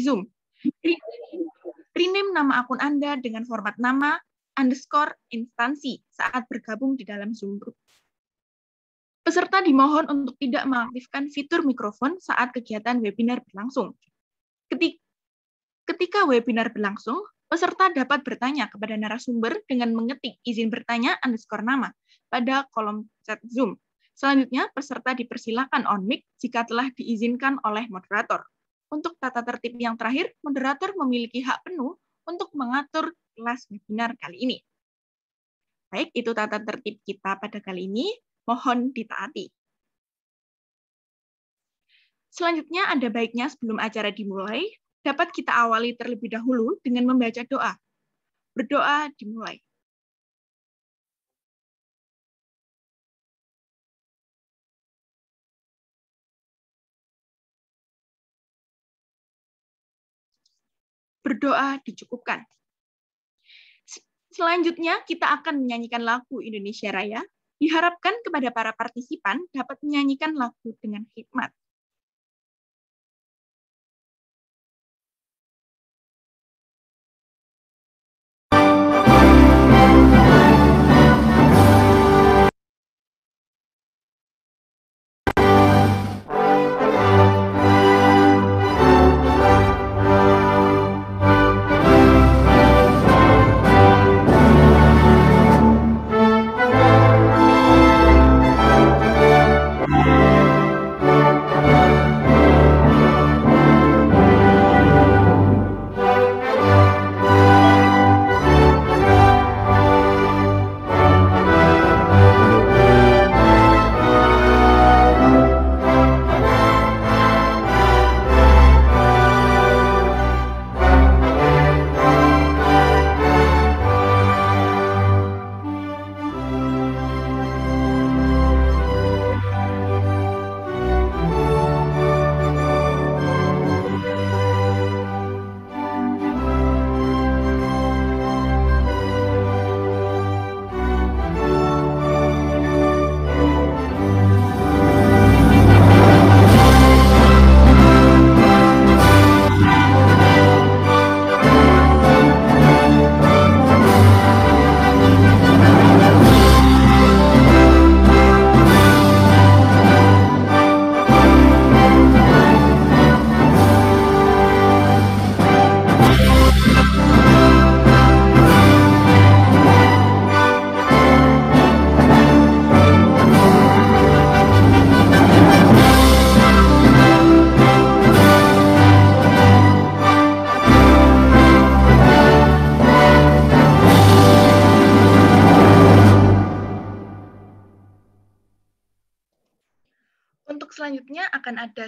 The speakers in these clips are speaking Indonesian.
Zoom. Rename nama akun Anda dengan format nama underscore instansi saat bergabung di dalam Zoom Group. Peserta dimohon untuk tidak mengaktifkan fitur mikrofon saat kegiatan webinar berlangsung. Ketika webinar berlangsung, peserta dapat bertanya kepada narasumber dengan mengetik izin bertanya underscore nama pada kolom chat Zoom. Selanjutnya, peserta dipersilakan on mic jika telah diizinkan oleh moderator. Untuk tata tertib yang terakhir, moderator memiliki hak penuh untuk mengatur kelas webinar kali ini. Baik, itu tata tertib kita pada kali ini. Mohon ditaati. Selanjutnya, ada baiknya sebelum acara dimulai, dapat kita awali terlebih dahulu dengan membaca doa. Berdoa dimulai. berdoa dicukupkan. Selanjutnya, kita akan menyanyikan lagu Indonesia Raya. Diharapkan kepada para partisipan dapat menyanyikan lagu dengan hikmat.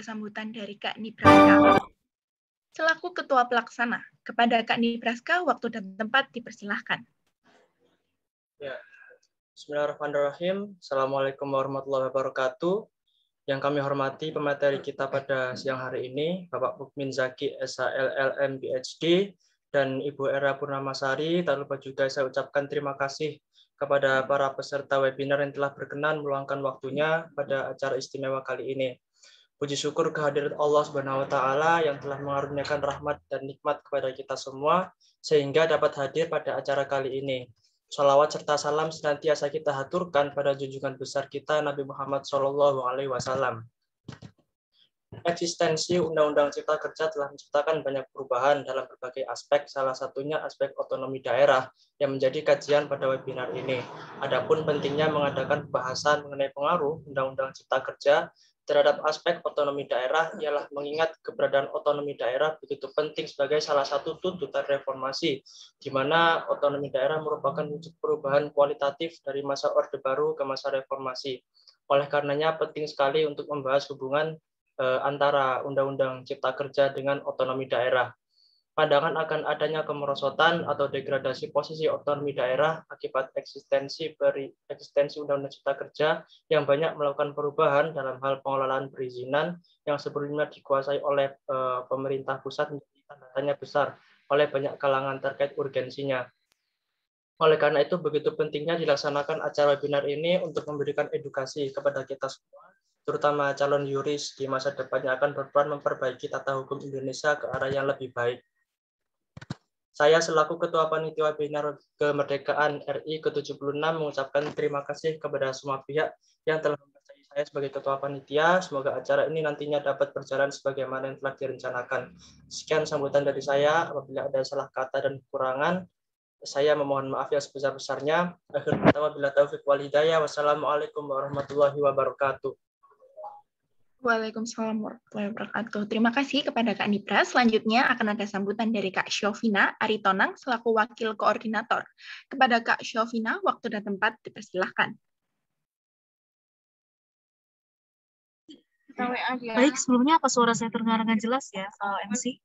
sambutan dari Kak Nibraska. Selaku Ketua Pelaksana, kepada Kak Nibraska waktu dan tempat dipersilahkan. Ya. Bismillahirrahmanirrahim. Assalamualaikum warahmatullahi wabarakatuh. Yang kami hormati pemateri kita pada siang hari ini, Bapak Bukmin Zaki SHLLM PhD, dan Ibu Era Purnamasari. Tak lupa juga saya ucapkan terima kasih kepada para peserta webinar yang telah berkenan meluangkan waktunya pada acara istimewa kali ini. Puji syukur kehadirat Allah Subhanahu wa taala yang telah mengaruniakan rahmat dan nikmat kepada kita semua sehingga dapat hadir pada acara kali ini. Salawat serta salam senantiasa kita haturkan pada junjungan besar kita Nabi Muhammad Shallallahu alaihi wasallam. Eksistensi Undang-Undang Cipta Kerja telah menciptakan banyak perubahan dalam berbagai aspek, salah satunya aspek otonomi daerah yang menjadi kajian pada webinar ini. Adapun pentingnya mengadakan pembahasan mengenai pengaruh Undang-Undang Cipta Kerja terhadap aspek otonomi daerah ialah mengingat keberadaan otonomi daerah begitu penting sebagai salah satu tuntutan reformasi, di mana otonomi daerah merupakan wujud perubahan kualitatif dari masa Orde Baru ke masa reformasi. Oleh karenanya penting sekali untuk membahas hubungan eh, antara Undang-Undang Cipta Kerja dengan otonomi daerah pandangan akan adanya kemerosotan atau degradasi posisi otonomi daerah akibat eksistensi peri, eksistensi Undang-Undang Cipta Kerja yang banyak melakukan perubahan dalam hal pengelolaan perizinan yang sebelumnya dikuasai oleh e, pemerintah pusat menjadi tanda besar oleh banyak kalangan terkait urgensinya. Oleh karena itu, begitu pentingnya dilaksanakan acara webinar ini untuk memberikan edukasi kepada kita semua terutama calon yuris di masa depannya akan berperan memperbaiki tata hukum Indonesia ke arah yang lebih baik. Saya selaku Ketua Panitia Webinar Kemerdekaan RI ke-76 mengucapkan terima kasih kepada semua pihak yang telah mempercayai saya sebagai Ketua Panitia. Semoga acara ini nantinya dapat berjalan sebagaimana yang telah direncanakan. Sekian sambutan dari saya. Apabila ada salah kata dan kekurangan, saya memohon maaf yang sebesar-besarnya. Akhir pertama, bila wal hidayah. Wassalamualaikum warahmatullahi wabarakatuh. Waalaikumsalam warahmatullahi wabarakatuh. Terima kasih kepada Kak Nipra. Selanjutnya akan ada sambutan dari Kak Syofina Aritonang selaku Wakil Koordinator. Kepada Kak Syofina, waktu dan tempat dipersilahkan. Ya. Baik, sebelumnya apa suara saya terdengar dengan jelas ya, MC?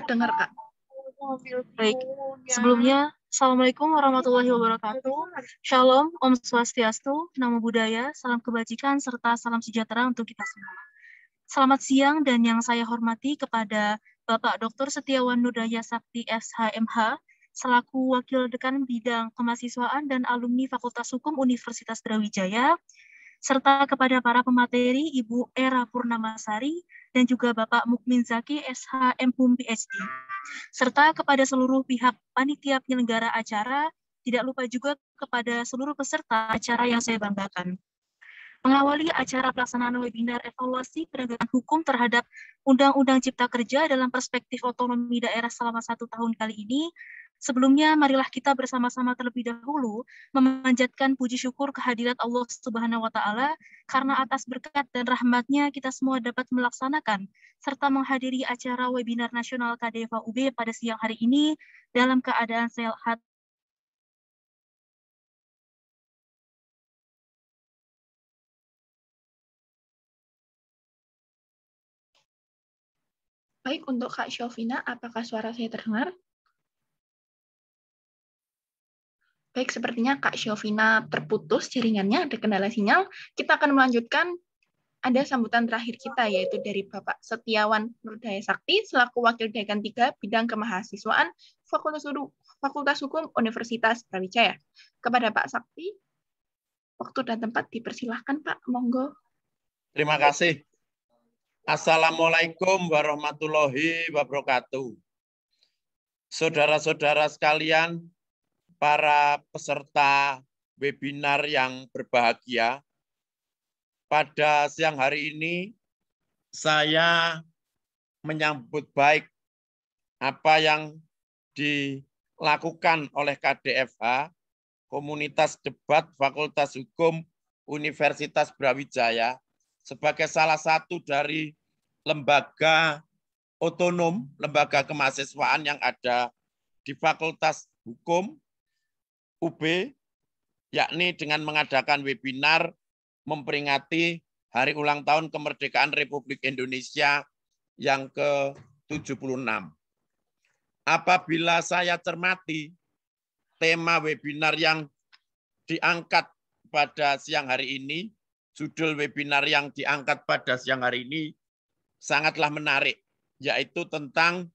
Terdengar, Kak. Baik, sebelumnya Assalamualaikum warahmatullahi wabarakatuh. Shalom, Om Swastiastu, Namo Buddhaya, salam kebajikan, serta salam sejahtera untuk kita semua. Selamat siang dan yang saya hormati kepada Bapak Dr. Setiawan Nudaya Sakti SHMH, selaku Wakil Dekan Bidang Kemahasiswaan dan Alumni Fakultas Hukum Universitas Brawijaya, serta kepada para pemateri Ibu Era Purnamasari, dan juga Bapak Mukmin Zaki SH MPhum PhD serta kepada seluruh pihak panitia penyelenggara acara tidak lupa juga kepada seluruh peserta acara yang saya banggakan mengawali acara pelaksanaan webinar evaluasi penegakan hukum terhadap Undang-Undang Cipta Kerja dalam perspektif otonomi daerah selama satu tahun kali ini, Sebelumnya, marilah kita bersama-sama terlebih dahulu memanjatkan puji syukur kehadirat Allah Subhanahu wa Ta'ala, karena atas berkat dan rahmatnya kita semua dapat melaksanakan serta menghadiri acara webinar nasional KDFA UB pada siang hari ini dalam keadaan sehat Baik, untuk Kak Syofina, apakah suara saya terdengar? Baik, sepertinya Kak Syovina terputus jaringannya, ada kendala sinyal. Kita akan melanjutkan ada sambutan terakhir kita, yaitu dari Bapak Setiawan Nurdaya Sakti, selaku Wakil Dekan 3 Bidang Kemahasiswaan Fakultas, Fakultas Hukum Universitas Brawijaya. Kepada Pak Sakti, waktu dan tempat dipersilahkan Pak, monggo. Terima kasih. Assalamualaikum warahmatullahi wabarakatuh. Saudara-saudara sekalian, para peserta webinar yang berbahagia. Pada siang hari ini, saya menyambut baik apa yang dilakukan oleh KDFH, Komunitas Debat Fakultas Hukum Universitas Brawijaya, sebagai salah satu dari lembaga otonom, lembaga kemahasiswaan yang ada di Fakultas Hukum UB, yakni dengan mengadakan webinar memperingati hari ulang tahun kemerdekaan Republik Indonesia yang ke-76. Apabila saya cermati tema webinar yang diangkat pada siang hari ini, judul webinar yang diangkat pada siang hari ini sangatlah menarik, yaitu tentang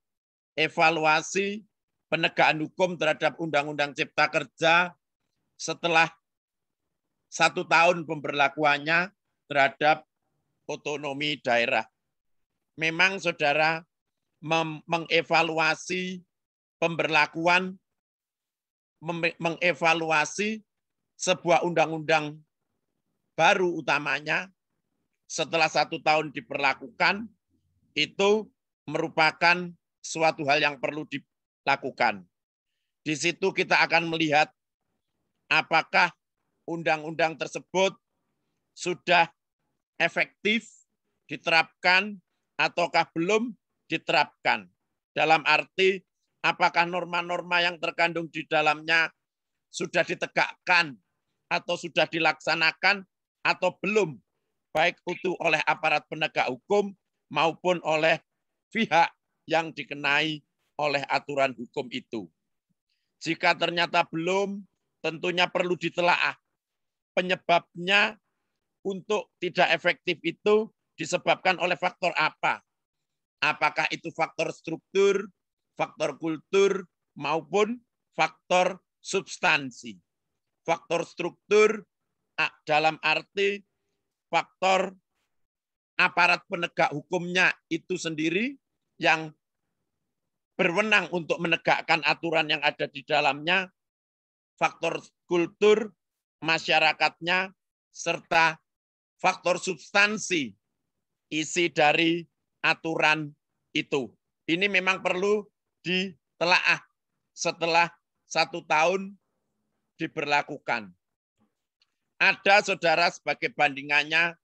evaluasi penegakan hukum terhadap Undang-Undang Cipta Kerja setelah satu tahun pemberlakuannya terhadap otonomi daerah. Memang saudara mengevaluasi pemberlakuan, mengevaluasi sebuah undang-undang baru utamanya setelah satu tahun diperlakukan, itu merupakan suatu hal yang perlu di, lakukan. Di situ kita akan melihat apakah undang-undang tersebut sudah efektif diterapkan ataukah belum diterapkan. Dalam arti apakah norma-norma yang terkandung di dalamnya sudah ditegakkan atau sudah dilaksanakan atau belum baik itu oleh aparat penegak hukum maupun oleh pihak yang dikenai oleh aturan hukum itu. Jika ternyata belum, tentunya perlu ditelaah. Penyebabnya untuk tidak efektif itu disebabkan oleh faktor apa? Apakah itu faktor struktur, faktor kultur, maupun faktor substansi. Faktor struktur dalam arti faktor aparat penegak hukumnya itu sendiri yang berwenang untuk menegakkan aturan yang ada di dalamnya, faktor kultur masyarakatnya, serta faktor substansi isi dari aturan itu. Ini memang perlu ditelaah setelah satu tahun diberlakukan. Ada saudara sebagai bandingannya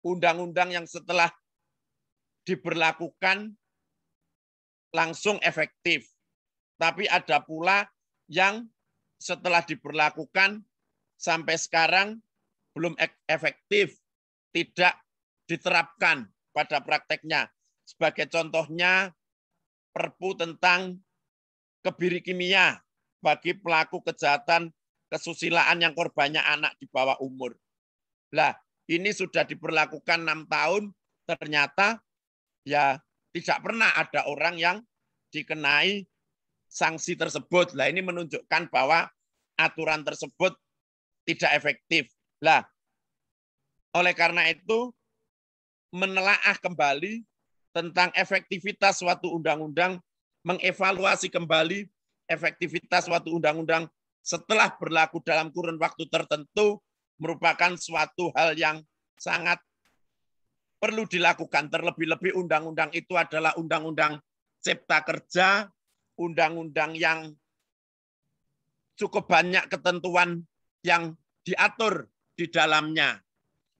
undang-undang yang setelah diberlakukan langsung efektif. Tapi ada pula yang setelah diberlakukan sampai sekarang belum e- efektif, tidak diterapkan pada prakteknya. Sebagai contohnya, perpu tentang kebiri kimia bagi pelaku kejahatan kesusilaan yang korbannya anak di bawah umur. Lah, ini sudah diberlakukan enam tahun, ternyata ya tidak pernah ada orang yang dikenai sanksi tersebut. Lah ini menunjukkan bahwa aturan tersebut tidak efektif. Lah oleh karena itu menelaah kembali tentang efektivitas suatu undang-undang, mengevaluasi kembali efektivitas suatu undang-undang setelah berlaku dalam kurun waktu tertentu merupakan suatu hal yang sangat perlu dilakukan. Terlebih-lebih undang-undang itu adalah undang-undang cipta kerja, undang-undang yang cukup banyak ketentuan yang diatur di dalamnya.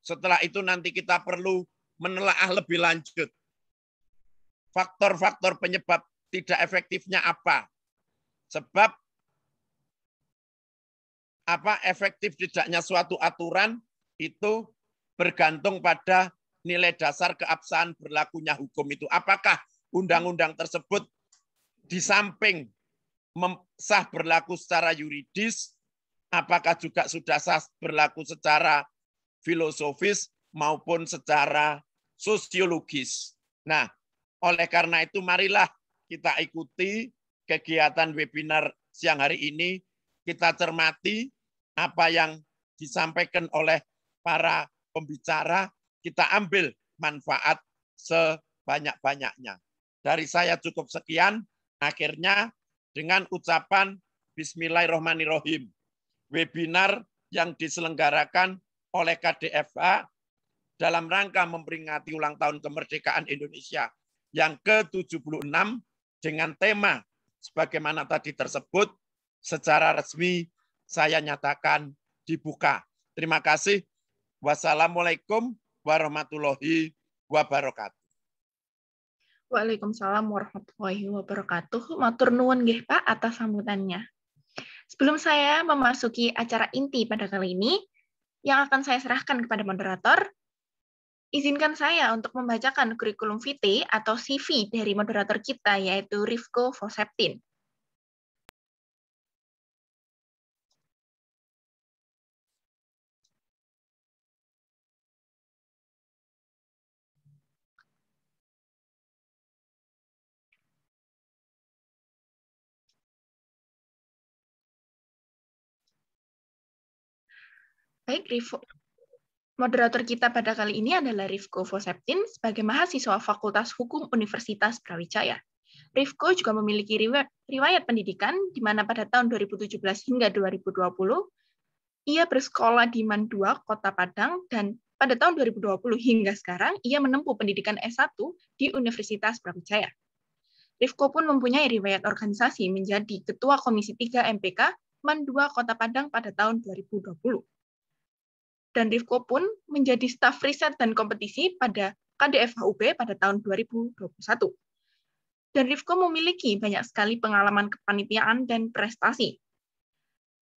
Setelah itu nanti kita perlu menelaah lebih lanjut. Faktor-faktor penyebab tidak efektifnya apa? Sebab apa efektif tidaknya suatu aturan itu bergantung pada nilai dasar keabsahan berlakunya hukum itu. Apakah undang-undang tersebut di samping sah berlaku secara yuridis, apakah juga sudah sah berlaku secara filosofis maupun secara sosiologis. Nah, oleh karena itu marilah kita ikuti kegiatan webinar siang hari ini, kita cermati apa yang disampaikan oleh para pembicara, kita ambil manfaat sebanyak-banyaknya. Dari saya cukup sekian, akhirnya dengan ucapan Bismillahirrohmanirrohim. Webinar yang diselenggarakan oleh KDFA dalam rangka memperingati ulang tahun kemerdekaan Indonesia yang ke-76 dengan tema sebagaimana tadi tersebut secara resmi saya nyatakan dibuka. Terima kasih. Wassalamualaikum warahmatullahi wabarakatuh. Waalaikumsalam warahmatullahi wabarakatuh. Matur nuwun nggih Pak atas sambutannya. Sebelum saya memasuki acara inti pada kali ini, yang akan saya serahkan kepada moderator, izinkan saya untuk membacakan kurikulum vitae atau CV dari moderator kita, yaitu Rifko Foseptin. Baik, Moderator kita pada kali ini adalah Rifko Foseptin sebagai mahasiswa Fakultas Hukum Universitas Brawijaya. Rifko juga memiliki riwayat pendidikan, di mana pada tahun 2017 hingga 2020, ia bersekolah di Mandua, Kota Padang, dan pada tahun 2020 hingga sekarang, ia menempuh pendidikan S1 di Universitas Brawijaya. Rifko pun mempunyai riwayat organisasi menjadi Ketua Komisi 3 MPK Mandua Kota Padang pada tahun 2020 dan Rifko pun menjadi staf riset dan kompetisi pada HUB pada tahun 2021. Dan Rifko memiliki banyak sekali pengalaman kepanitiaan dan prestasi.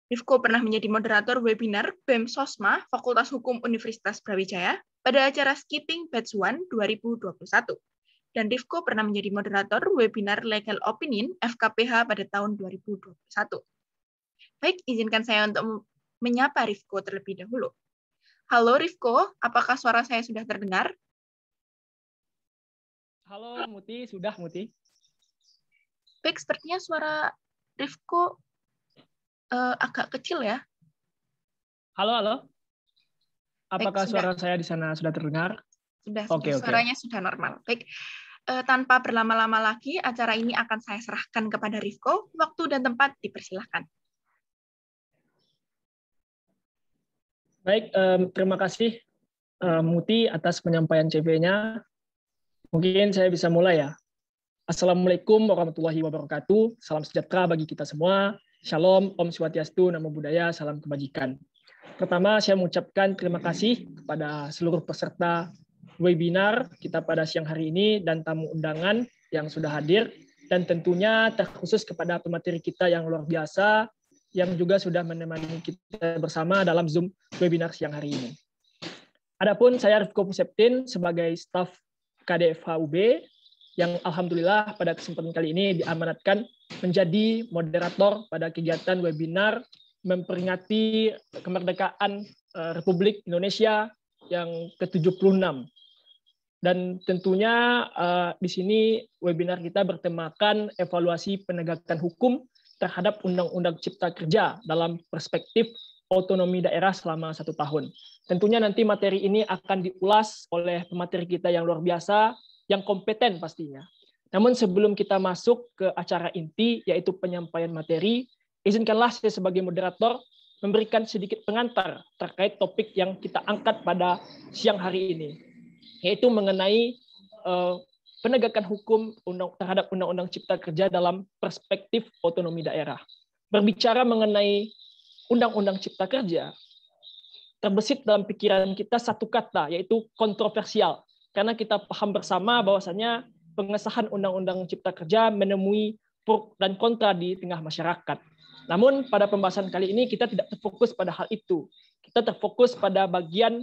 Rifko pernah menjadi moderator webinar BEM Sosma Fakultas Hukum Universitas Brawijaya pada acara Skipping Batch 1 2021. Dan Rifko pernah menjadi moderator webinar Legal Opinion FKPH pada tahun 2021. Baik, izinkan saya untuk menyapa Rifko terlebih dahulu. Halo Rifko, apakah suara saya sudah terdengar? Halo Muti, sudah Muti. Baik, sepertinya suara Rifko uh, agak kecil ya. Halo, halo. Apakah Baik, suara saya di sana sudah terdengar? Sudah, okay, sudah. Okay. suaranya sudah normal. Baik, uh, tanpa berlama-lama lagi, acara ini akan saya serahkan kepada Rifko. Waktu dan tempat dipersilahkan. Baik, um, terima kasih um, Muti atas penyampaian CV-nya. Mungkin saya bisa mulai ya. Assalamualaikum warahmatullahi wabarakatuh. Salam sejahtera bagi kita semua. Shalom, Om Swatiastu Namo Buddhaya, Salam Kebajikan. Pertama, saya mengucapkan terima kasih kepada seluruh peserta webinar kita pada siang hari ini dan tamu undangan yang sudah hadir dan tentunya terkhusus kepada pemateri kita yang luar biasa yang juga sudah menemani kita bersama dalam Zoom webinar siang hari ini. Adapun saya Rifko Puseptin sebagai staf KDFHUB yang alhamdulillah pada kesempatan kali ini diamanatkan menjadi moderator pada kegiatan webinar memperingati kemerdekaan eh, Republik Indonesia yang ke-76. Dan tentunya eh, di sini webinar kita bertemakan evaluasi penegakan hukum terhadap Undang-Undang Cipta Kerja dalam perspektif otonomi daerah selama satu tahun. Tentunya nanti materi ini akan diulas oleh pemateri kita yang luar biasa, yang kompeten pastinya. Namun sebelum kita masuk ke acara inti, yaitu penyampaian materi, izinkanlah saya sebagai moderator memberikan sedikit pengantar terkait topik yang kita angkat pada siang hari ini, yaitu mengenai eh, penegakan hukum undang, terhadap Undang-Undang Cipta Kerja dalam perspektif otonomi daerah. Berbicara mengenai Undang-Undang Cipta Kerja, terbesit dalam pikiran kita satu kata, yaitu kontroversial. Karena kita paham bersama bahwasannya pengesahan Undang-Undang Cipta Kerja menemui pro dan kontra di tengah masyarakat. Namun pada pembahasan kali ini kita tidak terfokus pada hal itu. Kita terfokus pada bagian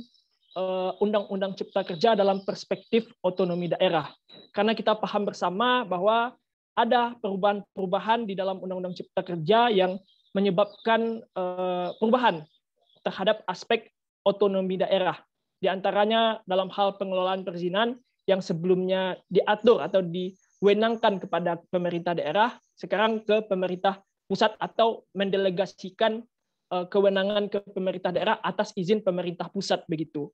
Eh, Undang-Undang Cipta Kerja dalam perspektif otonomi daerah. Karena kita paham bersama bahwa ada perubahan-perubahan di dalam Undang-Undang Cipta Kerja yang menyebabkan eh, perubahan terhadap aspek otonomi daerah. Di antaranya dalam hal pengelolaan perizinan yang sebelumnya diatur atau diwenangkan kepada pemerintah daerah, sekarang ke pemerintah pusat atau mendelegasikan eh, kewenangan ke pemerintah daerah atas izin pemerintah pusat begitu.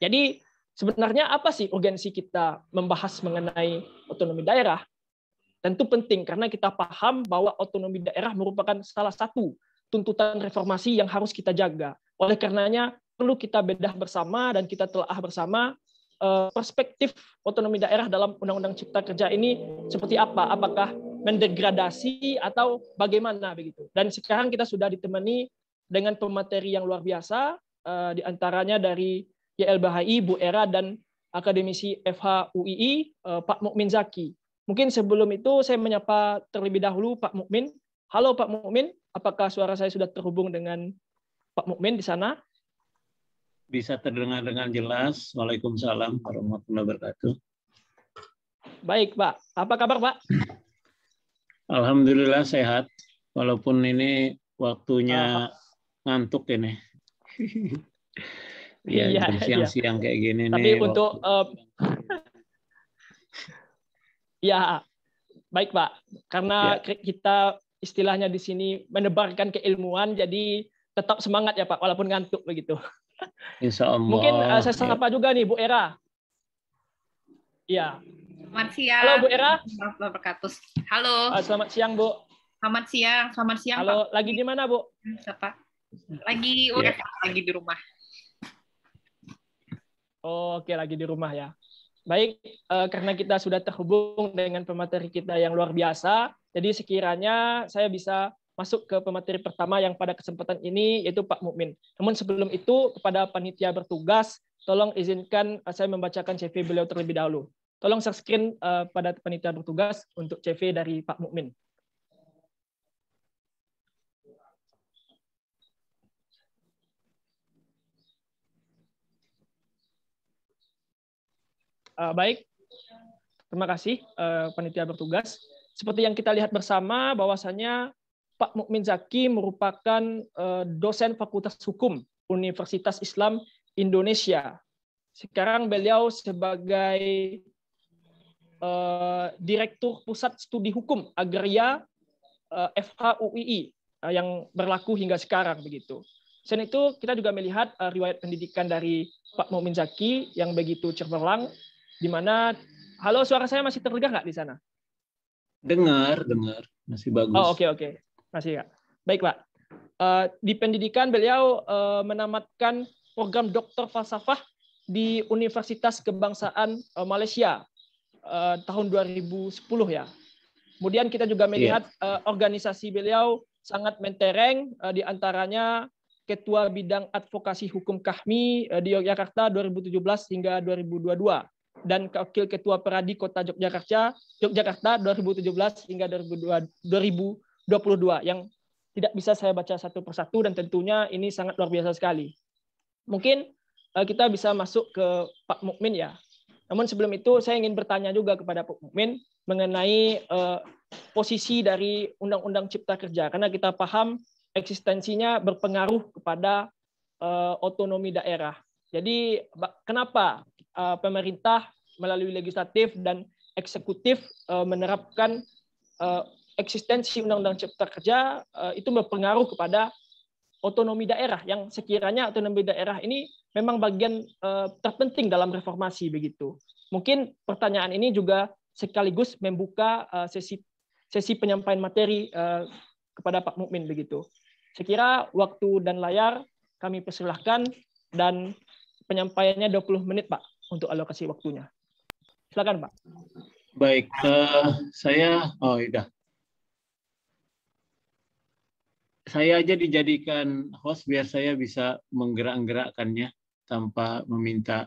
Jadi sebenarnya apa sih urgensi kita membahas mengenai otonomi daerah? Tentu penting karena kita paham bahwa otonomi daerah merupakan salah satu tuntutan reformasi yang harus kita jaga. Oleh karenanya perlu kita bedah bersama dan kita telah bersama eh, perspektif otonomi daerah dalam Undang-Undang Cipta Kerja ini seperti apa? Apakah mendegradasi atau bagaimana begitu? Dan sekarang kita sudah ditemani dengan pemateri yang luar biasa, eh, diantaranya dari YLBHI, ya Bu Era, dan akademisi FHUII, eh, Pak Mukmin Zaki. Mungkin sebelum itu saya menyapa terlebih dahulu Pak Mukmin. Halo Pak Mukmin, apakah suara saya sudah terhubung dengan Pak Mukmin di sana? Bisa terdengar dengan jelas. Waalaikumsalam warahmatullahi wabarakatuh. Baik, Pak. Apa kabar, Pak? Alhamdulillah sehat. Walaupun ini waktunya ah. ngantuk ini. Iya, ya, siang-siang ya. kayak gini Tapi nih. Tapi untuk um, ya baik Pak, karena ya. kita istilahnya di sini menebarkan keilmuan jadi tetap semangat ya Pak walaupun ngantuk begitu. Insya Allah. Mungkin uh, saya sapa juga nih Bu Era. Iya. Selamat siang. Halo Bu Era. Halo. Uh, selamat siang Bu. Selamat siang, selamat siang. Halo, Pak. lagi di mana Bu? Siapa? Lagi ya. lagi di rumah. Oh, oke okay, lagi di rumah ya. Baik, uh, karena kita sudah terhubung dengan pemateri kita yang luar biasa, jadi sekiranya saya bisa masuk ke pemateri pertama yang pada kesempatan ini yaitu Pak Mukmin. Namun sebelum itu kepada panitia bertugas, tolong izinkan eh, saya membacakan CV beliau terlebih dahulu. Tolong share screen eh, pada panitia bertugas untuk CV dari Pak Mukmin. Uh, baik, terima kasih uh, panitia bertugas. Seperti yang kita lihat bersama, bahwasanya Pak Mukmin Zaki merupakan uh, dosen Fakultas Hukum Universitas Islam Indonesia. Sekarang beliau sebagai uh, Direktur Pusat Studi Hukum Agraria uh, FHUII uh, yang berlaku hingga sekarang begitu. Selain itu kita juga melihat uh, riwayat pendidikan dari Pak Mumin Zaki yang begitu cerberlang di mana halo suara saya masih terdengar nggak di sana? Dengar, dengar, masih bagus. Oh oke okay, oke, okay. masih ya. Baik pak. Uh, di pendidikan beliau uh, menamatkan program doktor falsafah di Universitas Kebangsaan uh, Malaysia uh, tahun 2010 ya. Kemudian kita juga iya. melihat yeah. uh, organisasi beliau sangat mentereng uh, di antaranya Ketua Bidang Advokasi Hukum Kahmi di Yogyakarta 2017 hingga 2022 dan Wakil Ketua Peradi Kota Yogyakarta, Yogyakarta 2017 hingga 2022 yang tidak bisa saya baca satu persatu dan tentunya ini sangat luar biasa sekali. Mungkin eh, kita bisa masuk ke Pak Mukmin ya. Namun sebelum itu saya ingin bertanya juga kepada Pak Mukmin mengenai eh, posisi dari Undang-Undang Cipta Kerja karena kita paham eksistensinya berpengaruh kepada eh, otonomi daerah. Jadi kenapa Eh, pemerintah melalui legislatif dan eksekutif eh, menerapkan eh, eksistensi undang-undang cipta kerja itu berpengaruh kepada otonomi daerah yang sekiranya otonomi daerah ini memang bagian terpenting dalam reformasi begitu. Mungkin pertanyaan ini juga sekaligus membuka sesi sesi penyampaian materi kepada Pak Mukmin begitu. Sekira waktu dan layar kami persilahkan dan penyampaiannya 20 menit, Pak untuk alokasi waktunya. Silakan Pak. Baik, uh, saya oh iya, Saya aja dijadikan host biar saya bisa menggerak-gerakkannya tanpa meminta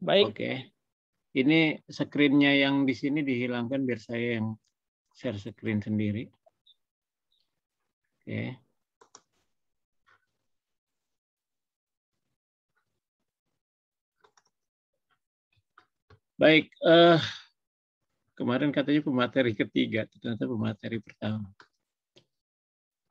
Baik. Oke. Ini screen yang di sini dihilangkan biar saya yang share screen sendiri. Oke. Baik, eh, kemarin katanya pemateri ketiga, ternyata pemateri pertama.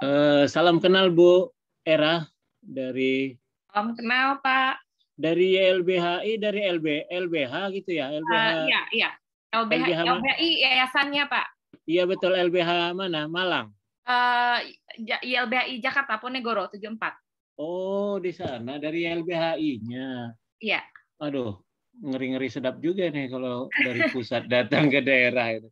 Eh, salam kenal Bu Era dari. Salam kenal Pak. Dari LBHI, dari LB, LBH gitu ya? LBH. Uh, eh, iya, iya. LBH, LBH LBHI yayasannya Pak. Iya betul LBH mana? Malang. Uh, eh, iya, LBHI Jakarta Ponegoro 74. Oh, di sana dari LBHI-nya. Iya. Aduh, ngeri-ngeri sedap juga nih kalau dari pusat datang ke daerah itu.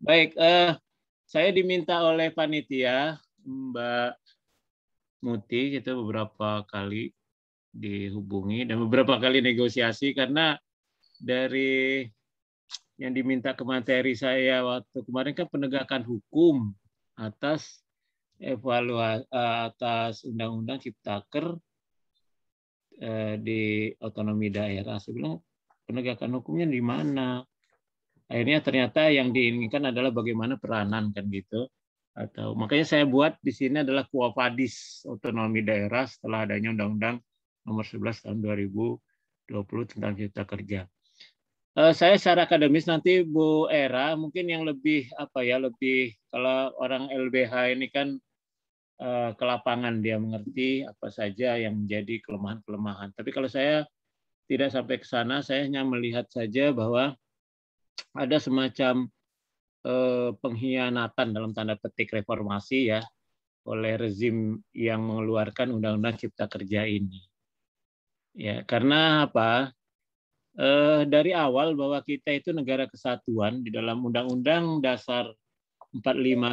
Baik, eh, saya diminta oleh panitia Mbak Muti kita beberapa kali dihubungi dan beberapa kali negosiasi karena dari yang diminta ke materi saya waktu kemarin kan penegakan hukum atas evaluasi eh, atas undang-undang ciptaker Eh, di otonomi daerah. Saya bilang penegakan hukumnya di mana? Akhirnya ternyata yang diinginkan adalah bagaimana peranan kan gitu. Atau makanya saya buat di sini adalah kuapadis otonomi daerah setelah adanya undang-undang nomor 11 tahun 2020 tentang cipta kerja. Eh, saya secara akademis nanti Bu Era mungkin yang lebih apa ya lebih kalau orang LBH ini kan Eh, ke lapangan dia mengerti apa saja yang menjadi kelemahan-kelemahan. Tapi kalau saya tidak sampai ke sana, saya hanya melihat saja bahwa ada semacam eh, pengkhianatan dalam tanda petik reformasi ya oleh rezim yang mengeluarkan undang-undang cipta kerja ini. Ya, karena apa? Eh, dari awal bahwa kita itu negara kesatuan di dalam undang-undang dasar 45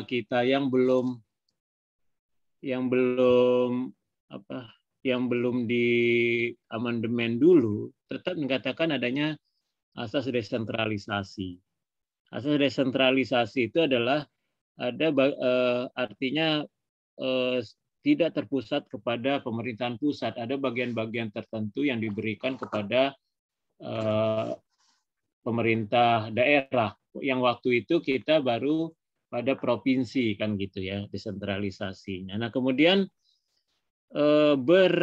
kita yang belum yang belum apa yang belum di amandemen dulu tetap mengatakan adanya asas desentralisasi. Asas desentralisasi itu adalah ada eh, artinya eh, tidak terpusat kepada pemerintahan pusat. Ada bagian-bagian tertentu yang diberikan kepada eh, pemerintah daerah. Yang waktu itu kita baru pada provinsi kan gitu ya desentralisasinya. Nah kemudian eh, ber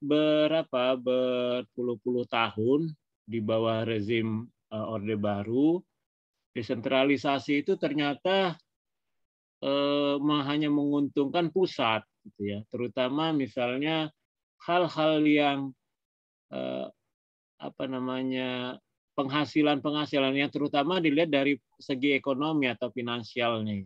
berapa berpuluh-puluh tahun di bawah rezim eh, Orde Baru desentralisasi itu ternyata eh, hanya menguntungkan pusat gitu ya terutama misalnya hal-hal yang eh, apa namanya penghasilan-penghasilan yang terutama dilihat dari segi ekonomi atau finansialnya.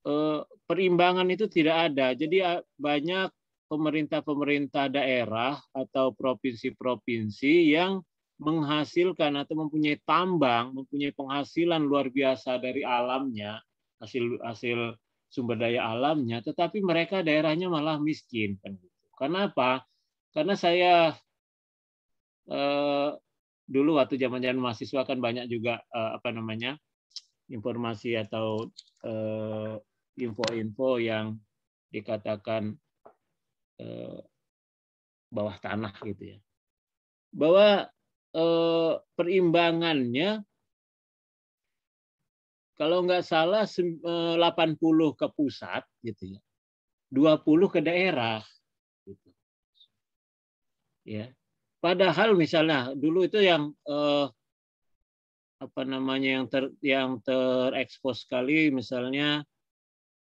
Eh, perimbangan itu tidak ada. Jadi banyak pemerintah-pemerintah daerah atau provinsi-provinsi yang menghasilkan atau mempunyai tambang, mempunyai penghasilan luar biasa dari alamnya, hasil hasil sumber daya alamnya, tetapi mereka daerahnya malah miskin Kenapa? Kan gitu. Karena saya eh, dulu waktu zaman-zaman mahasiswa kan banyak juga uh, apa namanya informasi atau eh, info-info uh, yang dikatakan uh, bawah tanah gitu ya bahwa uh, perimbangannya kalau nggak salah 80 ke pusat gitu ya 20 ke daerah gitu. ya Padahal misalnya dulu itu yang eh, apa namanya yang ter yang terekspos sekali misalnya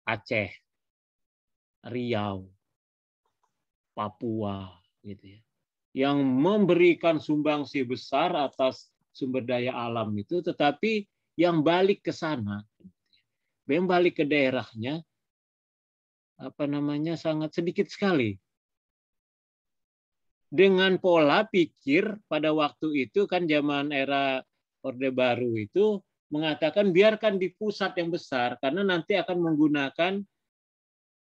Aceh, Riau, Papua gitu ya. Yang memberikan sumbangsi besar atas sumber daya alam itu tetapi yang balik ke sana yang balik ke daerahnya apa namanya sangat sedikit sekali dengan pola pikir pada waktu itu kan zaman era Orde Baru itu mengatakan biarkan di pusat yang besar karena nanti akan menggunakan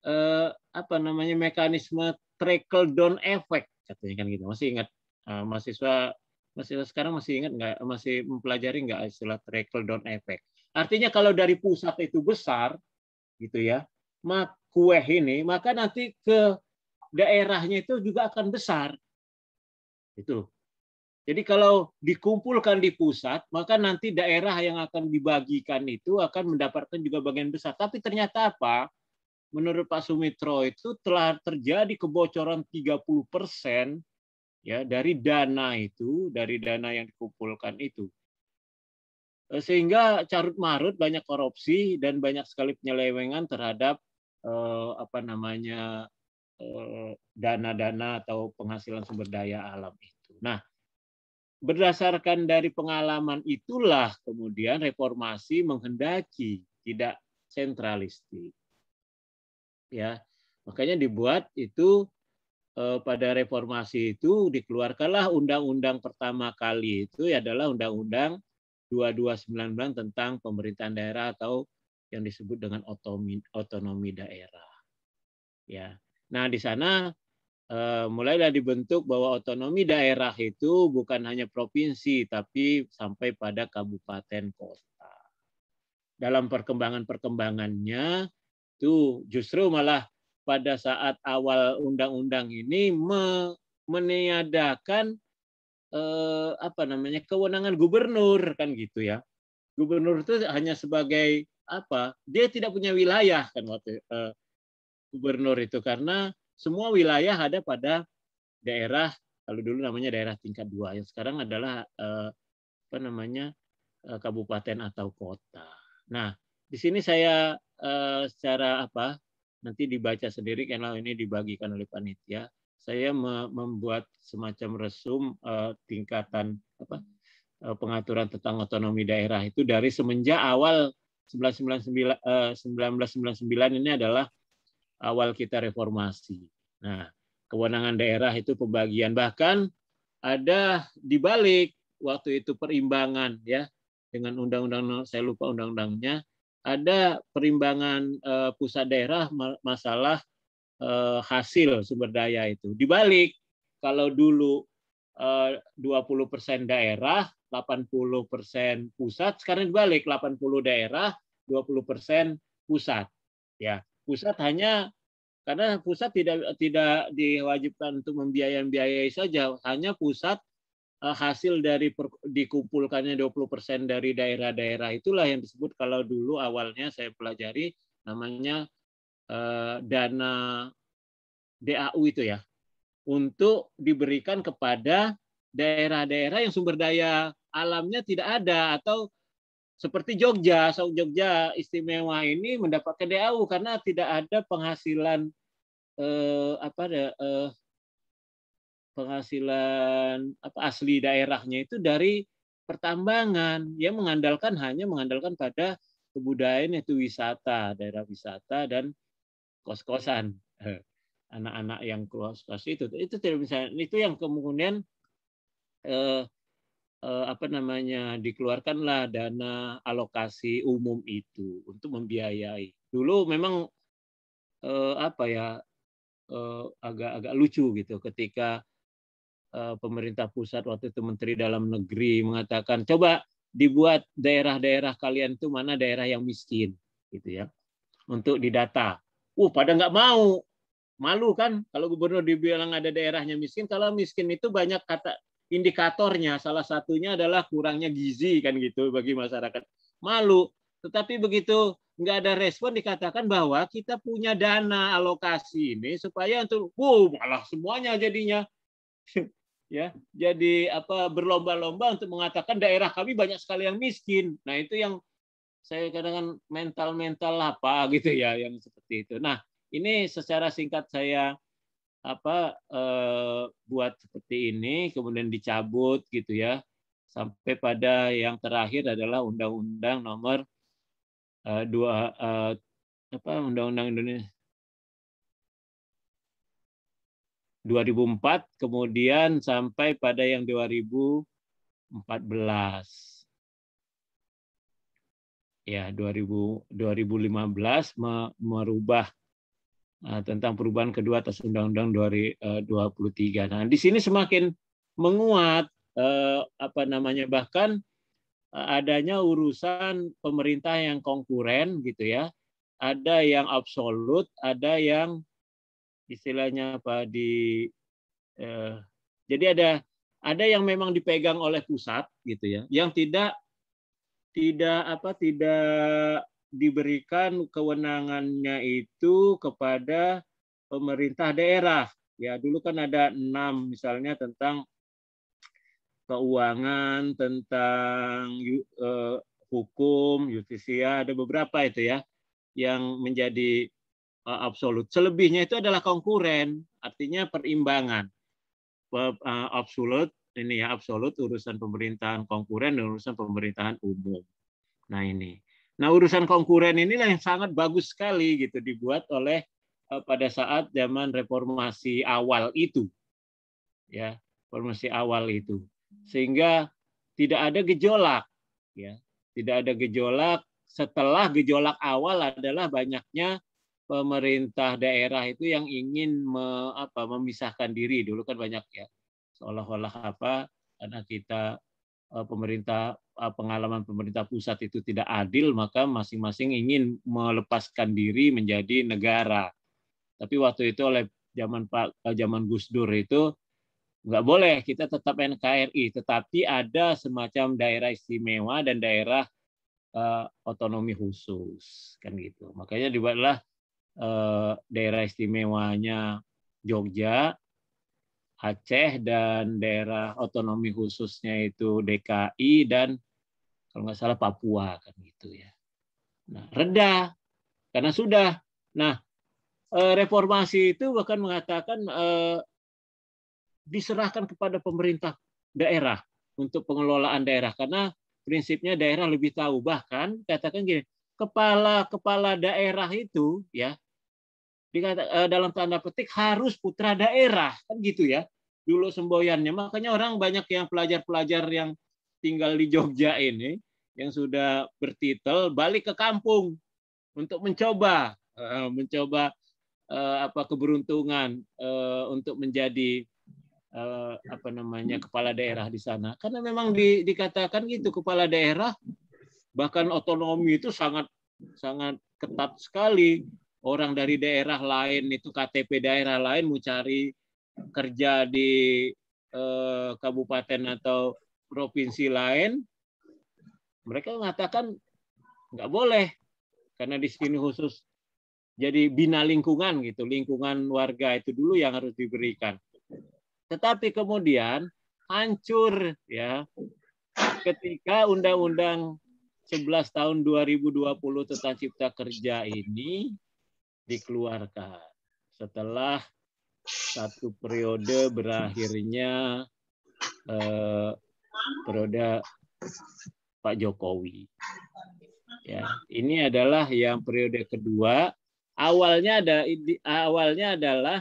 eh, apa namanya mekanisme trickle down effect katanya kan gitu masih ingat eh, mahasiswa masih sekarang masih ingat nggak masih mempelajari nggak istilah trickle down effect artinya kalau dari pusat itu besar gitu ya mak kue ini maka nanti ke daerahnya itu juga akan besar itu. Jadi kalau dikumpulkan di pusat, maka nanti daerah yang akan dibagikan itu akan mendapatkan juga bagian besar. Tapi ternyata apa? Menurut Pak Sumitro itu telah terjadi kebocoran 30 persen ya dari dana itu, dari dana yang dikumpulkan itu. Eh, sehingga carut marut banyak korupsi dan banyak sekali penyelewengan terhadap eh, apa namanya Eh, dana-dana atau penghasilan sumber daya alam itu. Nah, berdasarkan dari pengalaman itulah kemudian reformasi menghendaki tidak sentralistik. Ya, makanya dibuat itu eh, pada reformasi itu dikeluarkanlah undang-undang pertama kali itu ya adalah undang-undang 2299 tentang pemerintahan daerah atau yang disebut dengan otonomi daerah. Ya. Nah, di sana eh, mulailah dibentuk bahwa otonomi daerah itu bukan hanya provinsi, tapi sampai pada kabupaten kota. Dalam perkembangan-perkembangannya, itu justru malah pada saat awal undang-undang ini me meniadakan eh, apa namanya kewenangan gubernur kan gitu ya. Gubernur itu hanya sebagai apa? Dia tidak punya wilayah kan waktu eh, gubernur itu karena semua wilayah ada pada daerah kalau dulu namanya daerah tingkat dua yang sekarang adalah eh, apa namanya eh, kabupaten atau kota. Nah di sini saya eh, secara apa nanti dibaca sendiri karena ini dibagikan oleh panitia. Saya membuat semacam resum tingkatan apa pengaturan tentang otonomi daerah itu dari semenjak awal 1999 1999 ini adalah awal kita reformasi. Nah, kewenangan daerah itu pembagian bahkan ada di balik waktu itu perimbangan ya dengan undang-undang saya lupa undang-undangnya ada perimbangan uh, pusat daerah masalah uh, hasil sumber daya itu. Di balik kalau dulu eh, uh, 20% daerah, 80% pusat, sekarang dibalik 80 daerah, 20% pusat ya pusat hanya karena pusat tidak tidak diwajibkan untuk membiayai-biayai saja, hanya pusat eh, hasil dari per, dikumpulkannya 20% dari daerah-daerah itulah yang disebut kalau dulu awalnya saya pelajari namanya eh, dana DAU itu ya untuk diberikan kepada daerah-daerah yang sumber daya alamnya tidak ada atau seperti Jogja, Sok Jogja istimewa ini mendapatkan DAU karena tidak ada penghasilan eh, apa ada eh, penghasilan apa asli daerahnya itu dari pertambangan. yang mengandalkan hanya mengandalkan pada kebudayaan yaitu wisata, daerah wisata dan kos-kosan. Eh, anak-anak yang kos kos itu itu tidak bisa. Itu yang kemudian eh, eh, apa namanya dikeluarkanlah dana alokasi umum itu untuk membiayai. Dulu memang eh, apa ya eh, agak-agak lucu gitu ketika eh, pemerintah pusat waktu itu Menteri Dalam Negeri mengatakan coba dibuat daerah-daerah kalian itu mana daerah yang miskin gitu ya untuk didata. Uh pada nggak mau malu kan kalau gubernur dibilang ada daerahnya miskin kalau miskin itu banyak kata indikatornya salah satunya adalah kurangnya gizi kan gitu bagi masyarakat malu tetapi begitu nggak ada respon dikatakan bahwa kita punya dana alokasi ini supaya untuk wow malah semuanya jadinya ya jadi apa berlomba-lomba untuk mengatakan daerah kami banyak sekali yang miskin nah itu yang saya kadang mental mental apa gitu ya yang seperti itu nah ini secara singkat saya apa eh, buat seperti ini kemudian dicabut gitu ya sampai pada yang terakhir adalah undang-undang nomor eh, dua eh, apa undang-undang Indonesia 2004 kemudian sampai pada yang 2014 ya 2000 2015 merubah Eh, tentang perubahan kedua atas Undang-Undang 23. Eh, nah, di sini semakin menguat eh, apa namanya bahkan adanya urusan pemerintah yang konkuren gitu ya. Ada yang absolut, ada yang istilahnya apa di eh, jadi ada ada yang memang dipegang oleh pusat gitu ya, yang tidak tidak apa tidak diberikan kewenangannya itu kepada pemerintah daerah. Ya, dulu kan ada enam misalnya tentang keuangan, tentang eh, hukum, justisia, ada beberapa itu ya yang menjadi eh, absolut. Selebihnya itu adalah konkuren, artinya perimbangan. Eh, absolut ini ya absolut urusan pemerintahan konkuren dan urusan pemerintahan umum. Nah ini. Nah, urusan konkuren inilah yang sangat bagus sekali gitu dibuat oleh eh, pada saat zaman reformasi awal itu. Ya, reformasi awal itu. Sehingga tidak ada gejolak ya, tidak ada gejolak setelah gejolak awal adalah banyaknya pemerintah daerah itu yang ingin me, apa, memisahkan diri dulu kan banyak ya seolah-olah apa karena kita eh, pemerintah Eh, pengalaman pemerintah pusat itu tidak adil, maka masing-masing ingin melepaskan diri menjadi negara. Tapi waktu itu oleh zaman Pak eh, zaman Gus Dur itu nggak boleh kita tetap NKRI, tetapi ada semacam daerah istimewa dan daerah uh, otonomi khusus kan gitu. Makanya dibuatlah uh, daerah istimewanya Jogja, Aceh dan daerah otonomi khususnya itu DKI dan kalau nggak salah Papua kan gitu ya. Nah, reda karena sudah. Nah, eh, reformasi itu bahkan mengatakan eh, diserahkan kepada pemerintah daerah untuk pengelolaan daerah karena prinsipnya daerah lebih tahu bahkan katakan gini kepala kepala daerah itu ya dikata, eh, dalam tanda petik harus putra daerah kan gitu ya dulu semboyannya makanya orang banyak yang pelajar-pelajar yang tinggal di Jogja ini yang sudah bertitel balik ke kampung untuk mencoba eh, mencoba eh, apa keberuntungan untuk menjadi apa namanya kepala daerah di sana karena memang di, dikatakan gitu kepala daerah bahkan otonomi itu sangat sangat ketat sekali orang dari daerah lain itu KTP daerah lain mau cari kerja di eh, kabupaten atau provinsi lain, mereka mengatakan nggak boleh karena di sini khusus jadi bina lingkungan gitu, lingkungan warga itu dulu yang harus diberikan. Tetapi kemudian hancur ya ketika Undang-Undang 11 tahun 2020 tentang cipta kerja ini dikeluarkan. Setelah satu periode berakhirnya eh, periode Pak Jokowi. Ya, ini adalah yang periode kedua. Awalnya ada awalnya adalah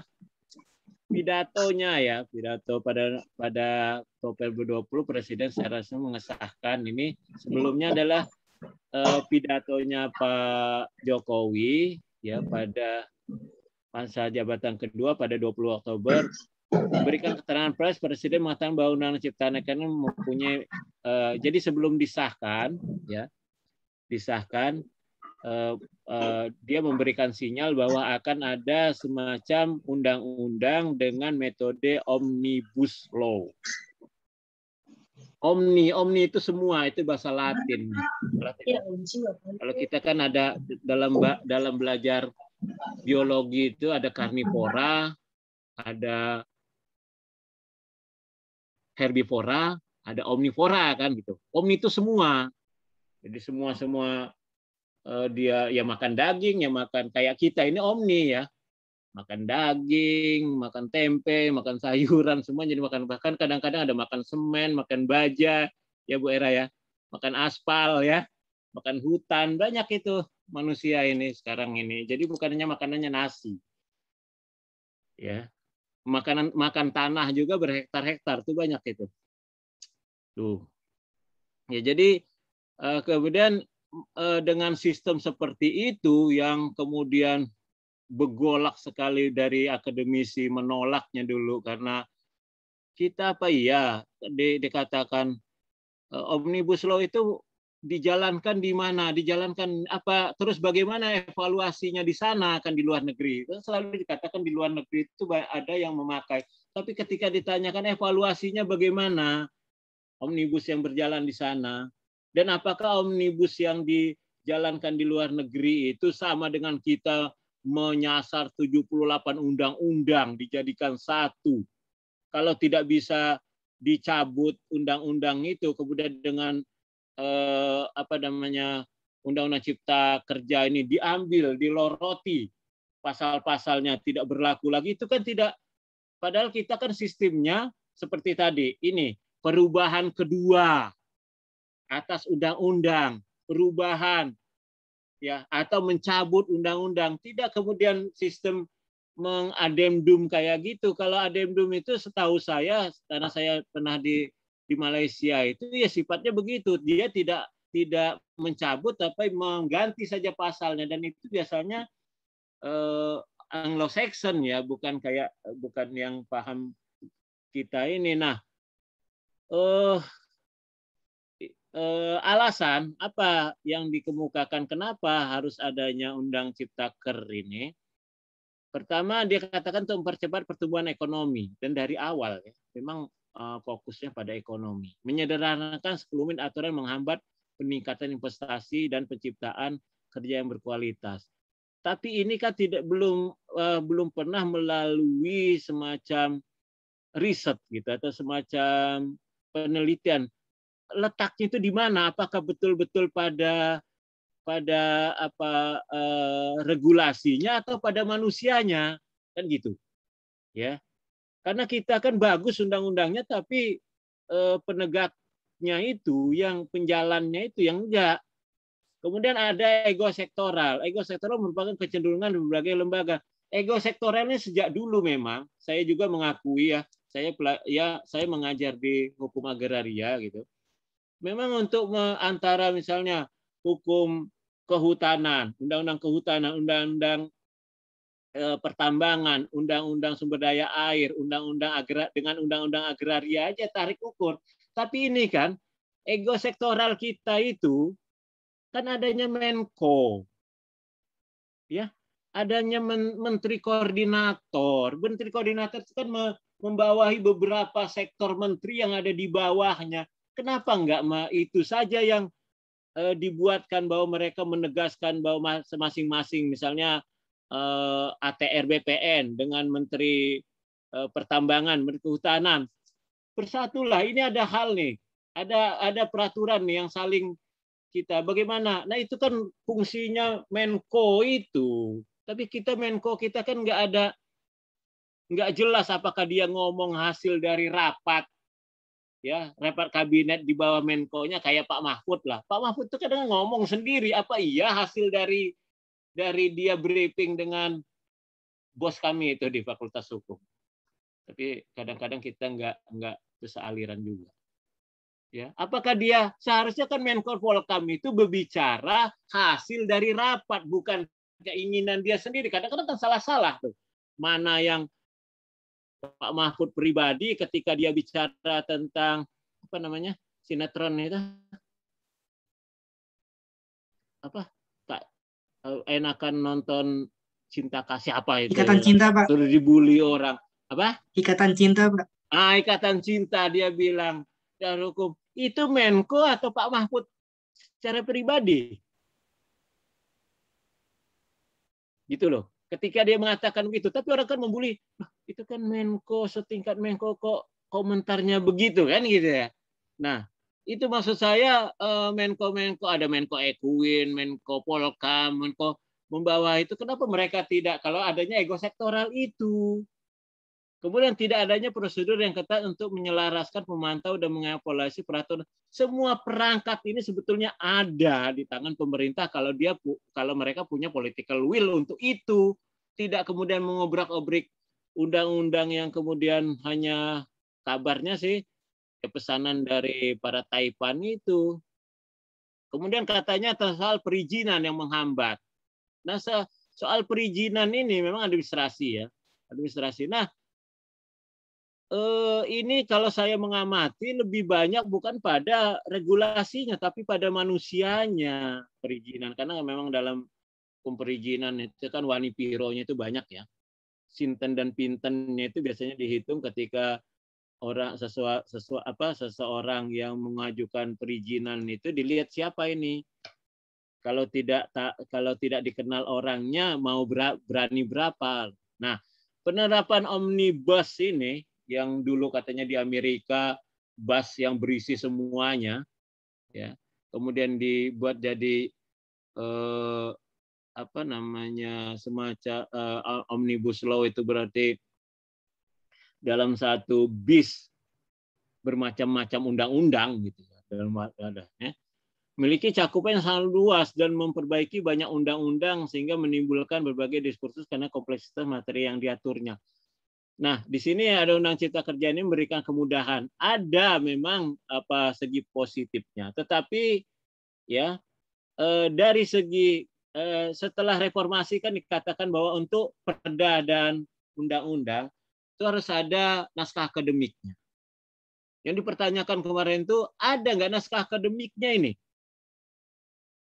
pidatonya ya, pidato pada pada Topel 20 presiden saya rasa mengesahkan ini sebelumnya adalah eh, pidatonya Pak Jokowi ya mm-hmm. pada masa jabatan kedua pada 20 Oktober memberikan keterangan pers presiden mengatakan bahwa undang-undang cipta kerja mempunyai uh, jadi sebelum disahkan ya disahkan uh, uh, dia memberikan sinyal bahwa akan ada semacam undang-undang dengan metode omnibus law Omni, omni itu semua itu bahasa Latin. Ya, kan. Kalau kita kan ada dalam dalam belajar biologi itu ada karnivora, ada herbivora, ada omnivora kan gitu. Omni itu semua. Jadi semua semua eh, dia ya makan daging, ya makan kayak kita ini omni ya makan daging, makan tempe, makan sayuran, semua jadi makan bahkan kadang-kadang ada makan semen, makan baja, ya Bu Era ya, makan aspal ya, makan hutan, banyak itu manusia ini sekarang ini. Jadi bukannya makanannya nasi. Ya. Makanan makan tanah juga berhektar-hektar tuh banyak itu. Tuh. Ya jadi eh, kemudian eh, dengan sistem seperti itu yang kemudian begolak sekali dari akademisi menolaknya dulu karena kita apa iya di, dikatakan e, omnibus law itu dijalankan di mana, dijalankan apa, terus bagaimana evaluasinya di sana akan di luar negeri. Itu selalu dikatakan di luar negeri itu ada yang memakai. Tapi ketika ditanyakan evaluasinya bagaimana omnibus yang berjalan di sana dan apakah omnibus yang dijalankan di luar negeri itu sama dengan kita menyasar 78 undang-undang dijadikan satu. Kalau tidak bisa dicabut undang-undang itu kemudian dengan eh, apa namanya undang-undang cipta kerja ini diambil, diloroti pasal-pasalnya tidak berlaku lagi itu kan tidak padahal kita kan sistemnya seperti tadi ini perubahan kedua atas undang-undang perubahan ya atau mencabut undang-undang tidak kemudian sistem mengademdum kayak gitu kalau ademdum itu setahu saya karena saya pernah di di Malaysia itu ya sifatnya begitu dia tidak tidak mencabut tapi mengganti saja pasalnya dan itu biasanya eh, Anglo-Saxon ya bukan kayak bukan yang paham kita ini nah eh eh, alasan apa yang dikemukakan kenapa harus adanya undang ciptaker ini. Pertama dia katakan untuk mempercepat pertumbuhan ekonomi dan dari awal ya, memang eh, fokusnya pada ekonomi. Menyederhanakan sekelumit aturan menghambat peningkatan investasi dan penciptaan kerja yang berkualitas. Tapi ini kan tidak belum eh, belum pernah melalui semacam riset gitu atau semacam penelitian letaknya itu di mana? Apakah betul-betul pada pada apa uh, regulasinya atau pada manusianya kan gitu ya karena kita kan bagus undang-undangnya tapi uh, penegaknya itu yang penjalannya itu yang enggak kemudian ada ego sektoral ego sektoral merupakan kecenderungan berbagai lembaga ego sektoralnya sejak dulu memang saya juga mengakui ya saya ya saya mengajar di hukum agraria gitu memang untuk antara misalnya hukum kehutanan, undang-undang kehutanan, undang-undang eh, pertambangan, undang-undang sumber daya air, undang-undang agrar dengan undang-undang agraria aja tarik ukur. Tapi ini kan ego sektoral kita itu kan adanya Menko. Ya, adanya menteri koordinator. Menteri koordinator itu kan membawahi beberapa sektor menteri yang ada di bawahnya. Kenapa enggak itu saja yang uh, dibuatkan bahwa mereka menegaskan bahwa masing-masing misalnya uh, eh, ATR BPN dengan Menteri uh, Pertambangan, Menteri Kehutanan. Bersatulah, ini ada hal nih. Ada ada peraturan nih yang saling kita bagaimana? Nah, itu kan fungsinya Menko itu. Tapi kita Menko kita kan nggak ada nggak jelas apakah dia ngomong hasil dari rapat ya rapat kabinet di bawah Menko-nya kayak Pak Mahfud lah. Pak Mahfud itu kadang ngomong sendiri apa iya hasil dari dari dia briefing dengan bos kami itu di Fakultas Hukum. Tapi kadang-kadang kita nggak nggak sesaliran juga. Ya, apakah dia seharusnya kan Menko Polkam itu berbicara hasil dari rapat bukan keinginan dia sendiri. Kadang-kadang kan salah-salah tuh. Mana yang Pak Mahfud pribadi ketika dia bicara tentang apa namanya sinetron itu apa tak eh, enakan nonton cinta kasih apa itu ikatan ya? cinta pak sudah dibully orang apa ikatan cinta pak ah ikatan cinta dia bilang dan hukum itu Menko atau Pak Mahfud secara pribadi gitu loh ketika dia mengatakan begitu tapi orang kan membuli itu kan Menko setingkat Menko kok komentarnya begitu kan gitu ya. Nah, itu maksud saya eh, Menko-Menko ada Menko Ekuin, Menko Polkam, Menko membawa itu kenapa mereka tidak kalau adanya ego sektoral itu. Kemudian tidak adanya prosedur yang ketat untuk menyelaraskan pemantau dan mengevaluasi peraturan. Semua perangkat ini sebetulnya ada di tangan pemerintah kalau dia kalau mereka punya political will untuk itu. Tidak kemudian mengobrak-obrik undang-undang yang kemudian hanya kabarnya sih ya pesanan dari para Taipan itu. Kemudian katanya soal perizinan yang menghambat. Nah, soal perizinan ini memang administrasi ya, administrasi. Nah, eh, ini kalau saya mengamati lebih banyak bukan pada regulasinya tapi pada manusianya perizinan karena memang dalam perizinan itu kan wanipironya itu banyak ya sinten dan pintennya itu biasanya dihitung ketika orang sesua, sesua, apa seseorang yang mengajukan perizinan itu dilihat siapa ini kalau tidak tak, kalau tidak dikenal orangnya mau berani berapa nah penerapan omnibus ini yang dulu katanya di Amerika bus yang berisi semuanya ya kemudian dibuat jadi eh, apa namanya semacam uh, eh, omnibus law itu berarti dalam satu bis bermacam-macam undang-undang gitu ya dalam ya. memiliki cakupan yang sangat luas dan memperbaiki banyak undang-undang sehingga menimbulkan berbagai diskursus karena kompleksitas materi yang diaturnya. Nah, di sini ada undang cipta kerja ini memberikan kemudahan. Ada memang apa segi positifnya, tetapi ya eh, dari segi Eh, setelah reformasi kan dikatakan bahwa untuk perda dan undang-undang itu harus ada naskah akademiknya. Yang dipertanyakan kemarin itu ada nggak naskah akademiknya ini?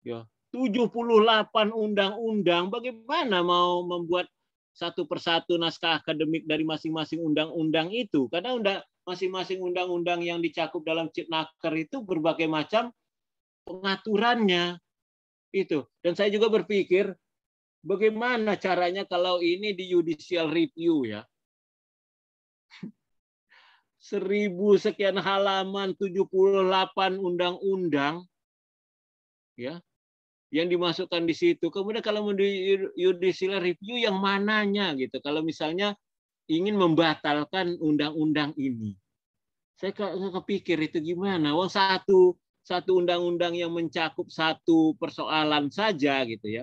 Ya, 78 undang-undang bagaimana mau membuat satu persatu naskah akademik dari masing-masing undang-undang itu karena undang masing-masing undang-undang yang dicakup dalam Cipnaker itu berbagai macam pengaturannya itu. Dan saya juga berpikir bagaimana caranya kalau ini di judicial review ya. Seribu sekian halaman 78 undang-undang ya yang dimasukkan di situ. Kemudian kalau di judicial review yang mananya gitu. Kalau misalnya ingin membatalkan undang-undang ini. Saya kepikir itu gimana? Wong satu satu undang-undang yang mencakup satu persoalan saja gitu ya,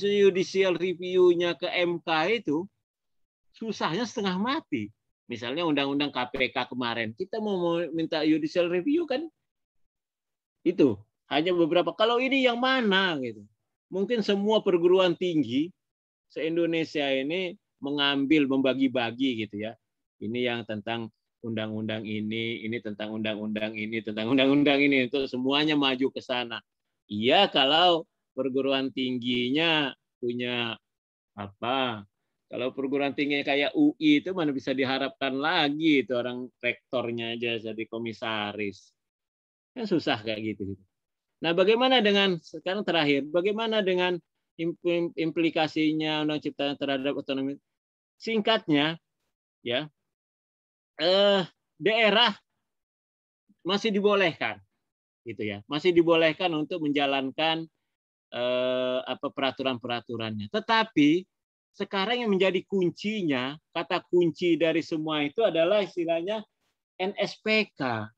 judicial review-nya ke MK itu susahnya setengah mati. Misalnya undang-undang KPK kemarin, kita mau minta judicial review kan itu hanya beberapa. Kalau ini yang mana gitu? Mungkin semua perguruan tinggi se-Indonesia ini mengambil membagi-bagi gitu ya. Ini yang tentang undang-undang ini, ini tentang undang-undang ini, tentang undang-undang ini, itu semuanya maju ke sana. Iya kalau perguruan tingginya punya apa? Kalau perguruan tingginya kayak UI itu mana bisa diharapkan lagi itu orang rektornya aja jadi komisaris. Kan susah kayak gitu. gitu. Nah, bagaimana dengan sekarang terakhir, bagaimana dengan implikasinya undang ciptaan terhadap otonomi? Singkatnya ya, eh, daerah masih dibolehkan, gitu ya, masih dibolehkan untuk menjalankan eh, apa peraturan-peraturannya. Tetapi sekarang yang menjadi kuncinya, kata kunci dari semua itu adalah istilahnya NSPK,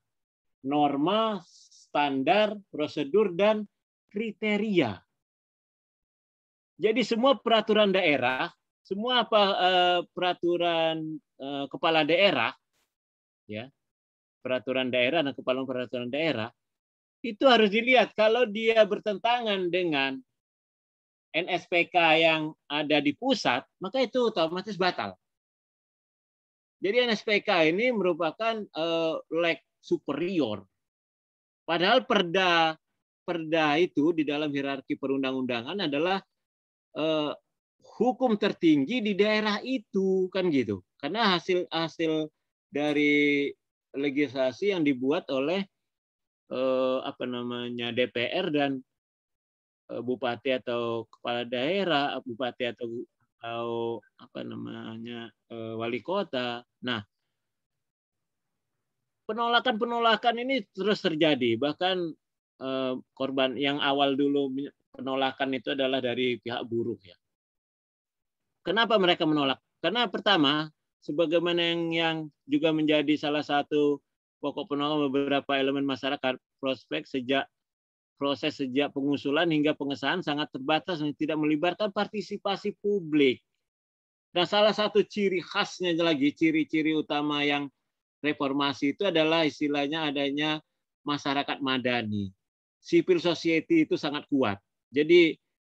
norma, standar, prosedur, dan kriteria. Jadi semua peraturan daerah, semua apa eh, peraturan eh, kepala daerah ya peraturan daerah dan kepala peraturan daerah itu harus dilihat kalau dia bertentangan dengan NSPK yang ada di pusat, maka itu otomatis batal. Jadi NSPK ini merupakan uh, leg superior. Padahal perda perda itu di dalam hierarki perundang-undangan adalah uh, hukum tertinggi di daerah itu kan gitu. Karena hasil hasil dari legislasi yang dibuat oleh eh, apa namanya DPR dan eh, bupati atau kepala daerah, bupati atau atau apa namanya eh, wali kota. Nah, penolakan-penolakan ini terus terjadi. Bahkan eh, korban yang awal dulu penolakan itu adalah dari pihak buruh ya. Kenapa mereka menolak? Karena pertama sebagaimana yang, yang juga menjadi salah satu pokok penolong beberapa elemen masyarakat, prospek sejak proses sejak pengusulan hingga pengesahan sangat terbatas dan tidak melibatkan partisipasi publik. Dan salah satu ciri khasnya lagi, ciri-ciri utama yang reformasi itu adalah istilahnya adanya masyarakat madani. Civil society itu sangat kuat. Jadi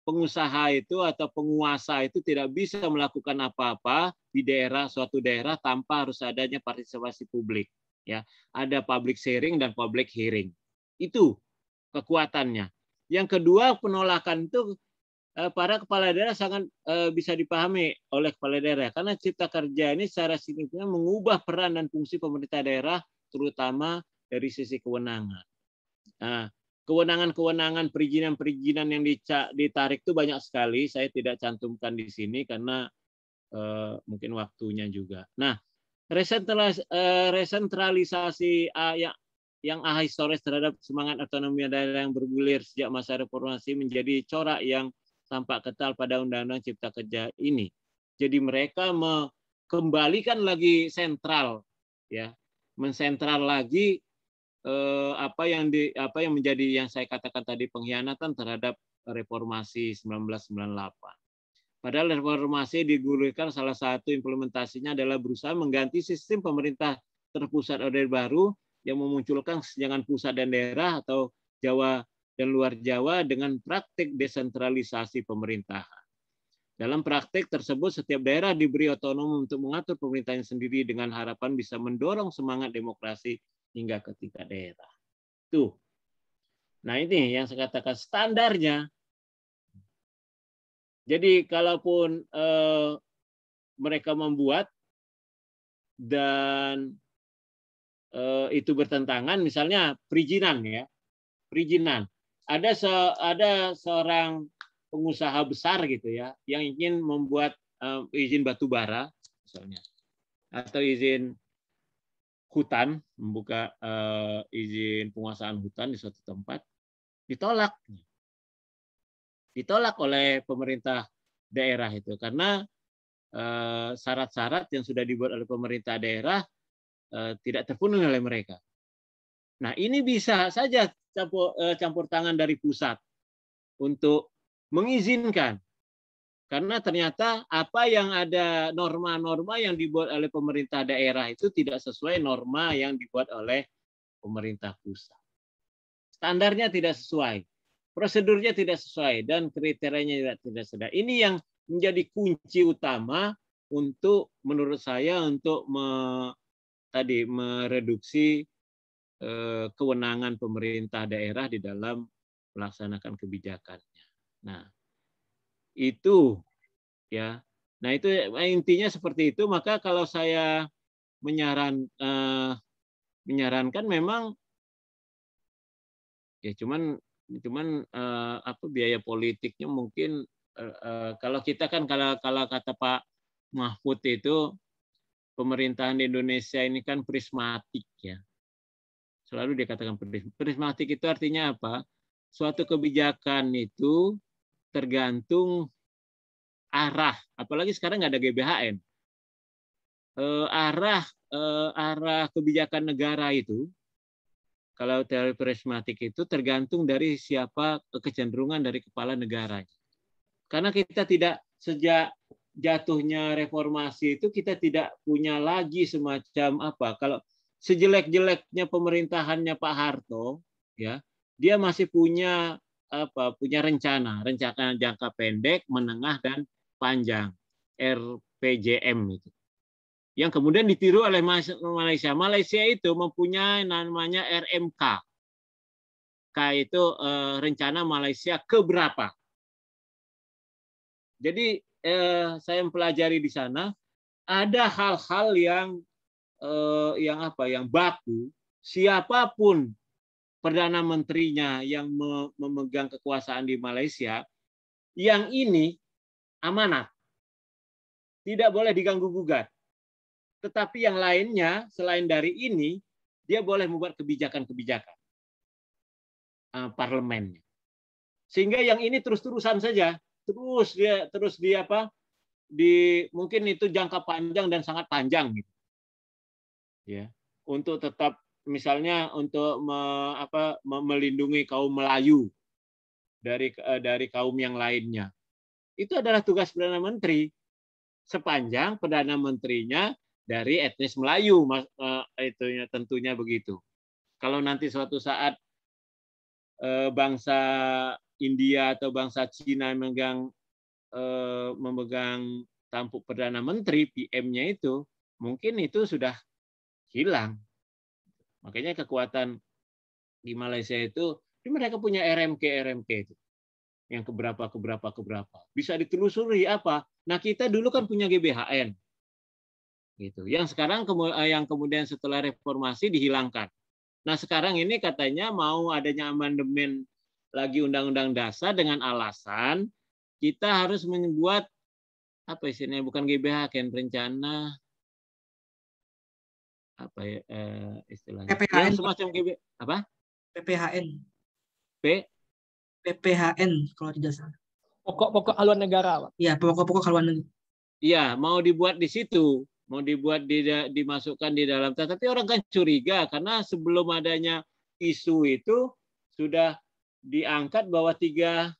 pengusaha itu atau penguasa itu tidak bisa melakukan apa-apa di daerah suatu daerah tanpa harus adanya partisipasi publik ya ada public sharing dan public hearing itu kekuatannya yang kedua penolakan itu eh, para kepala daerah sangat eh, bisa dipahami oleh kepala daerah karena cipta kerja ini secara signifikan mengubah peran dan fungsi pemerintah daerah terutama dari sisi kewenangan nah kewenangan-kewenangan perizinan-perizinan yang ditarik itu banyak sekali. Saya tidak cantumkan di sini karena eh, mungkin waktunya juga. Nah, eh, resentralisasi ah, ya, yang ahli ahistoris terhadap semangat otonomi daerah yang bergulir sejak masa reformasi menjadi corak yang tampak ketal pada Undang-Undang Cipta Kerja ini. Jadi mereka mengembalikan lagi sentral, ya, mensentral lagi eh, apa yang di apa yang menjadi yang saya katakan tadi pengkhianatan terhadap reformasi 1998. Padahal reformasi digulirkan salah satu implementasinya adalah berusaha mengganti sistem pemerintah terpusat order baru yang memunculkan kesenjangan pusat dan daerah atau Jawa dan luar Jawa dengan praktik desentralisasi pemerintahan. Dalam praktik tersebut, setiap daerah diberi otonom untuk mengatur pemerintahan sendiri dengan harapan bisa mendorong semangat demokrasi hingga ke tingkat daerah. Tuh. Nah ini yang saya katakan standarnya. Jadi kalaupun eh, mereka membuat dan eh, itu bertentangan, misalnya perizinan ya, perizinan. Ada se ada seorang pengusaha besar gitu ya yang ingin membuat eh, izin batu bara misalnya atau izin hutan, membuka uh, izin penguasaan hutan di suatu tempat, ditolak. Ditolak oleh pemerintah daerah itu karena eh, syarat-syarat uh, yang sudah dibuat oleh pemerintah daerah uh, tidak terpenuhi oleh mereka. Nah, ini bisa saja campur, campur tangan dari pusat untuk mengizinkan karena ternyata apa yang ada norma-norma yang dibuat oleh pemerintah daerah itu tidak sesuai norma yang dibuat oleh pemerintah pusat. Standarnya tidak sesuai, prosedurnya tidak sesuai, dan kriterianya tidak tidak sesuai. Ini yang menjadi kunci utama untuk menurut saya untuk me, tadi mereduksi eh, kewenangan pemerintah daerah di dalam melaksanakan kebijakannya. Nah, itu ya nah itu eh, intinya seperti itu maka kalau saya menyaran eh, menyarankan memang ya cuman cuman eh, apa biaya politiknya mungkin eh, eh kalau kita kan kalau kalau kata Pak Mahfud itu pemerintahan di Indonesia ini kan prismatik ya selalu dikatakan prismatik itu artinya apa suatu kebijakan itu tergantung arah. Apalagi sekarang nggak ada GBHN. Uh, eh, arah uh, arah kebijakan negara itu, kalau teori prismatik itu tergantung dari siapa kecenderungan dari kepala negara. Karena kita tidak sejak jatuhnya reformasi itu kita tidak punya lagi semacam apa kalau sejelek-jeleknya pemerintahannya Pak Harto ya dia masih punya apa punya rencana, rencana jangka pendek, menengah dan panjang RPJM itu. Yang kemudian ditiru oleh Malaysia. Malaysia itu mempunyai namanya RMK. K itu eh, rencana Malaysia keberapa. Jadi eh, saya mempelajari di sana ada hal-hal yang eh, yang apa yang baku siapapun perdana menterinya yang memegang kekuasaan di Malaysia, yang ini amanat. Tidak boleh diganggu gugat. Tetapi yang lainnya selain dari ini, dia boleh membuat kebijakan-kebijakan uh, parlemennya. Sehingga yang ini terus-terusan saja, terus dia terus dia apa? di mungkin itu jangka panjang dan sangat panjang gitu. Ya, untuk tetap misalnya untuk me, apa, melindungi kaum Melayu dari eh, dari kaum yang lainnya. Itu adalah tugas Perdana Menteri sepanjang Perdana Menterinya dari etnis Melayu eh, itunya tentunya begitu. Kalau nanti suatu saat eh, bangsa India atau bangsa Cina memegang memegang tampuk Perdana Menteri PM-nya itu, mungkin itu sudah hilang Makanya kekuatan di Malaysia itu, mereka punya RMK RMK itu yang keberapa keberapa keberapa bisa ditelusuri apa nah kita dulu kan punya GBHN gitu yang sekarang eh, yang kemudian setelah reformasi dihilangkan nah sekarang ini katanya mau adanya amandemen lagi undang-undang dasar dengan alasan kita harus membuat apa isinya bukan GBHN rencana apa ya eh, istilahnya PPHN. Ya, semacam GB, apa PPHN P PPHN kalau tidak salah pokok-pokok haluan negara pak iya pokok-pokok haluan negara iya mau dibuat di situ mau dibuat di, dimasukkan di dalam tapi orang kan curiga karena sebelum adanya isu itu sudah diangkat bahwa tiga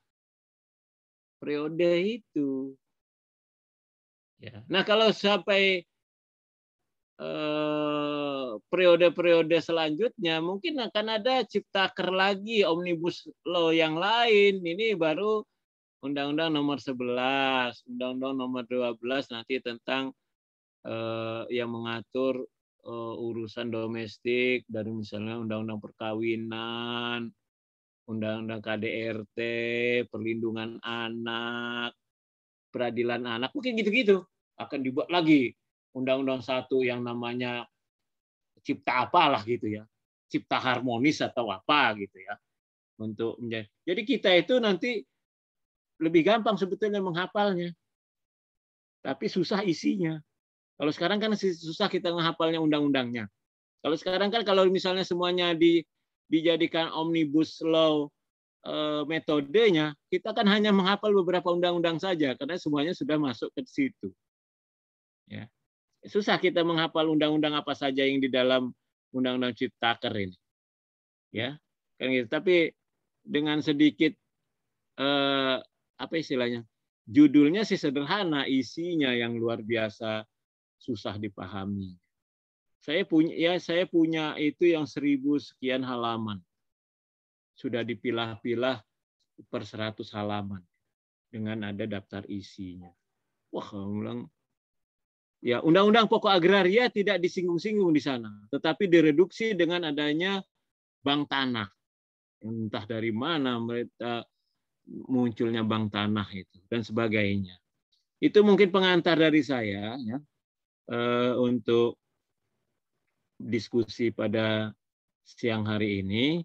periode itu ya nah kalau sampai Eh, periode-periode selanjutnya mungkin akan ada ciptaker lagi omnibus law yang lain ini baru undang-undang nomor 11, undang-undang nomor 12 nanti tentang eh, yang mengatur eh, urusan domestik dari misalnya undang-undang perkawinan, undang-undang KDRT, perlindungan anak, peradilan anak, mungkin gitu-gitu akan dibuat lagi undang-undang satu yang namanya cipta apalah gitu ya cipta harmonis atau apa gitu ya untuk menjadi jadi kita itu nanti lebih gampang sebetulnya menghafalnya tapi susah isinya kalau sekarang kan susah kita menghafalnya undang-undangnya kalau sekarang kan kalau misalnya semuanya di dijadikan omnibus law e, metodenya kita kan hanya menghafal beberapa undang-undang saja karena semuanya sudah masuk ke situ ya susah kita menghafal undang-undang apa saja yang di dalam undang-undang ciptaker ini. Ya, kan gitu. Tapi dengan sedikit eh, apa istilahnya? Judulnya sih sederhana, isinya yang luar biasa susah dipahami. Saya punya ya saya punya itu yang seribu sekian halaman. Sudah dipilah-pilah per seratus halaman dengan ada daftar isinya. Wah, ngulang Ya, undang-undang pokok agraria tidak disinggung-singgung di sana, tetapi direduksi dengan adanya bank tanah. Entah dari mana mereka munculnya bank tanah itu dan sebagainya. Itu mungkin pengantar dari saya ya eh, untuk diskusi pada siang hari ini.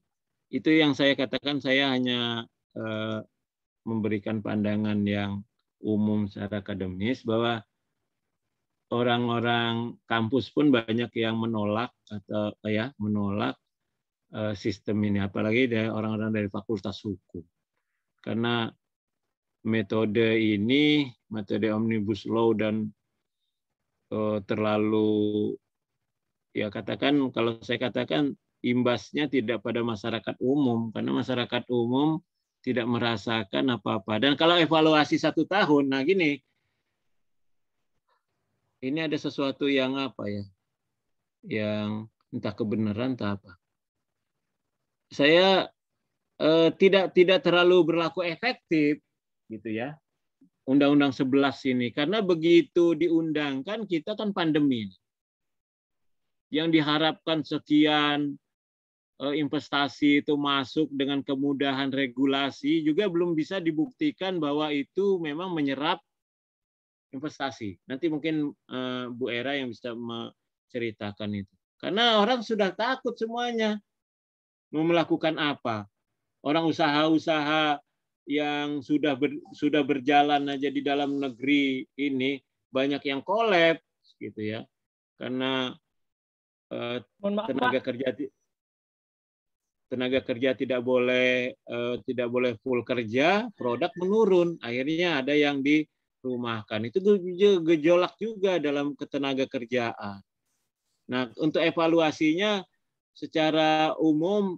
Itu yang saya katakan saya hanya eh, memberikan pandangan yang umum secara akademis bahwa orang-orang kampus pun banyak yang menolak atau ya menolak eh, sistem ini apalagi dari orang-orang dari fakultas hukum karena metode ini metode omnibus law dan eh, terlalu ya katakan kalau saya katakan imbasnya tidak pada masyarakat umum karena masyarakat umum tidak merasakan apa-apa dan kalau evaluasi satu tahun nah gini ini ada sesuatu yang apa ya? Yang entah kebenaran entah apa. Saya eh, tidak tidak terlalu berlaku efektif gitu ya. Undang-Undang 11 ini karena begitu diundangkan kita kan pandemi Yang diharapkan sekian eh, investasi itu masuk dengan kemudahan regulasi juga belum bisa dibuktikan bahwa itu memang menyerap investasi. Nanti mungkin uh, Bu Era yang bisa menceritakan itu. Karena orang sudah takut semuanya mau melakukan apa. Orang usaha-usaha yang sudah ber, sudah berjalan aja di dalam negeri ini banyak yang kolaps gitu ya. Karena uh, tenaga kerja tenaga kerja tidak boleh uh, tidak boleh full kerja, produk menurun. Akhirnya ada yang di rumahkan. Itu gejolak juga dalam ketenaga kerjaan. Nah, untuk evaluasinya secara umum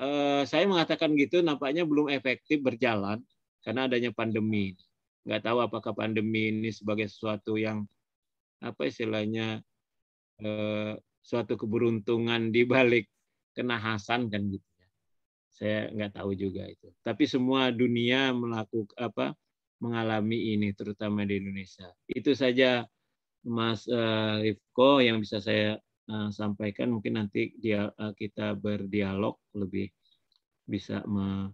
eh, saya mengatakan gitu nampaknya belum efektif berjalan karena adanya pandemi. Nggak tahu apakah pandemi ini sebagai sesuatu yang apa istilahnya eh, suatu keberuntungan di balik kenahasan kan gitu ya. Saya nggak tahu juga itu. Tapi semua dunia melakukan apa mengalami ini, terutama di Indonesia. Itu saja Mas uh, Rifko yang bisa saya eh, sampaikan. Mungkin nanti dia, eh, kita berdialog lebih bisa me,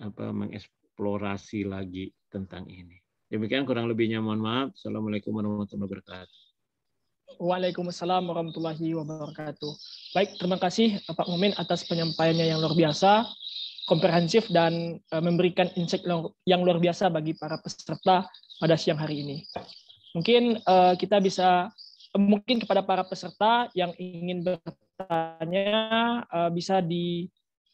apa, mengeksplorasi lagi tentang ini. Demikian kurang lebihnya mohon maaf. Assalamualaikum warahmatullahi wabarakatuh. Waalaikumsalam warahmatullahi wabarakatuh. Baik, terima kasih Pak Mumin atas penyampaiannya yang luar biasa komprehensif dan eh, memberikan insight yang luar biasa bagi para peserta pada siang hari ini. Mungkin eh, kita bisa mungkin kepada para peserta yang ingin bertanya eh, bisa di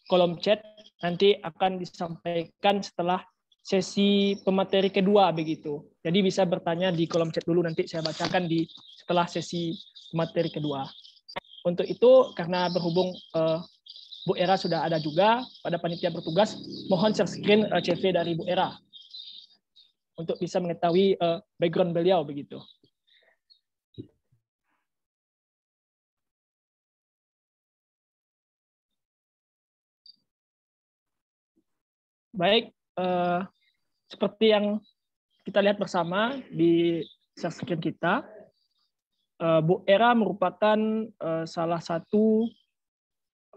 kolom chat nanti akan disampaikan setelah sesi pemateri kedua begitu. Jadi bisa bertanya di kolom chat dulu nanti saya bacakan di setelah sesi pemateri kedua. Untuk itu karena berhubung Bu Era sudah ada juga pada panitia bertugas. Mohon share screen uh, eh, CV dari Bu Era untuk bisa mengetahui uh, background beliau begitu. Baik, uh, seperti yang kita lihat bersama di share screen kita, Bu Era merupakan salah satu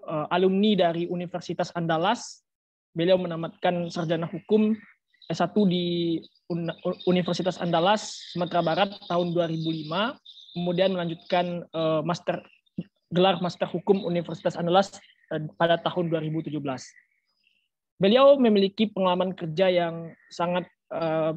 Eh, alumni dari Universitas Andalas. Beliau menamatkan sarjana hukum S1 di Universitas Andalas, Sumatera Barat tahun 2005, kemudian melanjutkan eh, master gelar master hukum Universitas Andalas eh, pada tahun 2017. Beliau memiliki pengalaman kerja yang sangat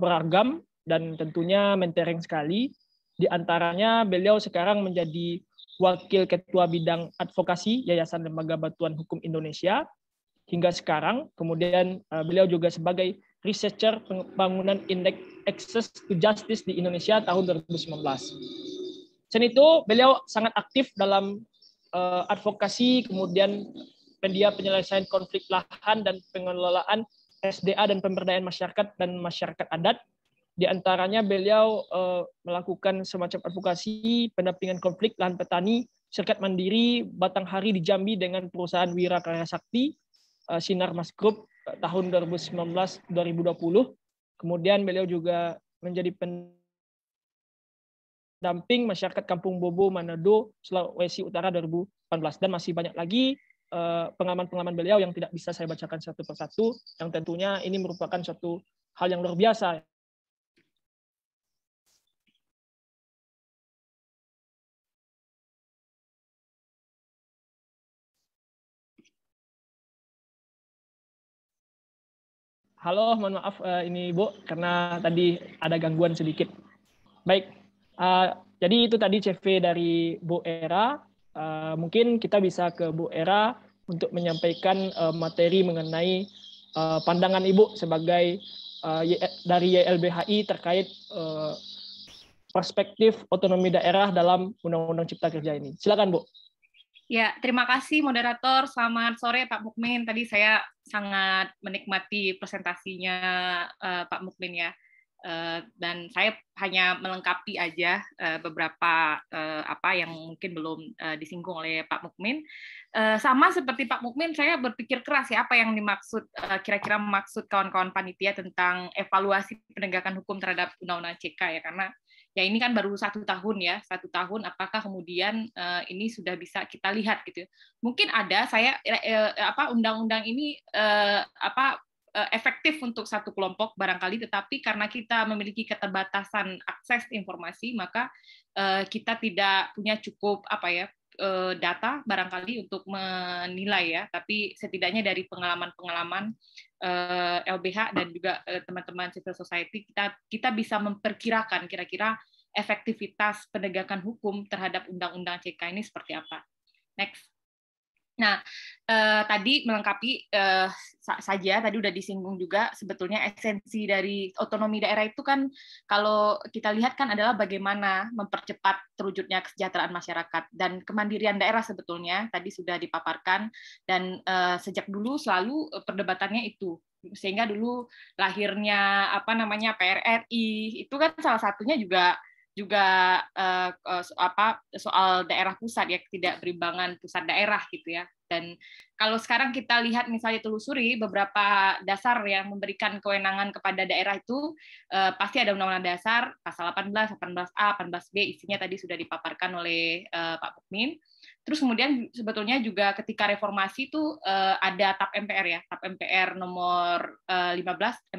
beragam dan tentunya mentereng sekali. Di antaranya beliau sekarang menjadi Wakil Ketua Bidang Advokasi Yayasan Lembaga Batuan Hukum Indonesia hingga sekarang. Kemudian eh, beliau juga sebagai researcher pembangunan indeks Access to Justice di Indonesia tahun 2019. Selain itu, beliau sangat aktif dalam uh, advokasi, kemudian pendia penyelesaian konflik lahan dan pengelolaan SDA dan pemberdayaan masyarakat dan masyarakat adat di antaranya beliau uh, melakukan semacam advokasi pendampingan konflik lahan petani, serikat mandiri Batang Hari di Jambi dengan perusahaan Wira Karya Sakti, uh, Sinar Mas Group eh, tahun 2019-2020. Kemudian beliau juga menjadi pendamping masyarakat Kampung Bobo Manado Sulawesi Utara 2018 dan masih banyak lagi pengalaman-pengalaman beliau yang tidak bisa saya bacakan satu persatu, yang tentunya ini merupakan suatu hal yang luar biasa Halo, mohon maaf uh, ini Bu, karena tadi ada gangguan sedikit. Baik, uh, jadi itu tadi CV dari Bu Era. Uh, mungkin kita bisa ke Bu Era untuk menyampaikan uh, materi mengenai uh, pandangan Ibu sebagai uh, dari YLBHI terkait uh, perspektif otonomi daerah dalam Undang-Undang Cipta Kerja ini. Silakan Bu. Ya, terima kasih moderator. Selamat sore Pak Mukmin. Tadi saya sangat menikmati presentasinya uh, Pak Mukmin ya. Uh, dan saya hanya melengkapi aja uh, beberapa uh, apa yang mungkin belum uh, disinggung oleh Pak Mukmin. Uh, sama seperti Pak Mukmin, saya berpikir keras ya apa yang dimaksud uh, kira-kira maksud kawan-kawan panitia tentang evaluasi penegakan hukum terhadap undang-undang CK ya karena ya ini kan baru satu tahun ya satu tahun apakah kemudian uh, ini sudah bisa kita lihat gitu ya. mungkin ada saya uh, apa undang-undang ini uh, apa efektif untuk satu kelompok barangkali tetapi karena kita memiliki keterbatasan akses informasi maka uh, kita tidak punya cukup apa ya Eh, data barangkali untuk menilai ya, tapi setidaknya dari pengalaman-pengalaman LBH eh, dan juga eh, teman-teman uh, civil society kita kita bisa memperkirakan kira-kira efektivitas penegakan hukum terhadap undang-undang CK ini seperti apa. Next. Nah, eh, tadi melengkapi eh, sa saja, tadi udah disinggung juga sebetulnya esensi dari otonomi daerah itu kan kalau kita lihat kan adalah bagaimana mempercepat terwujudnya kesejahteraan masyarakat dan kemandirian daerah sebetulnya tadi sudah dipaparkan dan eh, sejak dulu selalu perdebatannya itu sehingga dulu lahirnya apa namanya PRRI itu kan salah satunya juga juga uh, uh, apa soal daerah pusat ya tidak ketidakberimbangan pusat daerah gitu ya dan kalau sekarang kita lihat misalnya telusuri beberapa dasar yang memberikan kewenangan kepada daerah itu eh, pasti ada undang-undang dasar pasal 18, 18A, 18B isinya tadi sudah dipaparkan oleh uh, Pak Pukmin. Terus kemudian sebetulnya juga ketika reformasi itu eh, ada TAP MPR ya, TAP MPR nomor uh, 15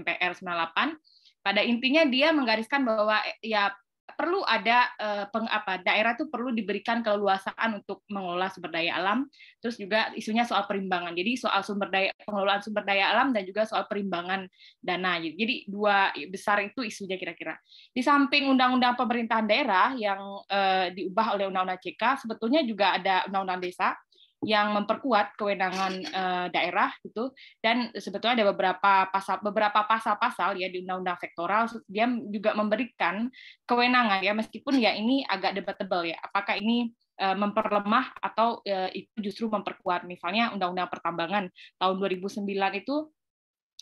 MPR 98 pada intinya dia menggariskan bahwa ya perlu ada eh, peng, apa daerah tuh perlu diberikan keleluasaan untuk mengelola sumber daya alam terus juga isunya soal perimbangan jadi soal sumber daya pengelolaan sumber daya alam dan juga soal perimbangan dana jadi dua besar itu isunya kira-kira di samping undang-undang pemerintahan daerah yang eh, diubah oleh undang-undang CK sebetulnya juga ada undang-undang desa yang memperkuat kewenangan uh, daerah gitu dan sebetulnya ada beberapa pasal beberapa pasal-pasal ya di undang-undang sektoral dia juga memberikan kewenangan ya meskipun ya ini agak debatable ya apakah ini eh, memperlemah atau uh, itu justru memperkuat misalnya undang-undang pertambangan tahun 2009 itu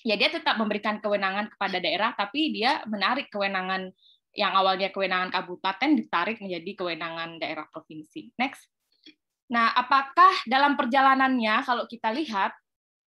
ya dia tetap memberikan kewenangan kepada daerah tapi dia menarik kewenangan yang awalnya kewenangan kabupaten ditarik menjadi kewenangan daerah provinsi. Next. Nah, apakah dalam perjalanannya kalau kita lihat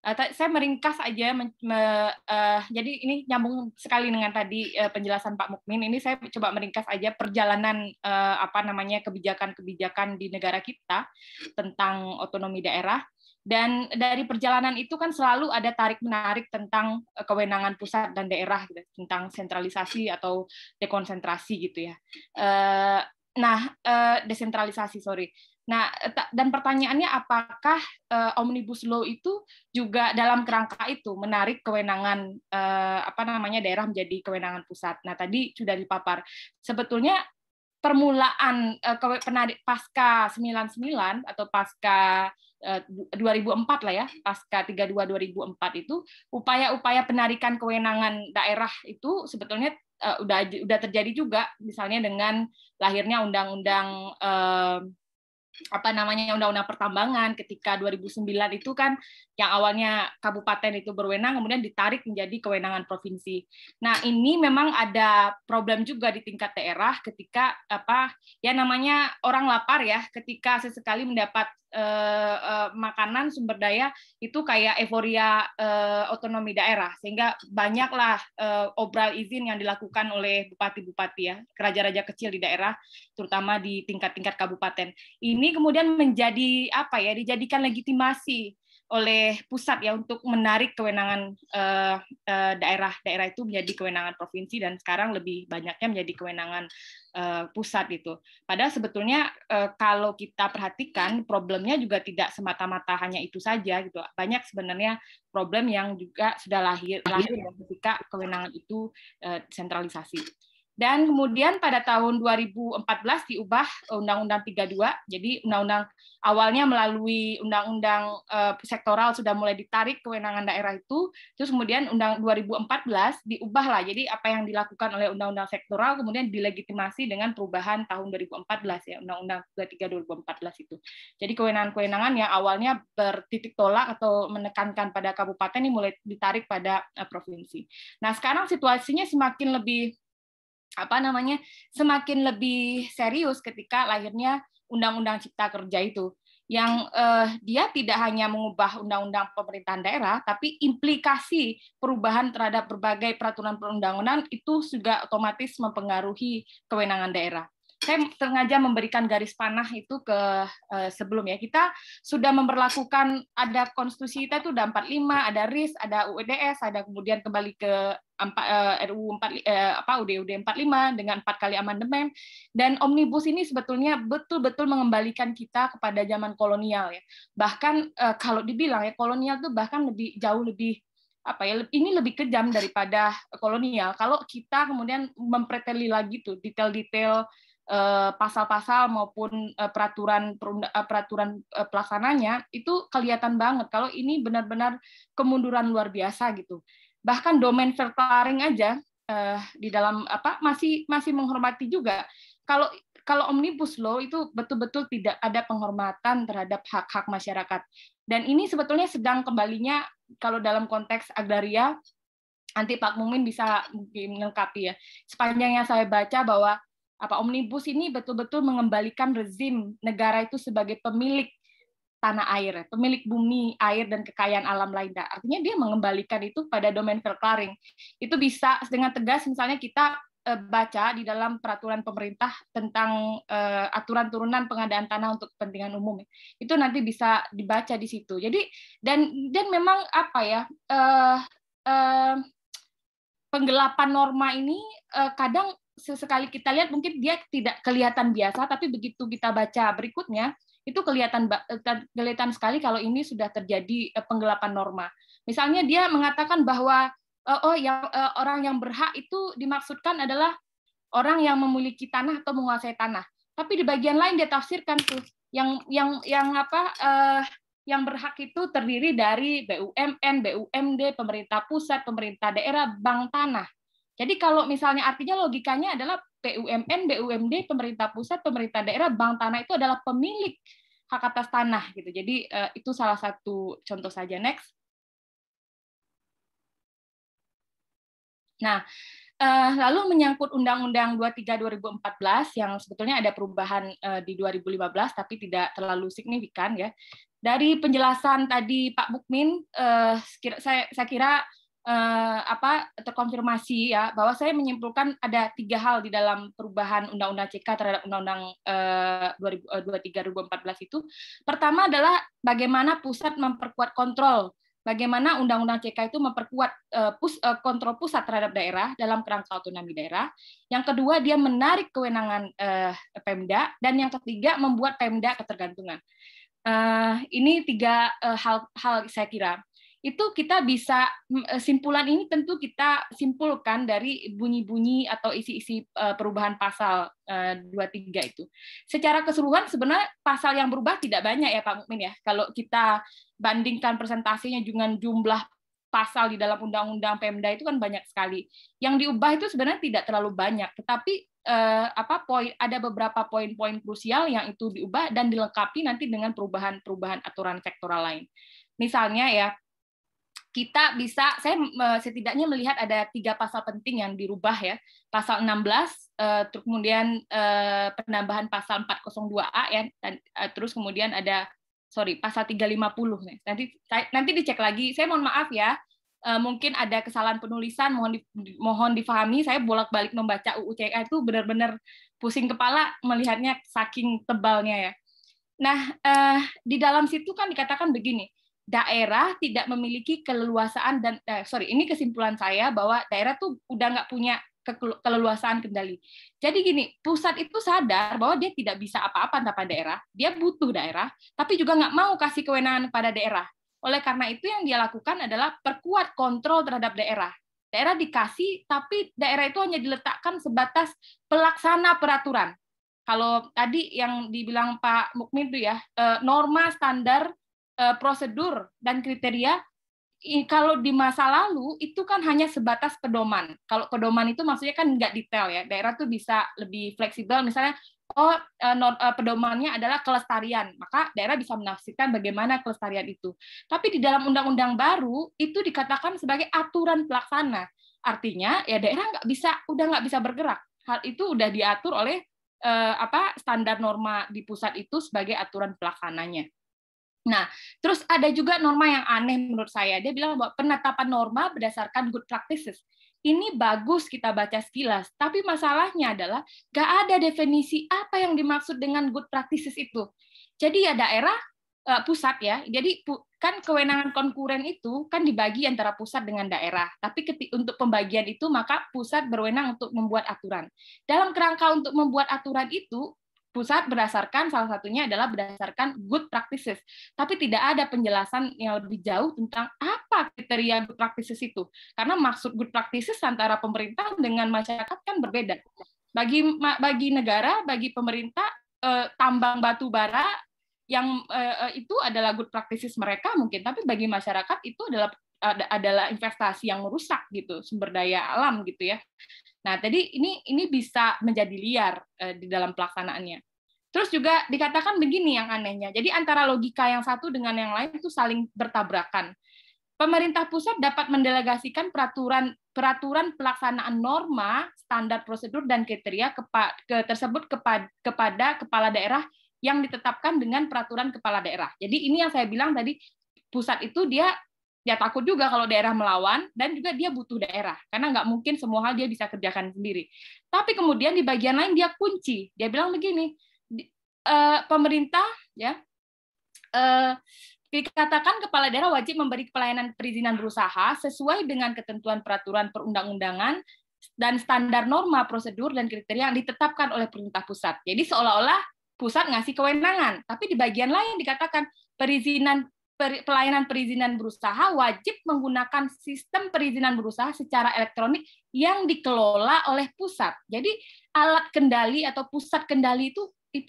eh, saya meringkas aja eh, jadi ini nyambung sekali dengan tadi eh, penjelasan Pak Mukmin ini saya coba meringkas aja perjalanan apa namanya kebijakan-kebijakan di negara kita tentang otonomi daerah dan dari perjalanan itu kan selalu ada tarik menarik tentang kewenangan pusat dan daerah gitu, tentang sentralisasi atau dekonsentrasi gitu ya nah desentralisasi sorry Nah, eh, dan pertanyaannya apakah uh, omnibus law itu juga dalam kerangka itu menarik kewenangan uh, apa namanya daerah menjadi kewenangan pusat. Nah, tadi sudah dipapar. Sebetulnya permulaan uh, penarik pasca 99 atau pasca 2004 lah ya, pasca 32 2004 itu upaya-upaya penarikan kewenangan daerah itu sebetulnya uh, udah udah terjadi juga misalnya dengan lahirnya undang -undang, apa namanya undang-undang pertambangan ketika 2009 itu kan yang awalnya kabupaten itu berwenang kemudian ditarik menjadi kewenangan provinsi. Nah, ini memang ada problem juga di tingkat daerah ketika apa ya namanya orang lapar ya ketika sesekali mendapat Eh, eh, makanan sumber daya itu kayak euforia eh, otonomi daerah sehingga banyaklah eh, obral izin yang dilakukan oleh bupati-bupati ya raja-raja kecil di daerah terutama di tingkat-tingkat kabupaten ini kemudian menjadi apa ya dijadikan legitimasi oleh pusat ya untuk menarik kewenangan daerah-daerah eh, itu menjadi kewenangan provinsi dan sekarang lebih banyaknya menjadi kewenangan eh, pusat itu. Padahal sebetulnya eh, kalau kita perhatikan problemnya juga tidak semata-mata hanya itu saja gitu. Banyak sebenarnya problem yang juga sudah lahir lahir ketika kewenangan itu sentralisasi. Dan kemudian pada tahun 2014 diubah Undang-Undang 32. Jadi undang-undang awalnya melalui undang-undang eh, sektoral sudah mulai ditarik kewenangan daerah itu. Terus kemudian undang 2014 lah Jadi apa yang dilakukan oleh undang-undang sektoral kemudian dilegitimasi dengan perubahan tahun 2014 ya, Undang-Undang 33 2014 itu. Jadi kewenangan-kewenangan yang awalnya bertitik tolak atau menekankan pada kabupaten ini mulai ditarik pada eh, provinsi. Nah, sekarang situasinya semakin lebih apa namanya semakin lebih serius ketika lahirnya undang-undang cipta kerja itu yang eh, dia tidak hanya mengubah undang-undang pemerintahan daerah tapi implikasi perubahan terhadap berbagai peraturan perundang-undangan itu juga otomatis mempengaruhi kewenangan daerah saya sengaja memberikan garis panah itu ke uh, sebelum ya. Kita sudah memperlakukan ada konstitusi kita itu ada 45, ada RIS, ada UUDS e ada kemudian kembali ke eh, RUU 4 eh, apa UUD 45 dengan empat kali amandemen dan omnibus ini sebetulnya betul-betul mengembalikan kita kepada zaman kolonial ya. Bahkan eh, kalau dibilang ya kolonial itu bahkan lebih jauh lebih apa ya ini lebih kejam daripada kolonial kalau kita kemudian mempreteli lagi tuh detail-detail Eh, pasal-pasal maupun eh, peraturan eh, peraturan pelaksananya itu kelihatan banget kalau ini benar-benar kemunduran luar biasa gitu. Bahkan domain filtering aja di dalam apa masih masih menghormati juga. Kalau kalau omnibus law itu betul-betul tidak ada penghormatan terhadap hak-hak masyarakat. Dan ini sebetulnya sedang kembalinya kalau dalam konteks agraria anti Pak Mumin bisa melengkapi ya. Sepanjang yang saya baca bahwa apa omnibus ini betul-betul mengembalikan rezim negara itu sebagai pemilik tanah air, ya, pemilik bumi, air dan kekayaan alam lainnya. Artinya dia mengembalikan itu pada domain verklaring. Itu bisa dengan tegas misalnya kita eh, baca di dalam peraturan pemerintah tentang uh, aturan turunan pengadaan tanah untuk kepentingan umum ya. itu nanti bisa dibaca di situ jadi dan dan memang apa ya uh, uh, penggelapan norma ini uh, kadang sesekali kita lihat mungkin dia tidak kelihatan biasa, tapi begitu kita baca berikutnya itu kelihatan eh, kelihatan sekali kalau ini sudah terjadi eh, penggelapan norma. Misalnya dia mengatakan bahwa eh, oh yang orang yang berhak itu dimaksudkan adalah orang yang memiliki tanah atau menguasai tanah. Tapi di bagian lain dia tafsirkan tuh yang yang yang apa eh, yang berhak itu terdiri dari BUMN, BUMD, pemerintah pusat, pemerintah daerah, bank tanah. Jadi kalau misalnya artinya logikanya adalah BUMN, BUMD, pemerintah pusat, pemerintah daerah, bank tanah itu adalah pemilik hak atas tanah gitu. Jadi eh, itu salah satu contoh saja. Next. Nah, eh, lalu menyangkut Undang-Undang 23 2014 yang sebetulnya ada perubahan eh, di 2015 tapi tidak terlalu signifikan ya. Dari penjelasan tadi Pak Bukmin, saya kira eh, apa terkonfirmasi ya bahwa saya menyimpulkan ada tiga hal di dalam perubahan undang-undang CK terhadap undang-undang eh, 2023 2014 eh, itu. Pertama adalah bagaimana pusat memperkuat kontrol bagaimana undang-undang CK itu memperkuat uh, pus, uh, kontrol pusat terhadap daerah dalam kerangka otonomi daerah. Yang kedua, dia menarik kewenangan uh, Pemda dan yang ketiga membuat Pemda ketergantungan. Uh, ini tiga hal hal hal saya kira itu kita bisa eh, simpulan ini tentu kita simpulkan dari bunyi-bunyi atau isi-isi eh, perubahan pasal 23 eh, itu. Secara keseluruhan sebenarnya pasal yang berubah tidak banyak ya Pak Mukmin ya. Kalau kita bandingkan presentasinya dengan jumlah pasal di dalam undang-undang Pemda itu kan banyak sekali. Yang diubah itu sebenarnya tidak terlalu banyak, tetapi eh, apa poin ada beberapa poin-poin krusial yang itu diubah dan dilengkapi nanti dengan perubahan-perubahan aturan sektoral lain. Misalnya ya kita bisa saya eh, setidaknya melihat ada tiga pasal penting yang dirubah ya pasal 16 eh, terus kemudian eh, penambahan pasal 402a ya dan, terus kemudian ada sorry pasal 350 nanti nanti dicek lagi saya mohon maaf ya mungkin ada kesalahan penulisan mohon di, mohon difahami saya bolak-balik membaca UU CK itu benar-benar pusing kepala melihatnya saking tebalnya ya nah di dalam situ kan dikatakan begini daerah tidak memiliki keleluasaan dan eh, sorry ini kesimpulan saya bahwa daerah tuh udah nggak punya keleluasaan kendali. Jadi gini, pusat itu sadar bahwa dia tidak bisa apa-apa tanpa daerah, dia butuh daerah, tapi juga nggak mau kasih kewenangan pada daerah. Oleh karena itu yang dia lakukan adalah perkuat kontrol terhadap daerah. Daerah dikasih, tapi daerah itu hanya diletakkan sebatas pelaksana peraturan. Kalau tadi yang dibilang Pak Mukmin itu ya, eh, norma standar Eh, prosedur dan kriteria kalau di masa lalu itu kan hanya sebatas pedoman. Kalau pedoman itu maksudnya kan nggak detail ya. Daerah tuh bisa lebih fleksibel. Misalnya, oh eh, eh, pedomannya adalah kelestarian, maka daerah bisa menafsirkan bagaimana kelestarian itu. Tapi di dalam undang-undang baru itu dikatakan sebagai aturan pelaksana. Artinya ya daerah nggak bisa, udah nggak bisa bergerak. Hal itu udah diatur oleh eh, apa standar norma di pusat itu sebagai aturan pelaksananya. Nah, terus ada juga norma yang aneh menurut saya. Dia bilang bahwa penetapan norma berdasarkan good practices. Ini bagus kita baca sekilas, tapi masalahnya adalah nggak ada definisi apa yang dimaksud dengan good practices itu. Jadi ya daerah eh, pusat ya. Jadi kan kewenangan konkuren itu kan dibagi antara pusat dengan daerah. Tapi untuk pembagian itu maka pusat berwenang untuk membuat aturan. Dalam kerangka untuk membuat aturan itu pusat berdasarkan salah satunya adalah berdasarkan good practices. Tapi tidak ada penjelasan yang lebih jauh tentang apa kriteria good practices itu. Karena maksud good practices antara pemerintah dengan masyarakat kan berbeda. Bagi bagi negara, bagi pemerintah eh, tambang batu bara yang eh, eh, itu adalah good practices mereka mungkin, tapi bagi masyarakat itu adalah ada, adalah investasi yang merusak gitu sumber daya alam gitu ya. Nah tadi ini ini bisa menjadi liar eh, di dalam pelaksanaannya. Terus juga dikatakan begini yang anehnya. Jadi antara logika yang satu dengan yang lain itu saling bertabrakan. Pemerintah pusat dapat mendelegasikan peraturan peraturan pelaksanaan norma, standar prosedur dan kriteria kepa, ke, tersebut kepa, kepada kepala daerah yang ditetapkan dengan peraturan kepala daerah. Jadi ini yang saya bilang tadi pusat itu dia dia ya, takut juga kalau daerah melawan dan juga dia butuh daerah karena nggak mungkin semua hal dia bisa kerjakan sendiri. Tapi kemudian di bagian lain dia kunci, dia bilang begini, eh, pemerintah ya eh, dikatakan kepala daerah wajib memberi pelayanan perizinan berusaha sesuai dengan ketentuan peraturan perundang-undangan dan standar norma prosedur dan kriteria yang ditetapkan oleh pemerintah pusat. Jadi seolah-olah pusat ngasih kewenangan, tapi di bagian lain dikatakan perizinan pelayanan perizinan berusaha wajib menggunakan sistem perizinan berusaha secara elektronik yang dikelola oleh pusat. Jadi alat kendali atau pusat kendali itu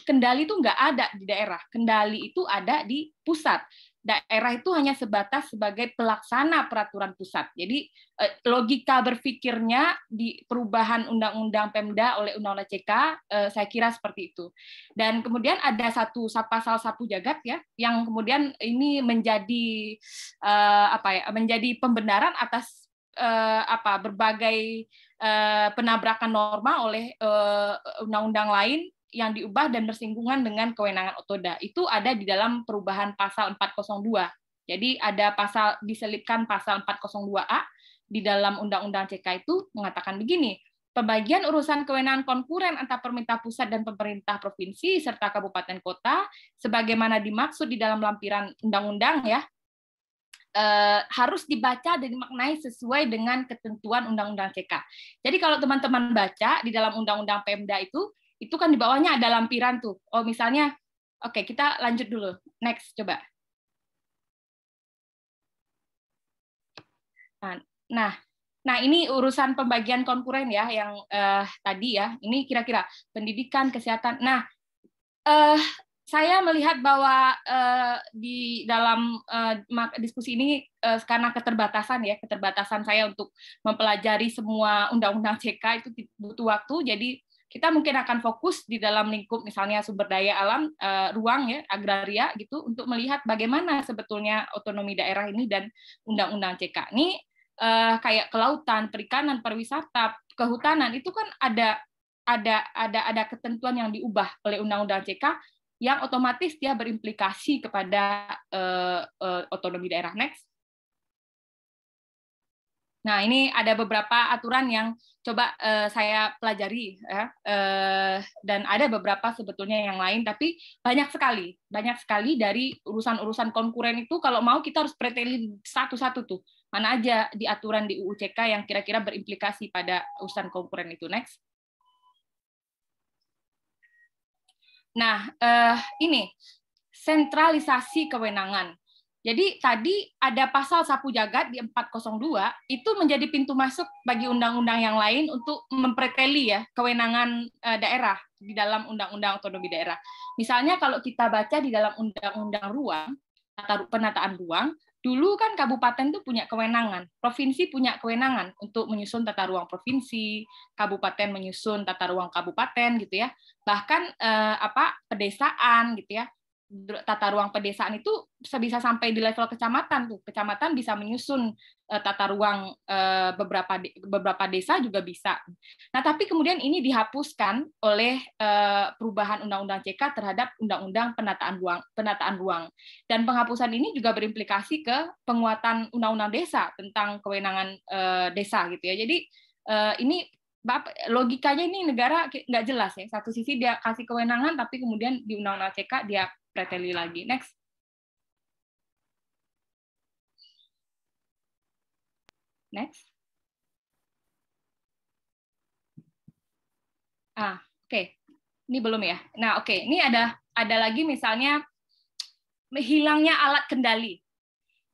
kendali itu nggak ada di daerah. Kendali itu ada di pusat daerah itu hanya sebatas sebagai pelaksana peraturan pusat. Jadi eh, logika berpikirnya di perubahan undang-undang Pemda oleh Undang-Undang CK eh, saya kira seperti itu. Dan kemudian ada satu pasal sapu jagat ya yang kemudian ini menjadi eh, apa ya menjadi pembenaran atas apa berbagai penabrakan norma oleh undang-undang lain yang diubah dan bersinggungan dengan kewenangan otoda. Itu ada di dalam perubahan pasal 402. Jadi ada pasal diselipkan pasal 402A di dalam Undang-Undang CK itu mengatakan begini, Pembagian urusan kewenangan konkuren antara pemerintah pusat dan pemerintah provinsi serta kabupaten kota, sebagaimana dimaksud di dalam lampiran undang-undang ya, eh, harus dibaca dan dimaknai sesuai dengan ketentuan undang-undang CK. Jadi kalau teman-teman baca di dalam undang-undang Pemda itu itu kan di bawahnya ada lampiran tuh. Oh, misalnya, oke, okay, kita lanjut dulu. Next, coba. Nah, nah, nah, ini urusan pembagian konkuren ya, yang eh, tadi ya. Ini kira-kira pendidikan, kesehatan. Nah, eh, saya melihat bahwa eh, di dalam eh, diskusi ini eh, karena keterbatasan ya, keterbatasan saya untuk mempelajari semua undang-undang CK itu butuh waktu. Jadi kita mungkin akan fokus di dalam lingkup misalnya sumber daya alam uh, ruang ya agraria gitu untuk melihat bagaimana sebetulnya otonomi daerah ini dan undang-undang CK ini uh, kayak kelautan perikanan pariwisata kehutanan itu kan ada ada ada ada ketentuan yang diubah oleh undang-undang CK yang otomatis dia berimplikasi kepada uh, uh, otonomi daerah next Nah, ini ada beberapa aturan yang coba uh, saya pelajari ya. Uh, dan ada beberapa sebetulnya yang lain tapi banyak sekali, banyak sekali dari urusan-urusan konkuren itu kalau mau kita harus pretelin satu-satu tuh. Mana aja di aturan di UU CK yang kira-kira berimplikasi pada urusan konkuren itu. Next. Nah, uh, ini sentralisasi kewenangan. Jadi tadi ada pasal sapu jagat di 402 itu menjadi pintu masuk bagi undang-undang yang lain untuk mempreteli ya kewenangan eh, daerah di dalam undang-undang otonomi daerah. Misalnya kalau kita baca di dalam undang-undang ruang atau penataan ruang, dulu kan kabupaten itu punya kewenangan, provinsi punya kewenangan untuk menyusun tata ruang provinsi, kabupaten menyusun tata ruang kabupaten gitu ya. Bahkan eh, apa pedesaan gitu ya tata ruang pedesaan itu bisa sampai di level kecamatan tuh kecamatan bisa menyusun uh, tata ruang uh, beberapa de beberapa desa juga bisa nah tapi kemudian ini dihapuskan oleh uh, perubahan undang-undang CK terhadap undang-undang penataan ruang penataan ruang dan penghapusan ini juga berimplikasi ke penguatan undang-undang desa tentang kewenangan uh, desa gitu ya jadi uh, ini logikanya ini negara nggak jelas ya. Satu sisi dia kasih kewenangan, tapi kemudian di Undang-Undang CK dia Preteli lagi. Next. Next. Ah, oke. Okay. Ini belum ya. Nah, oke. Okay. Ini ada ada lagi misalnya hilangnya alat kendali.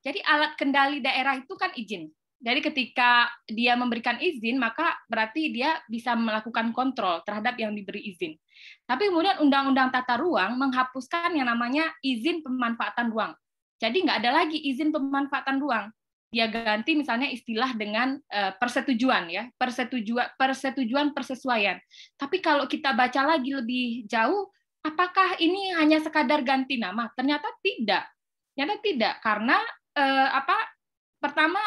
Jadi alat kendali daerah itu kan izin. Jadi ketika dia memberikan izin, maka berarti dia bisa melakukan kontrol terhadap yang diberi izin. Tapi kemudian Undang-Undang Tata Ruang menghapuskan yang namanya izin pemanfaatan ruang. Jadi nggak ada lagi izin pemanfaatan ruang. Dia ganti misalnya istilah dengan eh, persetujuan ya, persetujuan persetujuan persesuaian. Tapi kalau kita baca lagi lebih jauh, apakah ini hanya sekadar ganti nama? Ternyata tidak. Ternyata tidak karena eh, apa? Pertama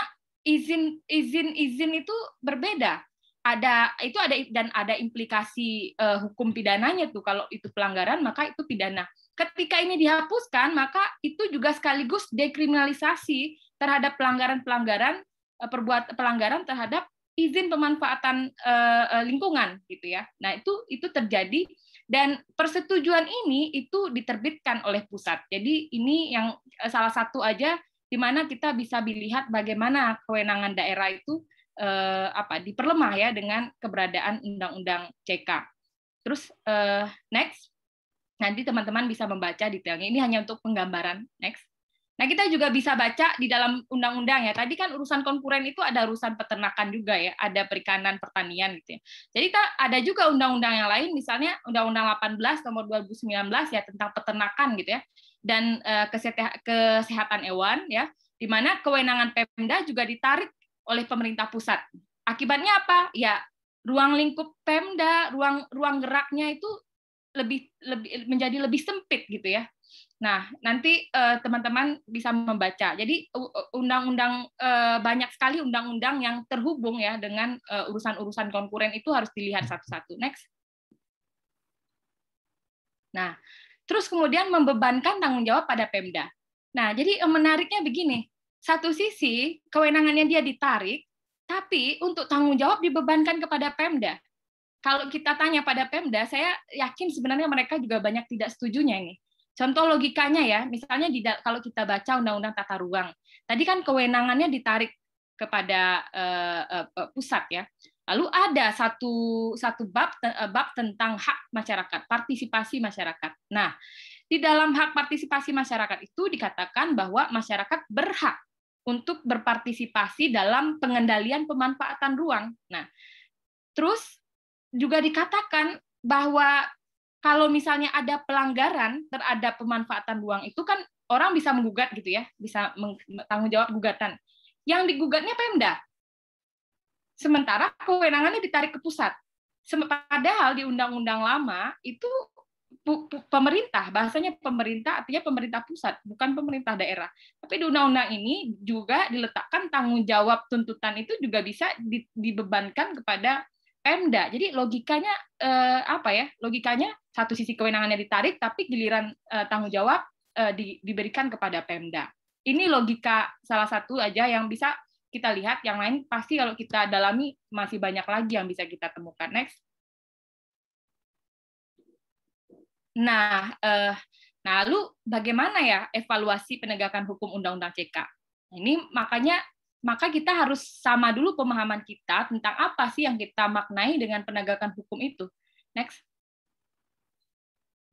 izin izin izin itu berbeda ada itu ada dan ada implikasi uh, hukum pidananya tuh kalau itu pelanggaran maka itu pidana. Ketika ini dihapuskan maka itu juga sekaligus dekriminalisasi terhadap pelanggaran-pelanggaran eh, perbuat pelanggaran terhadap izin pemanfaatan uh, lingkungan gitu ya. Nah, itu itu terjadi dan persetujuan ini itu diterbitkan oleh pusat. Jadi ini yang salah satu aja di mana kita bisa dilihat bagaimana kewenangan daerah itu eh, apa diperlemah ya dengan keberadaan undang-undang CK. Terus eh, next nanti teman-teman bisa membaca detailnya. Ini hanya untuk penggambaran. Next. Nah, kita juga bisa baca di dalam undang-undang ya. Tadi kan urusan konkuren itu ada urusan peternakan juga ya, ada perikanan, pertanian gitu ya. Jadi ada juga undang-undang yang lain misalnya Undang-Undang 18 nomor 2019 ya tentang peternakan gitu ya dan eh, kesehatan hewan ya di mana kewenangan Pemda juga ditarik oleh pemerintah pusat. Akibatnya apa? Ya, ruang lingkup Pemda, ruang ruang geraknya itu lebih lebih menjadi lebih sempit gitu ya. Nah, nanti eh, teman-teman uh, bisa membaca. Jadi undang-undang uh, banyak sekali undang-undang yang terhubung ya dengan eh, urusan-urusan konkuren itu harus dilihat satu-satu. Next. Nah, terus kemudian membebankan tanggung jawab pada Pemda. Nah, jadi menariknya begini, satu sisi kewenangannya dia ditarik, tapi untuk tanggung jawab dibebankan kepada Pemda. Kalau kita tanya pada Pemda, saya yakin sebenarnya mereka juga banyak tidak setujunya ini. Contoh logikanya ya, misalnya di, kalau kita baca Undang-Undang Tata Ruang, tadi kan kewenangannya ditarik kepada uh, uh, pusat ya. Lalu ada satu satu bab bab tentang hak masyarakat, partisipasi masyarakat. Nah, di dalam hak partisipasi masyarakat itu dikatakan bahwa masyarakat berhak untuk berpartisipasi dalam pengendalian pemanfaatan ruang. Nah, terus juga dikatakan bahwa kalau misalnya ada pelanggaran terhadap pemanfaatan ruang itu kan orang bisa menggugat gitu ya, bisa tanggung jawab gugatan. Yang digugatnya Pemda. Sementara kewenangannya ditarik ke pusat. Padahal di undang-undang lama itu pemerintah, bahasanya pemerintah artinya pemerintah pusat, bukan pemerintah daerah. Tapi di undang-undang ini juga diletakkan tanggung jawab tuntutan itu juga bisa dibebankan kepada Pemda. Jadi logikanya eh, apa ya? Logikanya satu sisi kewenangannya ditarik tapi giliran eh, tanggung jawab eh, di, diberikan kepada Pemda. Ini logika salah satu aja yang bisa kita lihat, yang lain pasti kalau kita dalami masih banyak lagi yang bisa kita temukan. Next. Nah, eh, nah, lalu bagaimana ya evaluasi penegakan hukum Undang-Undang CK? Ini makanya maka kita harus sama dulu pemahaman kita tentang apa sih yang kita maknai dengan penegakan hukum itu. Next.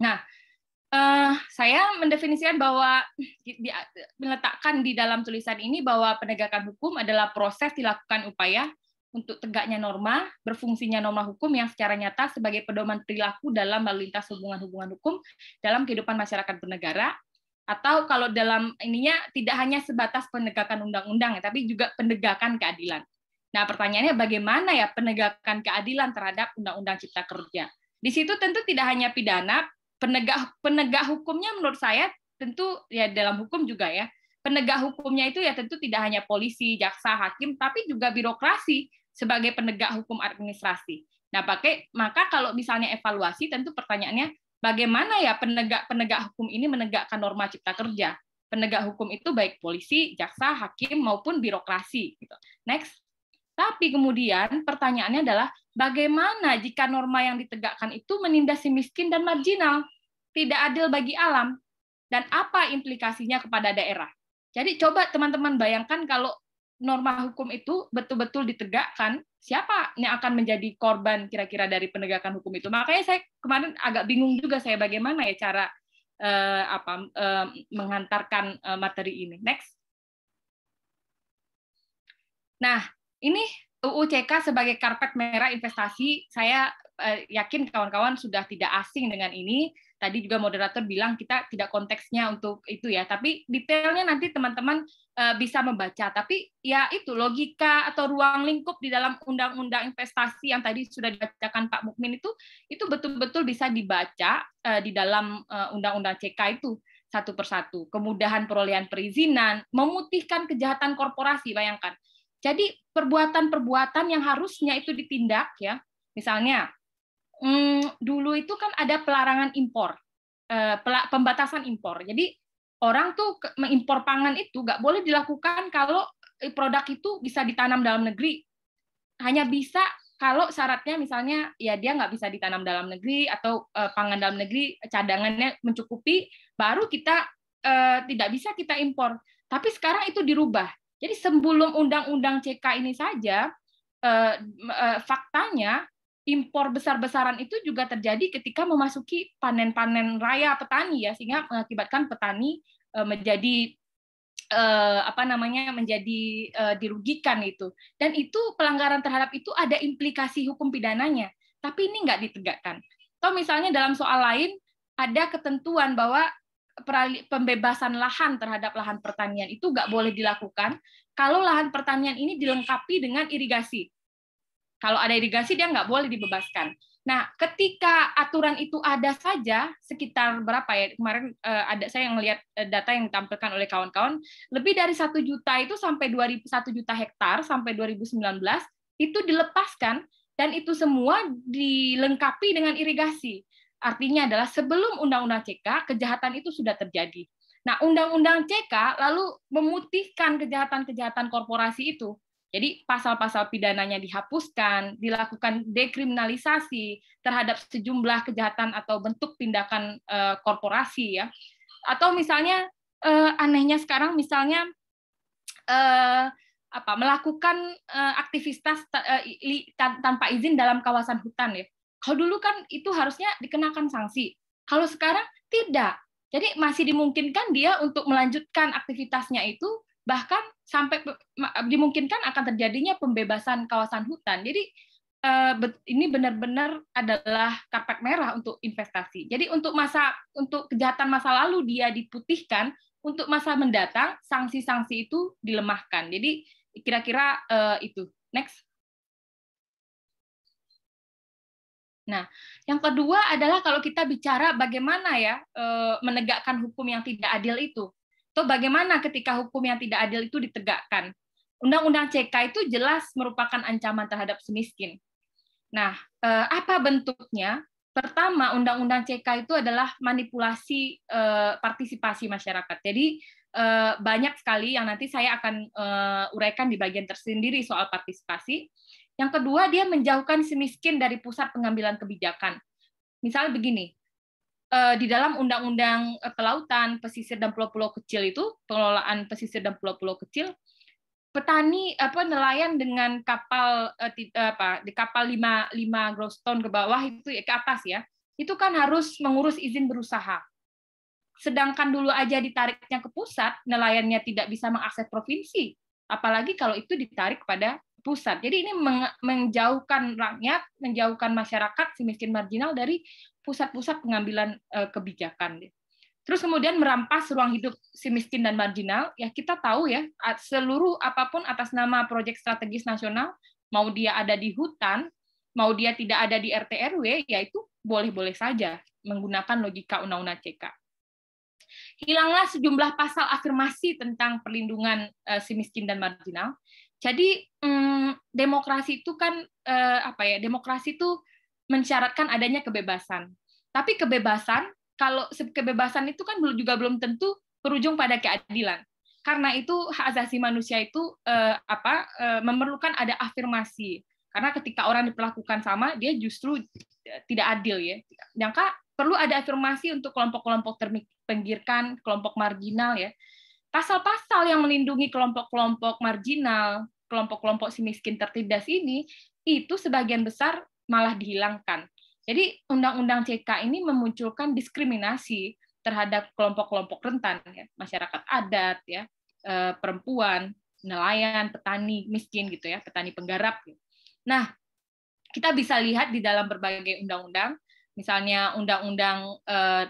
Nah, eh, saya mendefinisikan bahwa di, meletakkan di dalam tulisan ini bahwa penegakan hukum adalah proses dilakukan upaya untuk tegaknya norma, berfungsinya norma hukum yang secara nyata sebagai pedoman perilaku dalam lalu lintas hubungan-hubungan hukum dalam kehidupan masyarakat bernegara, atau kalau dalam ininya tidak hanya sebatas penegakan undang-undang, ya, tapi juga penegakan keadilan. Nah, pertanyaannya bagaimana ya penegakan keadilan terhadap Undang-Undang Cipta Kerja? Di situ tentu tidak hanya pidana, penegak penegak hukumnya menurut saya tentu ya dalam hukum juga ya. Penegak hukumnya itu ya tentu tidak hanya polisi, jaksa, hakim, tapi juga birokrasi sebagai penegak hukum administrasi. Nah, pakai maka kalau misalnya evaluasi tentu pertanyaannya bagaimana ya penegak-penegak hukum ini menegakkan norma cipta kerja? Penegak hukum itu baik polisi, jaksa, hakim maupun birokrasi gitu. Next. Tapi kemudian pertanyaannya adalah bagaimana jika norma yang ditegakkan itu menindas si miskin dan marginal, tidak adil bagi alam dan apa implikasinya kepada daerah. Jadi coba teman-teman bayangkan kalau norma hukum itu betul-betul ditegakkan, siapa yang akan menjadi korban kira-kira dari penegakan hukum itu? Makanya saya kemarin agak bingung juga saya bagaimana ya cara eh, apa eh, menghantarkan eh, materi ini. Next. Nah, ini UUCK sebagai karpet merah investasi, saya eh, yakin kawan-kawan sudah tidak asing dengan ini tadi juga moderator bilang kita tidak konteksnya untuk itu ya, tapi detailnya nanti teman-teman eh, bisa membaca. Tapi ya itu logika atau ruang lingkup di dalam undang-undang investasi yang tadi sudah dibacakan Pak Mukmin itu itu betul-betul bisa dibaca eh, di dalam eh, undang-undang CK itu satu persatu. Kemudahan perolehan perizinan, memutihkan kejahatan korporasi, bayangkan. Jadi perbuatan-perbuatan yang harusnya itu ditindak ya, misalnya hmm, dulu itu kan ada pelarangan impor, eh, pembatasan impor. Jadi orang tuh mengimpor pangan itu nggak boleh dilakukan kalau eh, produk itu bisa ditanam dalam negeri. Hanya bisa kalau syaratnya misalnya ya dia nggak bisa ditanam dalam negeri atau eh, pangan dalam negeri cadangannya mencukupi, baru kita eh, tidak bisa kita impor. Tapi sekarang itu dirubah. Jadi sebelum undang-undang CK ini saja eh, eh, faktanya impor besar-besaran itu juga terjadi ketika memasuki panen-panen raya petani ya sehingga mengakibatkan petani e, menjadi e, apa namanya menjadi e, dirugikan itu dan itu pelanggaran terhadap itu ada implikasi hukum pidananya tapi ini nggak ditegakkan atau misalnya dalam soal lain ada ketentuan bahwa pembebasan lahan terhadap lahan pertanian itu nggak boleh dilakukan kalau lahan pertanian ini dilengkapi dengan irigasi kalau ada irigasi dia nggak boleh dibebaskan. Nah, ketika aturan itu ada saja sekitar berapa ya kemarin eh, ada saya yang melihat eh, data yang ditampilkan oleh kawan-kawan lebih dari satu juta itu sampai dua satu juta hektar sampai 2019 itu dilepaskan dan itu semua dilengkapi dengan irigasi. Artinya adalah sebelum Undang-Undang CK kejahatan itu sudah terjadi. Nah, Undang-Undang CK lalu memutihkan kejahatan-kejahatan korporasi itu jadi pasal-pasal pidananya dihapuskan, dilakukan dekriminalisasi terhadap sejumlah kejahatan atau bentuk tindakan uh, korporasi ya. Atau misalnya uh, anehnya sekarang misalnya uh, apa melakukan uh, aktivitas uh, tanpa izin dalam kawasan hutan ya. Kalau dulu kan itu harusnya dikenakan sanksi. Kalau sekarang tidak. Jadi masih dimungkinkan dia untuk melanjutkan aktivitasnya itu bahkan sampai dimungkinkan akan terjadinya pembebasan kawasan hutan. Jadi eh, ini benar-benar adalah karpet merah untuk investasi. Jadi untuk masa untuk kejahatan masa lalu dia diputihkan, untuk masa mendatang sanksi-sanksi itu dilemahkan. Jadi kira-kira eh, itu. Next. Nah, yang kedua adalah kalau kita bicara bagaimana ya eh, menegakkan hukum yang tidak adil itu. Atau bagaimana ketika hukum yang tidak adil itu ditegakkan? Undang-Undang CK itu jelas merupakan ancaman terhadap semiskin. Nah, eh, apa bentuknya? Pertama, Undang-Undang CK itu adalah manipulasi eh, partisipasi masyarakat. Jadi eh, banyak sekali yang nanti saya akan uraikan di bagian tersendiri soal partisipasi. Yang kedua, dia menjauhkan semiskin dari pusat pengambilan kebijakan. Misal begini, Eh, di dalam undang-undang eh, kelautan pesisir dan pulau-pulau kecil itu pengelolaan pesisir dan pulau-pulau kecil petani apa nelayan dengan kapal eh, apa di kapal 5 5 gross ton ke bawah itu ya, ke atas ya itu kan harus mengurus izin berusaha sedangkan dulu aja ditariknya ke pusat nelayannya tidak bisa mengakses provinsi apalagi kalau itu ditarik pada pusat jadi ini menjauhkan rakyat menjauhkan masyarakat si miskin marginal dari pusat-pusat pengambilan eh, kebijakan. Terus kemudian merampas ruang hidup si miskin dan marginal, ya kita tahu ya, seluruh apapun atas nama proyek strategis nasional, mau dia ada di hutan, mau dia tidak ada di RT RW, ya itu boleh-boleh saja menggunakan logika Undang-Undang CK. Hilanglah sejumlah pasal afirmasi tentang perlindungan uh, si miskin dan marginal. Jadi mm, demokrasi itu kan eh, apa ya? Demokrasi itu mensyaratkan adanya kebebasan. Tapi kebebasan, kalau kebebasan itu kan juga belum tentu berujung pada keadilan. Karena itu hak asasi manusia itu eh, apa eh, memerlukan ada afirmasi. Karena ketika orang diperlakukan sama, dia justru eh, tidak adil ya. Jangka perlu ada afirmasi untuk kelompok-kelompok terpinggirkan, kelompok marginal ya. Pasal-pasal yang melindungi kelompok-kelompok marginal, kelompok-kelompok si miskin tertindas ini itu sebagian besar malah dihilangkan. Jadi Undang-Undang CK ini memunculkan diskriminasi terhadap kelompok-kelompok rentan, ya, masyarakat adat, ya, eh, perempuan, nelayan, petani miskin gitu ya, petani penggarap. Gitu. Nah, kita bisa lihat di dalam berbagai undang-undang, misalnya Undang-Undang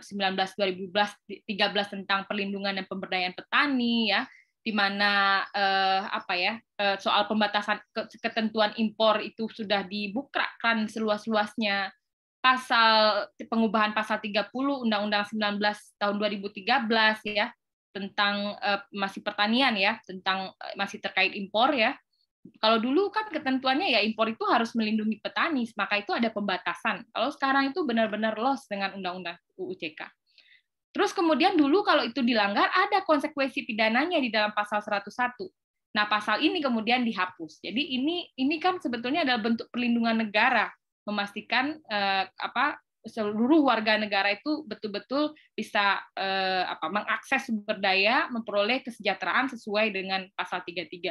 19 2013 13 tentang perlindungan dan pemberdayaan petani, ya, di mana eh, apa ya eh, soal pembatasan ke, ketentuan impor itu sudah dibukrakan seluas-luasnya pasal pengubahan pasal 30 Undang-Undang 19 tahun 2013 ya tentang eh, masih pertanian ya tentang eh, masih terkait impor ya kalau dulu kan ketentuannya ya impor itu harus melindungi petani maka itu ada pembatasan kalau sekarang itu benar-benar loss dengan Undang-Undang UUCK. -Undang Terus kemudian dulu kalau itu dilanggar ada konsekuensi pidananya di dalam pasal 101. Nah, pasal ini kemudian dihapus. Jadi ini ini kan sebetulnya adalah bentuk perlindungan negara memastikan eh, apa seluruh warga negara itu betul-betul bisa eh, apa mengakses sumber daya, memperoleh kesejahteraan sesuai dengan pasal 33.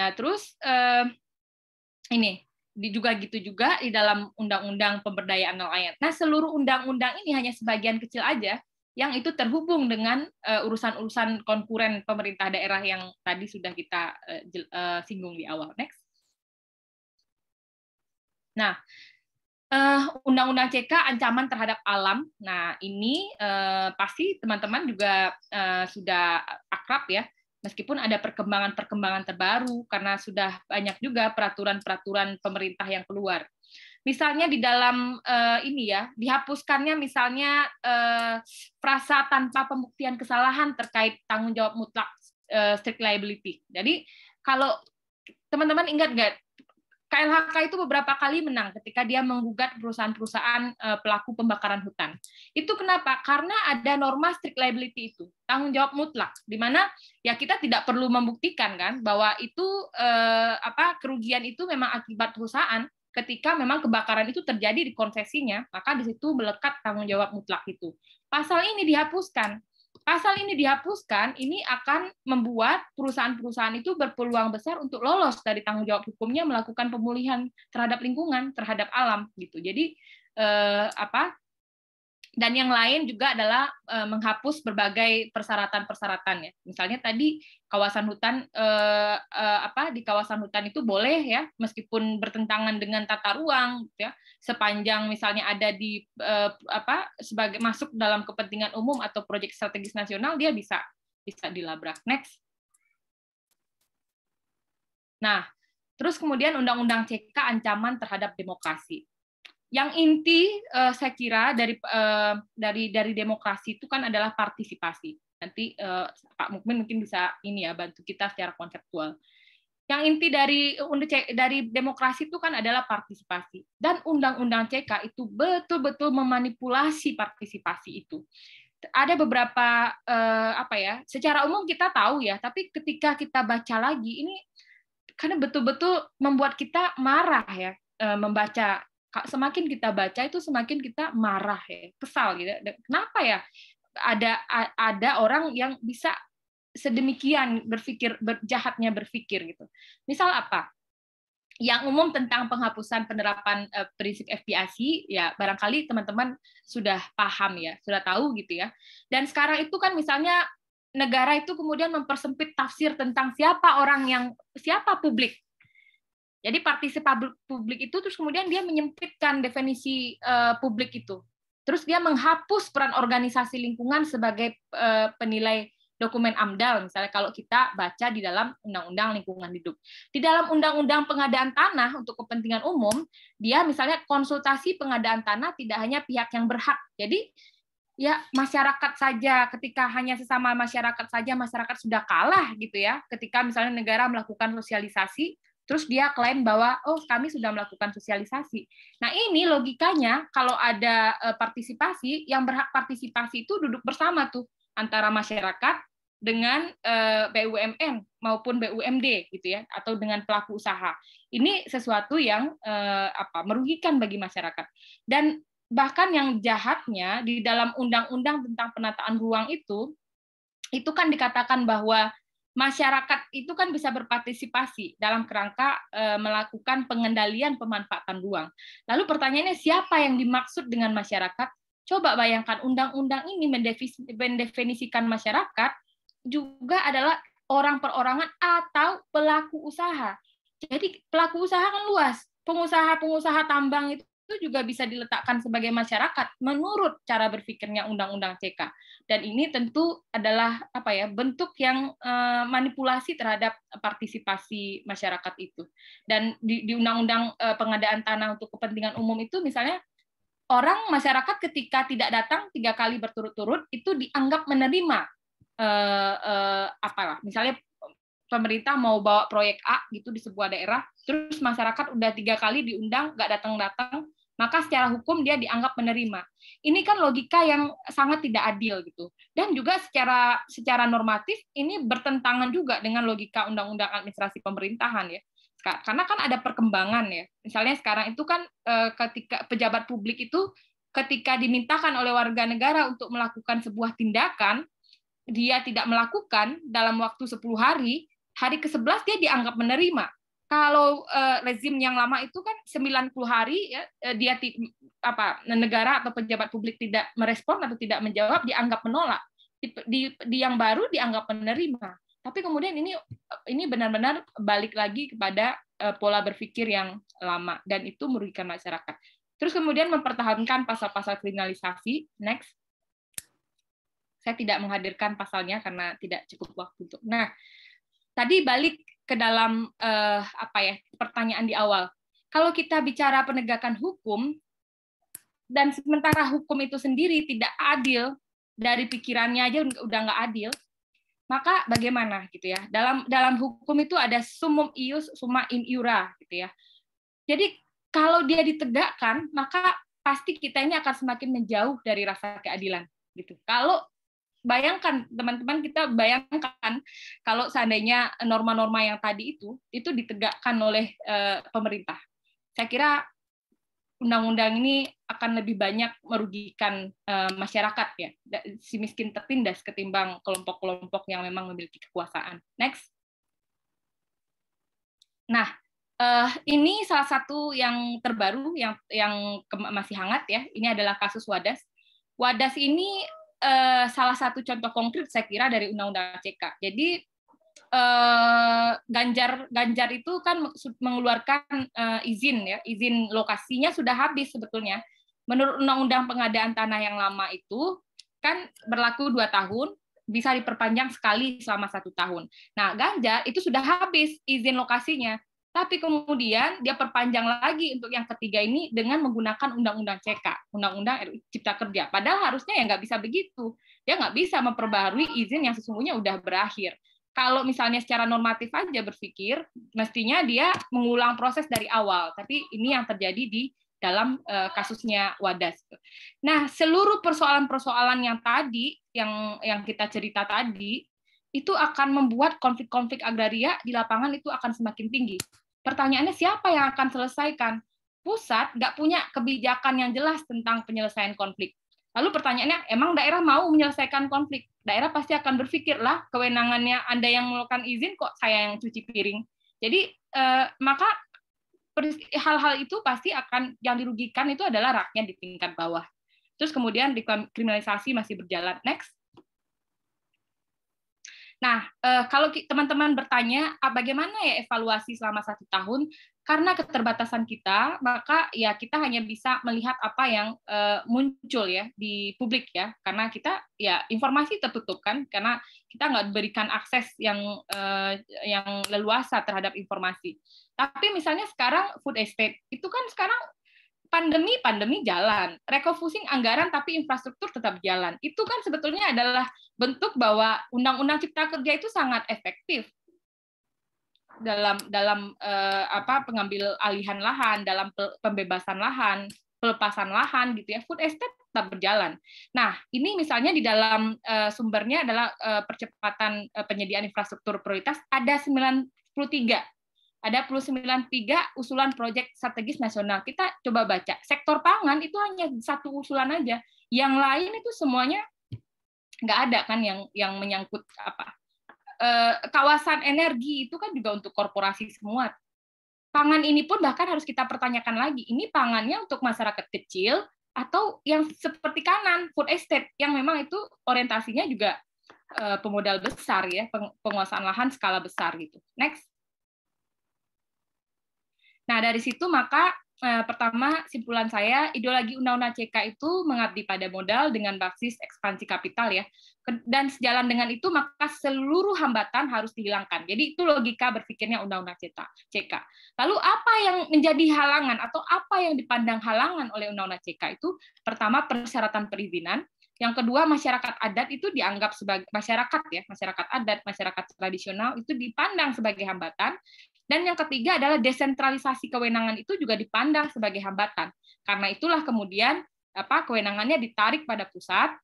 Nah, terus eh, ini di juga gitu juga di dalam undang-undang pemberdayaan nelayan. Nah, seluruh undang-undang ini hanya sebagian kecil aja yang itu terhubung dengan eh, urusan-urusan konkuren pemerintah daerah yang tadi sudah kita uh, singgung di awal. Next. Nah, Undang-Undang uh, CK ancaman terhadap alam. Nah, ini uh, pasti teman-teman juga uh, sudah akrab ya, meskipun ada perkembangan-perkembangan terbaru karena sudah banyak juga peraturan-peraturan pemerintah yang keluar misalnya di dalam uh, ini ya dihapuskannya misalnya uh, frasa tanpa pembuktian kesalahan terkait tanggung jawab mutlak uh, strict liability. Jadi kalau teman-teman ingat nggak KLHK itu beberapa kali menang ketika dia menggugat perusahaan-perusahaan pelaku pembakaran hutan. Itu kenapa? Karena ada norma strict liability itu, tanggung jawab mutlak, di mana ya kita tidak perlu membuktikan kan bahwa itu eh, apa kerugian itu memang akibat perusahaan, ketika memang kebakaran itu terjadi di konsesinya, maka di situ melekat tanggung jawab mutlak itu. Pasal ini dihapuskan. Pasal ini dihapuskan, ini akan membuat perusahaan-perusahaan itu berpeluang besar untuk lolos dari tanggung jawab hukumnya melakukan pemulihan terhadap lingkungan, terhadap alam gitu. Jadi eh, apa dan yang lain juga adalah uh, menghapus berbagai persyaratan-persyaratan ya. Misalnya tadi kawasan hutan uh, uh, apa di kawasan hutan itu boleh ya meskipun bertentangan dengan tata ruang ya sepanjang misalnya ada di uh, apa sebagai masuk dalam kepentingan umum atau proyek strategis nasional dia bisa bisa dilabrak. Next. Nah, terus kemudian undang-undang CK ancaman terhadap demokrasi yang inti uh, saya kira dari uh, dari dari demokrasi itu kan adalah partisipasi. Nanti uh, Pak Mukmin mungkin bisa ini ya bantu kita secara konseptual. Yang inti dari dari demokrasi itu kan adalah partisipasi dan undang-undang CK itu betul-betul memanipulasi partisipasi itu. Ada beberapa uh, apa ya? Secara umum kita tahu ya, tapi ketika kita baca lagi ini karena betul-betul membuat kita marah ya membaca semakin kita baca itu semakin kita marah ya, kesal gitu. Kenapa ya? Ada ada orang yang bisa sedemikian berpikir jahatnya berpikir gitu. Misal apa? Yang umum tentang penghapusan penerapan e, prinsip FPIC ya barangkali teman-teman sudah paham ya, sudah tahu gitu ya. Dan sekarang itu kan misalnya negara itu kemudian mempersempit tafsir tentang siapa orang yang siapa publik jadi partisipasi publik itu terus kemudian dia menyempitkan definisi eh, publik itu. Terus dia menghapus peran organisasi lingkungan sebagai eh, penilai dokumen AMDAL misalnya kalau kita baca di dalam Undang-Undang Lingkungan Hidup. Di dalam Undang-Undang Pengadaan Tanah untuk kepentingan umum, dia misalnya konsultasi pengadaan tanah tidak hanya pihak yang berhak. Jadi ya masyarakat saja ketika hanya sesama masyarakat saja masyarakat sudah kalah gitu ya ketika misalnya negara melakukan sosialisasi Terus dia klaim bahwa oh kami sudah melakukan sosialisasi. Nah ini logikanya kalau ada e, partisipasi yang berhak partisipasi itu duduk bersama tuh antara masyarakat dengan e, BUMN maupun BUMD gitu ya atau dengan pelaku usaha. Ini sesuatu yang e, apa merugikan bagi masyarakat. Dan bahkan yang jahatnya di dalam undang-undang tentang penataan ruang itu itu kan dikatakan bahwa masyarakat itu kan bisa berpartisipasi dalam kerangka eh, melakukan pengendalian pemanfaatan ruang. Lalu pertanyaannya siapa yang dimaksud dengan masyarakat? Coba bayangkan undang-undang ini mendefinisikan masyarakat juga adalah orang perorangan atau pelaku usaha. Jadi pelaku usaha kan luas. Pengusaha-pengusaha tambang itu itu juga bisa diletakkan sebagai masyarakat menurut cara berpikirnya undang-undang CK. Dan ini tentu adalah apa ya bentuk yang eh, manipulasi terhadap partisipasi masyarakat itu. Dan di, di undang-undang eh, pengadaan tanah untuk kepentingan umum itu misalnya orang masyarakat ketika tidak datang tiga kali berturut-turut itu dianggap menerima eh, eh, apalah misalnya pemerintah mau bawa proyek A gitu di sebuah daerah, terus masyarakat udah tiga kali diundang nggak datang-datang, maka secara hukum dia dianggap menerima. Ini kan logika yang sangat tidak adil gitu. Dan juga secara secara normatif ini bertentangan juga dengan logika undang-undang administrasi pemerintahan ya. Karena kan ada perkembangan ya. Misalnya sekarang itu kan eh, ketika pejabat publik itu ketika dimintakan oleh warga negara untuk melakukan sebuah tindakan, dia tidak melakukan dalam waktu 10 hari, hari ke-11 dia dianggap menerima kalau uh, rezim yang lama itu kan 90 hari ya eh, dia apa negara atau pejabat publik tidak merespon atau tidak menjawab dianggap menolak. Di, di, di yang baru dianggap menerima. Tapi kemudian ini ini benar-benar balik lagi kepada uh, pola berpikir yang lama dan itu merugikan masyarakat. Terus kemudian mempertahankan pasal-pasal kriminalisasi. Next. Saya tidak menghadirkan pasalnya karena tidak cukup waktu untuk. Nah, tadi balik ke dalam eh, apa ya pertanyaan di awal. Kalau kita bicara penegakan hukum dan sementara hukum itu sendiri tidak adil dari pikirannya aja udah nggak adil, maka bagaimana gitu ya? Dalam dalam hukum itu ada sumum ius, summa in iura gitu ya. Jadi kalau dia ditegakkan, maka pasti kita ini akan semakin menjauh dari rasa keadilan gitu. Kalau bayangkan teman-teman kita bayangkan kalau seandainya norma-norma yang tadi itu itu ditegakkan oleh uh, pemerintah. Saya kira undang-undang ini akan lebih banyak merugikan uh, masyarakat ya si miskin tertindas ketimbang kelompok-kelompok yang memang memiliki kekuasaan next nah uh, ini salah satu yang terbaru yang yang masih hangat ya ini adalah kasus wadas wadas ini uh, salah satu contoh konkret saya kira dari undang-undang CK. Jadi uh, Ganjar Ganjar itu kan mengeluarkan uh, izin ya, izin lokasinya sudah habis sebetulnya. Menurut undang-undang pengadaan tanah yang lama itu kan berlaku dua tahun, bisa diperpanjang sekali selama satu tahun. Nah Ganjar itu sudah habis izin lokasinya. Tapi kemudian dia perpanjang lagi untuk yang ketiga ini dengan menggunakan undang-undang CK, undang-undang Cipta Kerja. Padahal harusnya ya nggak bisa begitu. Dia nggak bisa memperbarui izin yang sesungguhnya udah berakhir. Kalau misalnya secara normatif aja berpikir, mestinya dia mengulang proses dari awal. Tapi ini yang terjadi di dalam eh, kasusnya Wadas. Nah, seluruh persoalan-persoalan yang tadi yang yang kita cerita tadi itu akan membuat konflik-konflik agraria di lapangan itu akan semakin tinggi Pertanyaannya siapa yang akan selesaikan? Pusat nggak punya kebijakan yang jelas tentang penyelesaian konflik. Lalu pertanyaannya, emang daerah mau menyelesaikan konflik? Daerah pasti akan berpikir lah, kewenangannya Anda yang melakukan izin kok saya yang cuci piring. Jadi eh, maka hal-hal itu pasti akan yang dirugikan itu adalah rakyat di tingkat bawah. Terus kemudian dikriminalisasi masih berjalan. Next. Nah, eh, kalau teman-teman bertanya ah, bagaimana ya evaluasi selama satu tahun, karena keterbatasan kita, maka ya kita hanya bisa melihat apa yang eh, muncul ya di publik ya, karena kita ya informasi tertutup kan, karena kita nggak berikan akses yang eh, yang leluasa terhadap informasi. Tapi misalnya sekarang food estate itu kan sekarang pandemi pandemi jalan, refocusing anggaran tapi infrastruktur tetap jalan. Itu kan sebetulnya adalah bentuk bahwa undang-undang cipta kerja itu sangat efektif dalam dalam eh, apa pengambil alihan lahan, dalam pembebasan lahan, pelepasan lahan gitu ya. Food estate tetap berjalan. Nah, ini misalnya di dalam eh, sumbernya adalah eh, percepatan eh, penyediaan infrastruktur prioritas ada 93 ada perlu 93 usulan proyek strategis nasional. Kita coba baca. Sektor pangan itu hanya satu usulan aja. Yang lain itu semuanya nggak ada kan yang yang menyangkut apa e, kawasan energi itu kan juga untuk korporasi semua. Pangan ini pun bahkan harus kita pertanyakan lagi. Ini pangannya untuk masyarakat kecil atau yang seperti kanan food estate yang memang itu orientasinya juga e, pemodal besar ya, penguasaan lahan skala besar gitu. Next. Nah, dari situ maka eh, pertama simpulan saya ideologi undang-undang CK itu mengabdi pada modal dengan basis ekspansi kapital ya. Dan sejalan dengan itu maka seluruh hambatan harus dihilangkan. Jadi itu logika berpikirnya undang-undang CK. Lalu apa yang menjadi halangan atau apa yang dipandang halangan oleh undang-undang CK itu pertama persyaratan perizinan, yang kedua, masyarakat adat itu dianggap sebagai masyarakat ya, masyarakat adat, masyarakat tradisional itu dipandang sebagai hambatan. Dan yang ketiga adalah desentralisasi kewenangan itu juga dipandang sebagai hambatan. Karena itulah kemudian apa kewenangannya ditarik pada pusat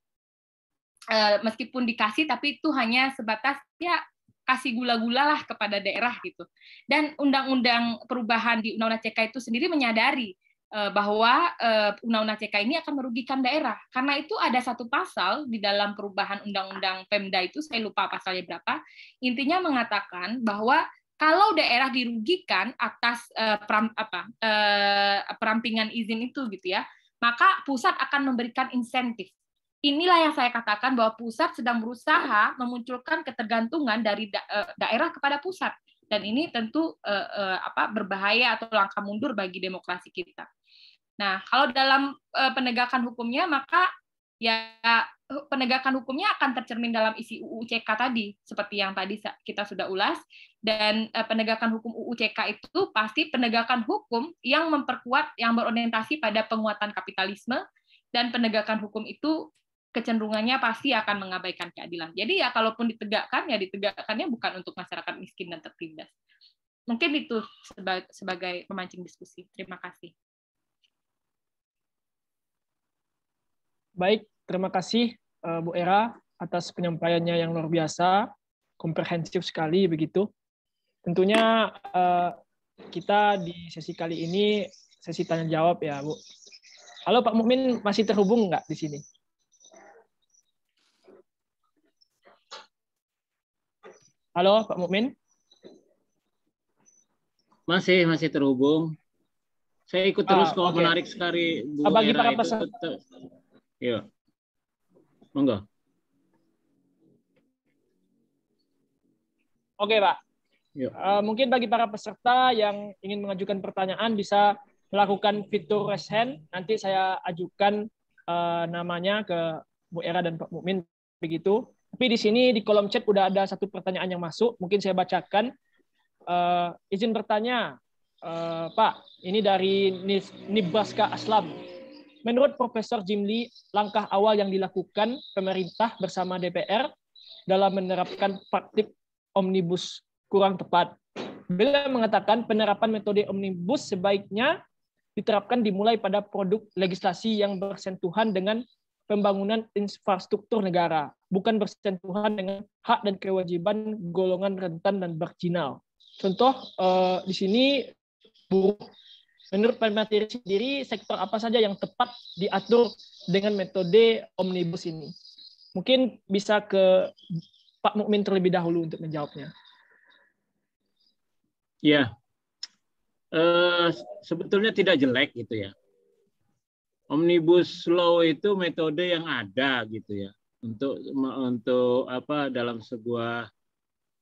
eh, meskipun dikasih tapi itu hanya sebatas ya kasih gula-gula lah kepada daerah gitu. Dan undang-undang perubahan di Undang-Undang CK itu sendiri menyadari eh, bahwa eh, Undang-Undang CK ini akan merugikan daerah. Karena itu ada satu pasal di dalam perubahan Undang-Undang Pemda itu, saya lupa pasalnya berapa, intinya mengatakan bahwa kalau daerah dirugikan atas uh, peram, apa, uh, perampingan izin itu gitu ya, maka pusat akan memberikan insentif. Inilah yang saya katakan bahwa pusat sedang berusaha memunculkan ketergantungan dari da eh, daerah kepada pusat dan ini tentu uh, uh, apa berbahaya atau langkah mundur bagi demokrasi kita. Nah, kalau dalam uh, penegakan hukumnya maka ya penegakan hukumnya akan tercermin dalam isi UU CK tadi seperti yang tadi kita sudah ulas dan uh, penegakan hukum UU UUCK itu pasti penegakan hukum yang memperkuat yang berorientasi pada penguatan kapitalisme dan penegakan hukum itu kecenderungannya pasti akan mengabaikan keadilan. Jadi ya kalaupun ditegakkan ya ditegakkannya bukan untuk masyarakat miskin dan tertindas. Mungkin itu sebagai, sebagai pemancing diskusi. Terima kasih. Baik, terima kasih eh, Bu Era atas penyampaiannya yang luar biasa, komprehensif sekali begitu. Tentunya uh, kita di sesi kali ini sesi tanya jawab ya, Bu. Halo Pak Mukmin, masih terhubung nggak di sini? Halo Pak Mukmin. Masih masih terhubung. Saya ikut terus ah, kalau okay. menarik sekali Bu ah, Bagi Hera para peserta. Iya. Monggo. Oke, okay, Pak. Ya. Uh, mungkin bagi para peserta yang ingin mengajukan pertanyaan bisa melakukan fitur raise hand. Nanti saya ajukan uh, namanya ke Bu Era dan Pak Mumin begitu. Tapi di sini di kolom chat udah ada satu pertanyaan yang masuk. Mungkin saya bacakan. Uh, izin bertanya, uh, Pak, ini dari Nibaska Aslam. Menurut Profesor Jimli, langkah awal yang dilakukan pemerintah bersama DPR dalam menerapkan praktik omnibus kurang tepat. Bila mengatakan penerapan metode omnibus sebaiknya diterapkan dimulai pada produk legislasi yang bersentuhan dengan pembangunan infrastruktur negara, bukan bersentuhan dengan hak dan kewajiban golongan rentan dan marginal. Contoh eh, di sini buruh. Menurut pemateri sendiri, sektor apa saja yang tepat diatur dengan metode omnibus ini? Mungkin bisa ke Pak Mukmin terlebih dahulu untuk menjawabnya. Ya, uh, sebetulnya tidak jelek gitu ya. Omnibus law itu metode yang ada gitu ya untuk untuk apa dalam sebuah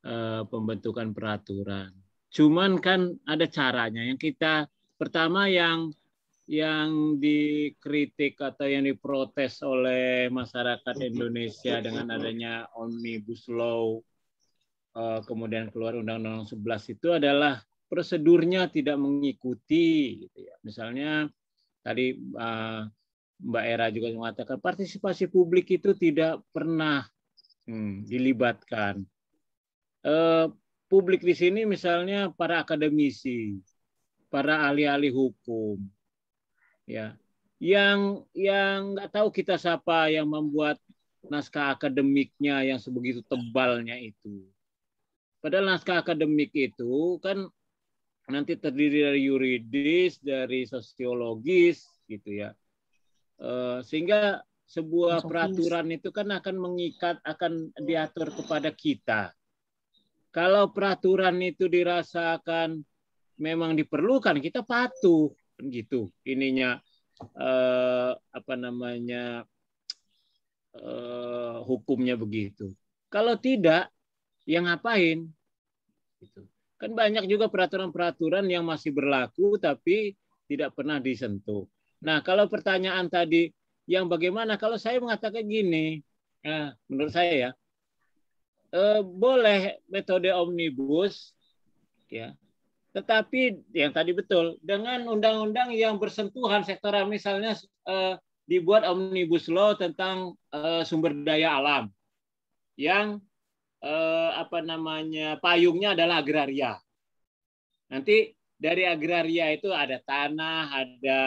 uh, pembentukan peraturan. Cuman kan ada caranya yang kita pertama yang yang dikritik atau yang diprotes oleh masyarakat Indonesia dengan adanya omnibus law Eh, kemudian keluar Undang-Undang 11 itu adalah prosedurnya tidak mengikuti. Gitu ya. Misalnya tadi eh, Mbak Era juga mengatakan partisipasi publik itu tidak pernah hmm, dilibatkan. Eh, publik di sini misalnya para akademisi, para ahli-ahli hukum, ya, yang yang nggak tahu kita siapa yang membuat naskah akademiknya yang sebegitu tebalnya itu Padahal naskah akademik itu kan nanti terdiri dari yuridis, dari sosiologis gitu ya. Eh, sehingga sebuah peraturan itu kan akan mengikat, akan diatur kepada kita. Kalau peraturan itu dirasakan memang diperlukan, kita patuh gitu. Ininya eh, apa namanya eh, hukumnya begitu. Kalau tidak, yang ngapain gitu. kan banyak juga peraturan-peraturan yang masih berlaku tapi tidak pernah disentuh nah kalau pertanyaan tadi yang bagaimana kalau saya mengatakan gini nah, menurut saya ya eh, boleh metode omnibus ya tetapi yang tadi betul dengan undang-undang yang bersentuhan sektoral misalnya eh, dibuat omnibus law tentang eh, sumber daya alam yang eh, apa namanya payungnya adalah agraria. Nanti dari agraria itu ada tanah, ada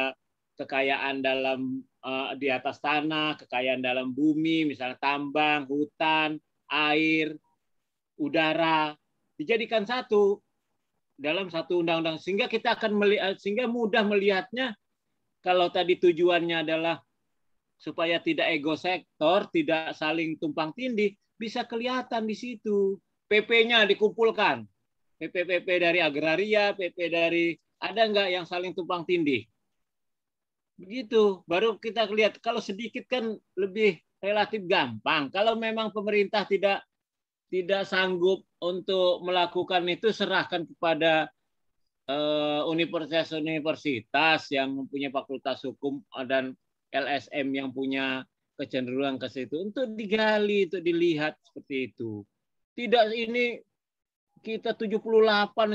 kekayaan dalam eh, di atas tanah, kekayaan dalam bumi, misalnya tambang, hutan, air, udara, dijadikan satu dalam satu undang-undang sehingga kita akan melihat eh, sehingga mudah melihatnya kalau tadi tujuannya adalah supaya tidak ego sektor, tidak saling tumpang tindih, bisa kelihatan di situ. PP-nya dikumpulkan. PP-PP dari agraria, PP dari ada nggak yang saling tumpang tindih? Begitu. Baru kita lihat kalau sedikit kan lebih relatif gampang. Kalau memang pemerintah tidak tidak sanggup untuk melakukan itu serahkan kepada eh, universitas-universitas uh, yang mempunyai fakultas hukum dan LSM yang punya kecenderungan ke situ untuk digali, untuk dilihat seperti itu. Tidak ini kita 78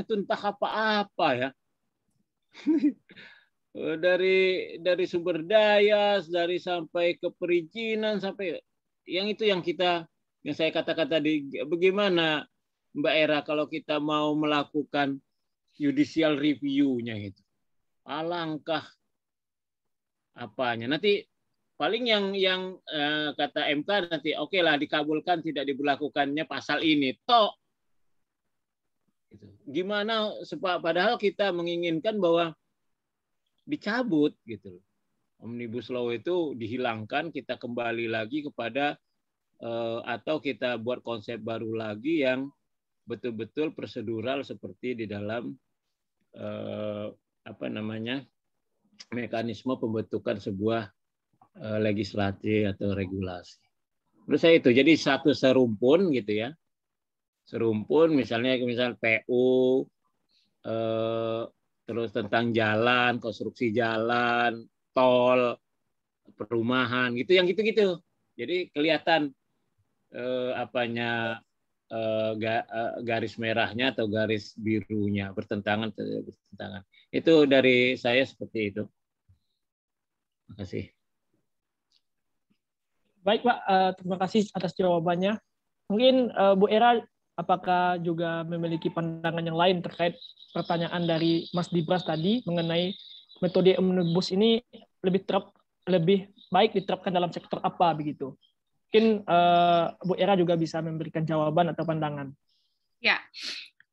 itu entah apa-apa ya. dari dari sumber daya, dari sampai ke perizinan sampai yang itu yang kita yang saya katakan tadi bagaimana Mbak Era kalau kita mau melakukan judicial review-nya itu. Alangkah apanya. Nanti paling yang yang uh, kata MK nanti oke okay lah dikabulkan tidak diberlakukannya pasal ini toh gitu. gimana padahal kita menginginkan bahwa dicabut gitu omnibus law itu dihilangkan kita kembali lagi kepada uh, atau kita buat konsep baru lagi yang betul-betul prosedural seperti di dalam uh, apa namanya mekanisme pembentukan sebuah Eh, legislatif atau regulasi. Menurut saya itu. Jadi satu serumpun gitu ya. Serumpun misalnya misal PU eh, terus tentang jalan, konstruksi jalan, tol, perumahan gitu yang gitu-gitu. Jadi kelihatan eh, apanya eh, eh, garis merahnya atau garis birunya bertentangan bertentangan. Itu dari saya seperti itu. Terima kasih. Baik Pak, uh, terima kasih atas jawabannya. Mungkin uh, Bu Era, apakah juga memiliki pandangan yang lain terkait pertanyaan dari Mas Dibras tadi mengenai metode omnibus ini lebih terap lebih baik diterapkan dalam sektor apa begitu? Mungkin uh, Bu Era juga bisa memberikan jawaban atau pandangan. Ya,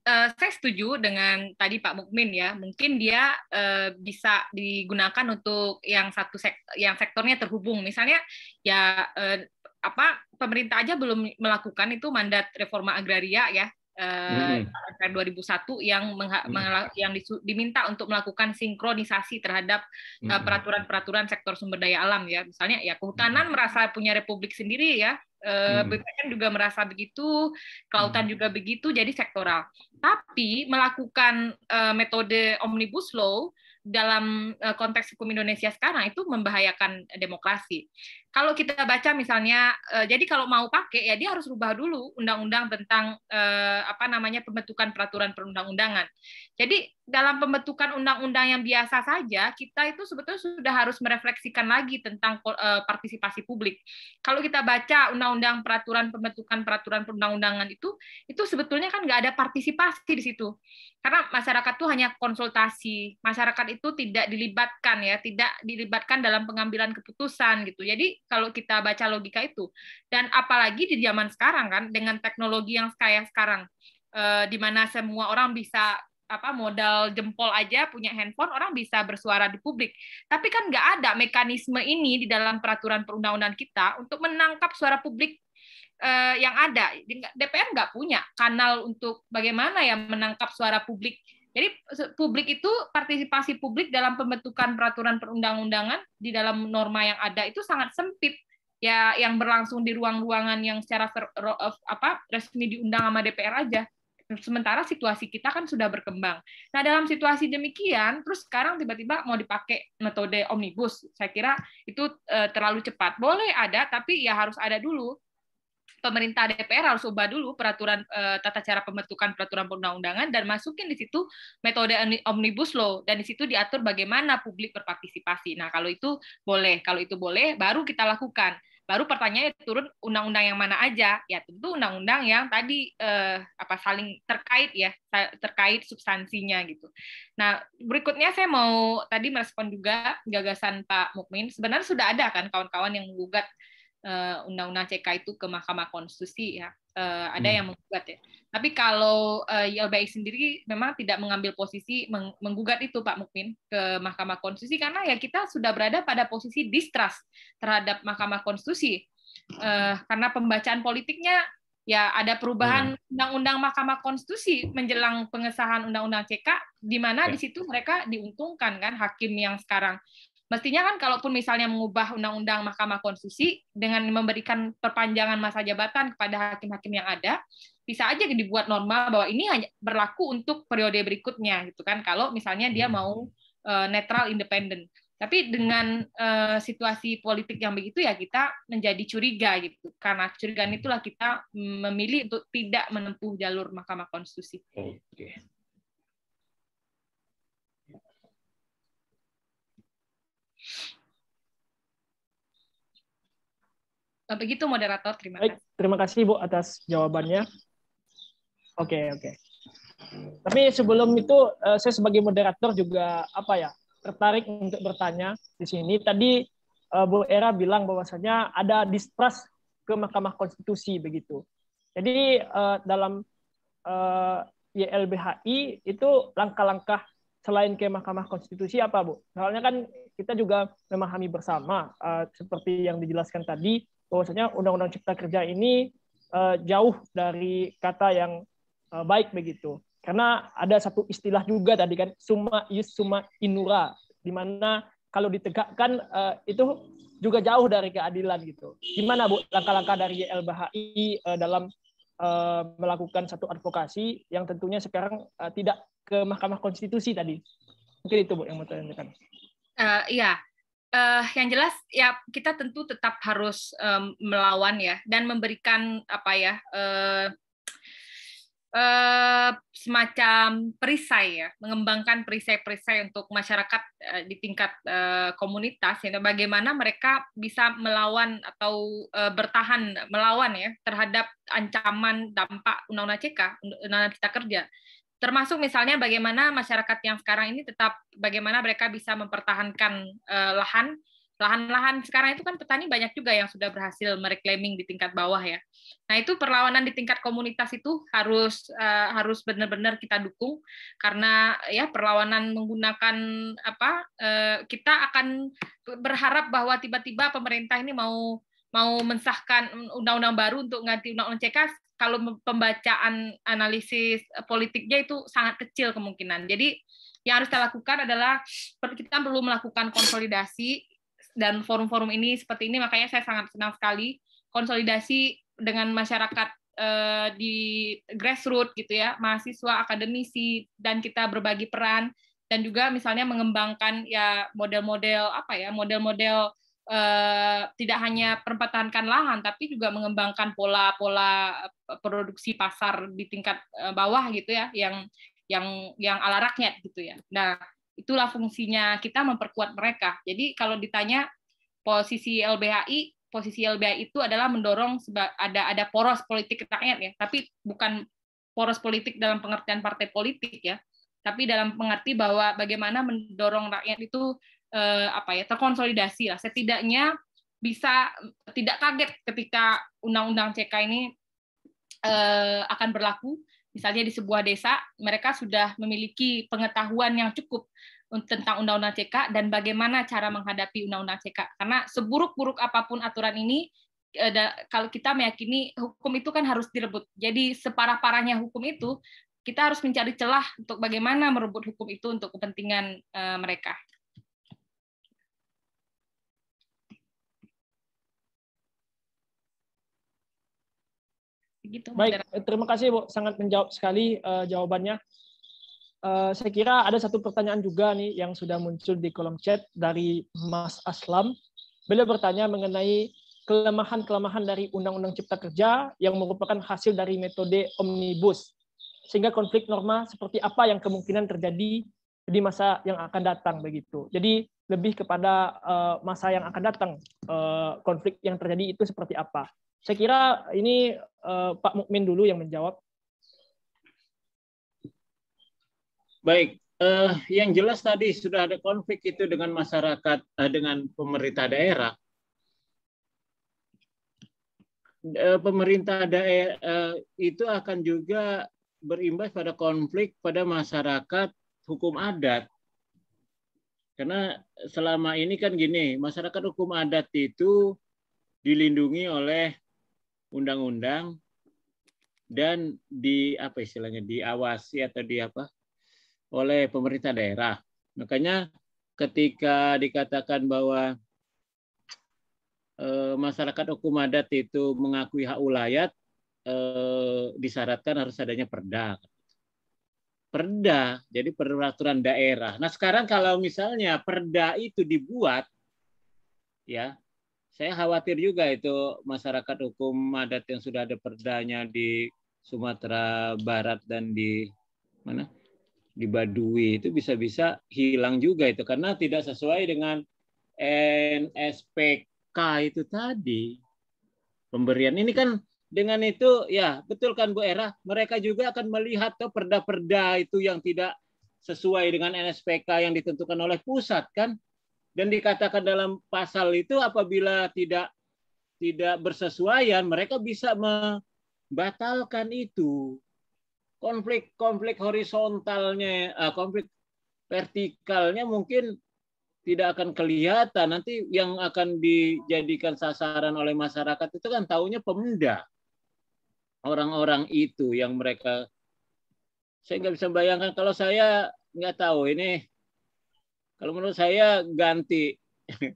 uh, saya setuju dengan tadi Pak Mukmin ya, mungkin dia uh, bisa digunakan untuk yang satu sek yang sektornya terhubung. Misalnya ya uh, apa pemerintah aja belum melakukan itu mandat reforma agraria ya uh, mm -hmm. 2001 yang mm. yang diminta untuk melakukan sinkronisasi terhadap eh, peraturan-peraturan uh, peraturan -peraturan sektor sumber daya alam ya misalnya ya kehutanan mm. merasa punya republik sendiri ya uh, eh, BPN juga merasa begitu kelautan juga begitu jadi sektoral tapi melakukan uh, metode omnibus law dalam konteks hukum Indonesia sekarang itu membahayakan demokrasi kalau kita baca misalnya uh, jadi kalau mau pakai ya dia harus rubah dulu undang-undang tentang uh, apa namanya pembentukan peraturan perundang-undangan. Jadi dalam pembentukan undang-undang yang biasa saja kita itu sebetulnya sudah harus merefleksikan lagi tentang uh, partisipasi publik. Kalau kita baca undang-undang peraturan pembentukan peraturan perundang-undangan itu itu sebetulnya kan nggak ada partisipasi di situ. Karena masyarakat itu hanya konsultasi, masyarakat itu tidak dilibatkan ya, tidak dilibatkan dalam pengambilan keputusan gitu. Jadi kalau kita baca logika itu. Dan apalagi di zaman sekarang kan dengan teknologi yang kaya sekarang eh, di mana semua orang bisa apa modal jempol aja punya handphone orang bisa bersuara di publik tapi kan nggak ada mekanisme ini di dalam peraturan perundang-undangan kita untuk menangkap suara publik eh, yang ada DPR nggak punya kanal untuk bagaimana ya menangkap suara publik jadi publik itu partisipasi publik dalam pembentukan peraturan perundang-undangan di dalam norma yang ada itu sangat sempit ya yang berlangsung di ruang-ruangan yang secara ter, eh, apa resmi diundang sama DPR aja. Sementara situasi kita kan sudah berkembang. Nah, dalam situasi demikian terus sekarang tiba-tiba mau dipakai metode omnibus. Saya kira itu eh, terlalu cepat. Boleh ada tapi ya harus ada dulu pemerintah DPR harus ubah dulu peraturan uh, tata cara pembentukan peraturan perundang-undangan dan masukin di situ metode omnibus law dan di situ diatur bagaimana publik berpartisipasi. Nah, kalau itu boleh, kalau itu boleh baru kita lakukan. Baru pertanyaannya turun undang-undang yang mana aja? Ya, tentu undang-undang yang tadi eh, apa saling terkait ya, terkait substansinya gitu. Nah, berikutnya saya mau tadi merespon juga gagasan Pak Mukmin. Sebenarnya sudah ada kan kawan-kawan yang menggugat Eh, undang-undang CK itu ke Mahkamah Konstitusi ya eh, ada hmm. yang menggugat ya. Tapi kalau uh, eh, YLBI sendiri memang tidak mengambil posisi menggugat itu Pak Mukmin ke Mahkamah Konstitusi karena ya kita sudah berada pada posisi distrust terhadap Mahkamah Konstitusi karena pembacaan politiknya ya ada perubahan hmm. undang-undang Mahkamah Konstitusi menjelang pengesahan undang-undang CK di mana ya. di situ mereka diuntungkan kan hakim yang sekarang Mestinya kan kalaupun misalnya mengubah undang-undang Mahkamah Konstitusi dengan memberikan perpanjangan masa jabatan kepada hakim-hakim yang ada, bisa aja dibuat normal bahwa ini hanya berlaku untuk periode berikutnya gitu kan kalau misalnya dia hmm. mau uh, netral independen. Tapi dengan uh, situasi politik yang begitu ya kita menjadi curiga gitu. Karena curigaan itulah kita memilih untuk tidak menempuh jalur Mahkamah Konstitusi. Oke. Okay. Begitu moderator, terima kasih. terima kasih Bu atas jawabannya. Oke, okay, oke. Okay. Tapi sebelum itu eh, saya sebagai moderator juga apa ya, tertarik untuk bertanya di sini. Tadi eh, Bu Era bilang bahwasanya ada distrust ke Mahkamah Konstitusi begitu. Jadi eh, dalam YLBHI itu langkah-langkah selain ke Mahkamah Konstitusi apa Bu? Soalnya kan kita juga memahami bersama seperti yang dijelaskan tadi bahwasanya Undang-Undang Cipta Kerja ini uh, jauh dari kata yang uh, baik begitu. Karena ada satu istilah juga tadi kan summa yus summa inura di mana kalau ditegakkan uh, itu juga jauh dari keadilan gitu. Gimana Bu langkah-langkah dari YLBHI uh, dalam uh, melakukan satu advokasi yang tentunya sekarang uh, tidak ke Mahkamah Konstitusi tadi? Mungkin itu Bu yang mau tanyakan. Uh, ya, uh, yang jelas ya kita tentu tetap harus um, melawan ya dan memberikan apa ya uh, uh, semacam perisai ya mengembangkan perisai-perisai untuk masyarakat uh, di tingkat uh, komunitas ya bagaimana mereka bisa melawan atau uh, bertahan melawan ya terhadap ancaman dampak undang-undang CK undang-undang cipta kerja termasuk misalnya bagaimana masyarakat yang sekarang ini tetap bagaimana mereka bisa mempertahankan eh, lahan lahan-lahan sekarang itu kan petani banyak juga yang sudah berhasil mereklaiming di tingkat bawah ya. Nah itu perlawanan di tingkat komunitas itu harus eh, harus benar-benar kita dukung karena ya perlawanan menggunakan apa eh, kita akan berharap bahwa tiba-tiba pemerintah ini mau mau mensahkan undang-undang baru untuk ngganti undang-undang CK kalau pembacaan analisis eh, politiknya itu sangat kecil kemungkinan. Jadi yang harus kita lakukan adalah kita perlu melakukan konsolidasi dan forum-forum ini seperti ini makanya saya sangat senang sekali konsolidasi dengan masyarakat eh, di grassroots gitu ya, mahasiswa, akademisi dan kita berbagi peran dan juga misalnya mengembangkan ya model-model apa ya, model-model eh, tidak hanya mempertahankan lahan tapi juga mengembangkan pola-pola eh, produksi pasar di tingkat eh, bawah gitu ya yang yang yang ala rakyat gitu ya. Nah, itulah fungsinya kita memperkuat mereka. Jadi kalau ditanya posisi LBHI, posisi LBHI itu adalah mendorong ada ada poros politik rakyat ya, tapi bukan poros politik dalam pengertian partai politik ya, tapi dalam mengerti bahwa bagaimana mendorong rakyat itu eh, apa ya terkonsolidasi lah setidaknya bisa tidak kaget ketika undang-undang CK ini eh, akan berlaku misalnya di sebuah desa mereka sudah memiliki pengetahuan yang cukup tentang undang-undang CK dan bagaimana cara menghadapi undang-undang CK karena seburuk-buruk apapun aturan ini eh, kalau kita meyakini hukum itu kan harus direbut. Jadi separah-parahnya hukum itu, kita harus mencari celah untuk bagaimana merebut hukum itu untuk kepentingan eh, mereka. Begitu, Baik, eh, terima kasih Bu, sangat menjawab sekali uh, jawabannya. Uh, saya kira ada satu pertanyaan juga nih yang sudah muncul di kolom chat dari Mas Aslam. Beliau bertanya mengenai kelemahan-kelemahan dari Undang-Undang Cipta Kerja yang merupakan hasil dari metode omnibus, sehingga konflik norma seperti apa yang kemungkinan terjadi di masa yang akan datang begitu. Jadi lebih kepada masa yang akan datang konflik yang terjadi itu seperti apa. Saya kira ini eh, Pak Mukmin dulu yang menjawab. Baik, eh, yang jelas tadi sudah ada konflik itu dengan masyarakat, eh, dengan pemerintah daerah. Eh, pemerintah daerah eh, itu akan juga berimbas pada konflik pada masyarakat hukum adat. Karena selama ini kan gini, masyarakat hukum adat itu dilindungi oleh undang-undang dan di apa istilahnya diawasi atau di apa oleh pemerintah daerah. Makanya ketika dikatakan bahwa e, masyarakat hukum adat itu mengakui hak ulayat e, disyaratkan harus adanya perda. Perda, jadi peraturan daerah. Nah sekarang kalau misalnya perda itu dibuat, ya saya khawatir juga itu masyarakat hukum adat yang sudah ada perdanya di Sumatera Barat dan di mana di Badui itu bisa-bisa hilang juga itu karena tidak sesuai dengan NSPK itu tadi pemberian ini kan dengan itu ya betul kan Bu Era mereka juga akan melihat tuh perda-perda itu yang tidak sesuai dengan NSPK yang ditentukan oleh pusat kan dan dikatakan dalam pasal itu apabila tidak tidak bersesuaian mereka bisa membatalkan itu konflik-konflik horizontalnya eh, konflik vertikalnya mungkin tidak akan kelihatan nanti yang akan dijadikan sasaran oleh masyarakat itu kan taunya pemda orang-orang itu yang mereka saya nggak bisa bayangkan kalau saya nggak tahu ini kalau menurut saya ganti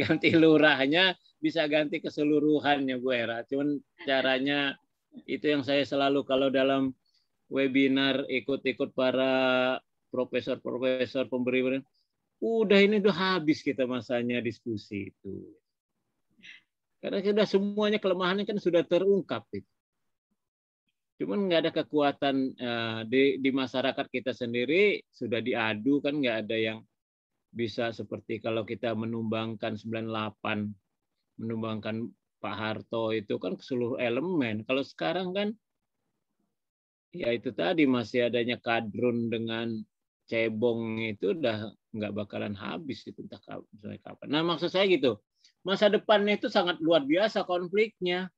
ganti lurahnya bisa ganti keseluruhannya Bu Era. Cuman caranya itu yang saya selalu kalau dalam webinar ikut-ikut para profesor-profesor pemberi -pemberi, udah ini udah habis kita masanya diskusi itu. Karena sudah semuanya kelemahannya kan sudah terungkap itu cuman nggak ada kekuatan uh, di di masyarakat kita sendiri sudah diadu kan nggak ada yang bisa seperti kalau kita menumbangkan 98 menumbangkan Pak Harto itu kan seluruh elemen kalau sekarang kan ya itu tadi masih adanya kadrun dengan cebong itu udah nggak bakalan habis itu entah kapan. Nah maksud saya gitu masa depannya itu sangat luar biasa konfliknya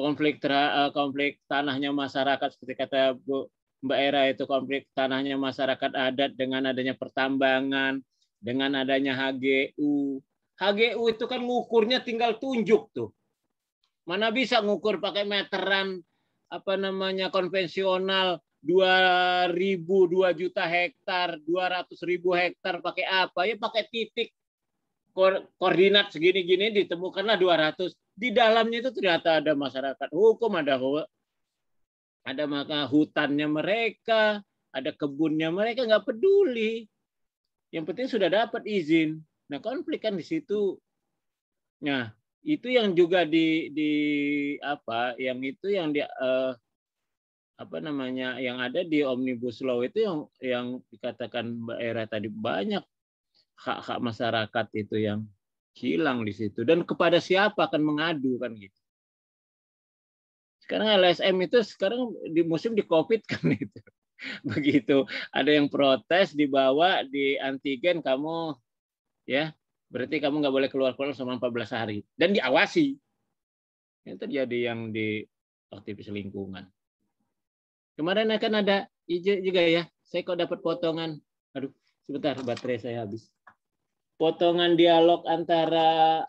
konflik eh, konflik tanahnya masyarakat seperti kata Bu Mbak Era itu konflik tanahnya masyarakat adat dengan adanya pertambangan, dengan adanya HGU. HGU itu kan ngukurnya tinggal tunjuk tuh. Mana bisa ngukur pakai meteran apa namanya konvensional 2000 2 juta hektar, ratus ribu hektar pakai apa? Ya pakai titik koordinat segini-gini ditemukanlah 200. Di dalamnya itu ternyata ada masyarakat hukum, ada ada maka hutannya mereka, ada kebunnya mereka nggak peduli. Yang penting sudah dapat izin. Nah konflik kan di situ. Nah itu yang juga di di apa? Yang itu yang di eh, apa namanya yang ada di omnibus law itu yang yang dikatakan Mbak Era tadi banyak hak-hak masyarakat itu yang hilang di situ dan kepada siapa akan mengadu kan gitu. Sekarang LSM itu sekarang di musim di Covid kan itu. Begitu ada yang protes dibawa di antigen kamu ya berarti kamu nggak boleh keluar-keluar selama 14 hari dan diawasi. Yang terjadi yang di aktivis lingkungan. Kemarin akan ada ijo juga ya. Saya kok dapat potongan. Aduh, sebentar baterai saya habis potongan dialog antara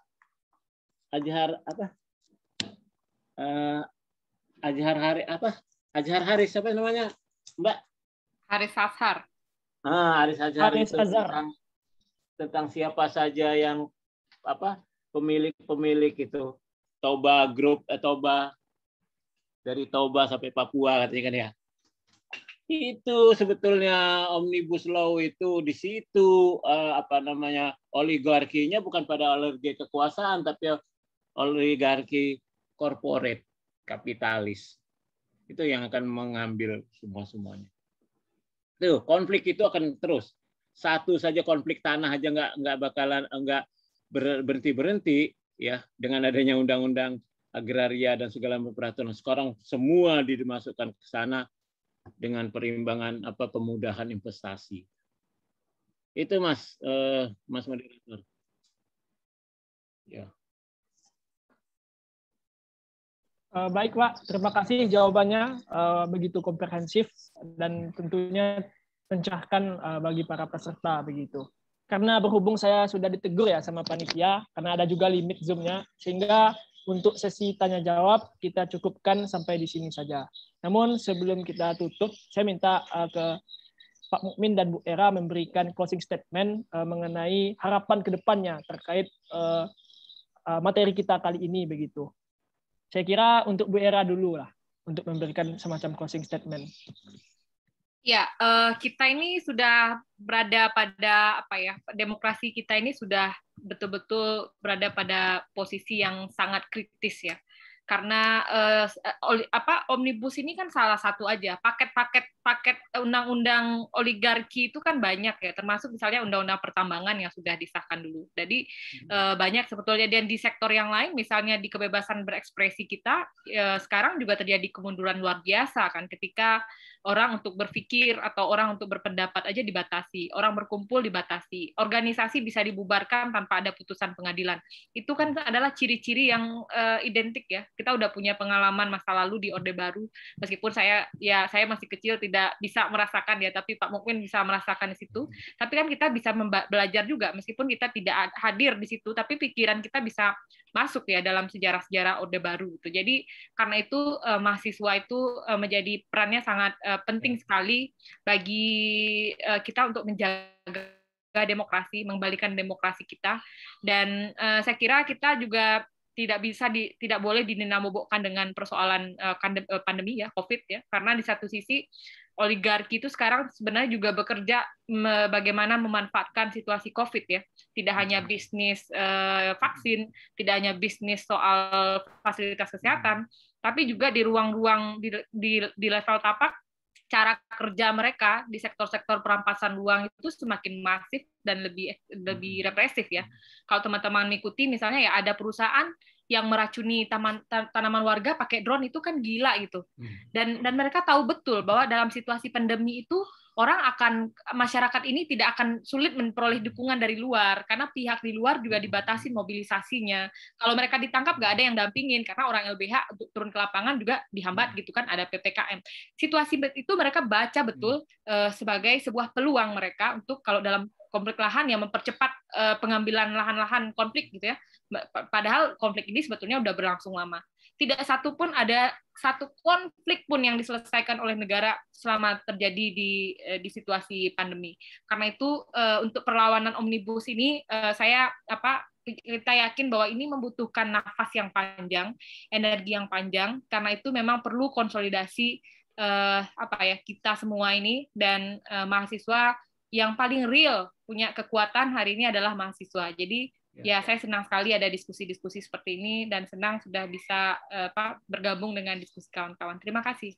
Ajhar apa? Uh, eh, Ajhar Hari apa? ajar hari siapa namanya? Mbak hari Azhar. Ah, Haris Azhar Haris Azhar. tentang tentang siapa saja yang apa? pemilik-pemilik itu Toba Group eh, Toba dari Toba sampai Papua katanya kan ya itu sebetulnya omnibus law itu di situ uh, apa namanya oligarkinya bukan pada oligarki kekuasaan tapi oligarki korporat kapitalis itu yang akan mengambil semua semuanya tuh konflik itu akan terus satu saja konflik tanah aja nggak nggak bakalan nggak berhenti berhenti ya dengan adanya undang-undang agraria dan segala peraturan sekarang semua dimasukkan ke sana dengan perimbangan apa kemudahan investasi. Itu Mas uh, Mas moderator. Ya. Eh, baik Pak, terima kasih jawabannya eh, begitu komprehensif dan tentunya uh, bagi para peserta begitu. Karena berhubung saya sudah ditegur ya sama panitia, karena ada juga limit zoomnya, sehingga untuk sesi tanya jawab kita cukupkan sampai di sini saja. Namun sebelum kita tutup, saya minta eh, ke Pak Mukmin dan Bu Era memberikan closing statement eh, mengenai harapan kedepannya terkait eh, materi kita kali ini begitu. Saya kira untuk Bu Era dulu lah untuk memberikan semacam closing statement. Ya, eh, kita ini sudah berada pada apa ya? Demokrasi kita ini sudah betul-betul berada pada posisi yang sangat kritis ya. Karena eh, eh, apa omnibus ini kan salah satu aja paket-paket paket eh, undang-undang oligarki itu kan banyak ya, termasuk misalnya undang-undang pertambangan yang sudah disahkan dulu. Jadi hmm. Eh, banyak sebetulnya dan di sektor yang lain, misalnya di kebebasan berekspresi kita eh, sekarang juga terjadi kemunduran luar biasa kan, ketika orang untuk berpikir atau orang untuk berpendapat aja dibatasi, orang berkumpul dibatasi, organisasi bisa dibubarkan tanpa ada putusan pengadilan. Itu kan adalah ciri-ciri yang identik ya. Kita udah punya pengalaman masa lalu di Orde Baru, meskipun saya ya saya masih kecil tidak bisa merasakan ya, tapi Pak Mukmin bisa merasakan di situ. Tapi kan kita bisa belajar juga meskipun kita tidak hadir di situ, tapi pikiran kita bisa masuk ya dalam sejarah-sejarah Orde Baru gitu. Jadi karena itu eh, mahasiswa itu eh, menjadi perannya sangat eh, penting ya. sekali bagi eh, kita untuk menjaga demokrasi, mengembalikan demokrasi kita dan uh, saya kira kita juga tidak bisa di, tidak boleh dinamobokkan dengan persoalan uh, pandemi ya COVID ya karena di satu sisi oligarki itu sekarang sebenarnya juga bekerja bagaimana memanfaatkan situasi COVID ya. Tidak hanya bisnis eh, vaksin, tidak hanya bisnis soal fasilitas kesehatan, tapi juga di ruang-ruang di, di, di level tapak cara kerja mereka di sektor-sektor perampasan uang itu semakin masif dan lebih e, lebih hmm. represif ya. Hmm. Kalau teman-teman mengikuti misalnya ya ada perusahaan yang meracuni taman tanaman warga pakai drone itu kan gila gitu. Hmm. Dan dan mereka tahu betul bahwa dalam situasi pandemi itu orang akan masyarakat ini tidak akan sulit memperoleh dukungan dari luar karena pihak di luar juga dibatasi mobilisasinya. Kalau mereka ditangkap nggak ada yang dampingin karena orang LBH untuk turun ke lapangan juga dihambat hmm. gitu kan ada PPKM. Situasi itu mereka baca betul hmm. eh, sebagai sebuah peluang mereka untuk kalau dalam konflik lahan yang mempercepat eh, pengambilan lahan-lahan konflik gitu ya. Padahal konflik ini sebetulnya sudah berlangsung lama tidak satu pun ada satu konflik pun yang diselesaikan oleh negara selama terjadi di eh, di situasi pandemi. Karena itu eh, untuk perlawanan omnibus ini eh, saya apa kita yakin bahwa ini membutuhkan nafas yang panjang, energi yang panjang. Karena itu memang perlu konsolidasi apa ya kita semua ini dan mahasiswa yang paling real punya kekuatan hari ini adalah mahasiswa. Jadi Ya. ya saya senang sekali ada diskusi-diskusi seperti ini dan senang sudah bisa eh, apa bergabung dengan diskusi kawan-kawan. Terima kasih.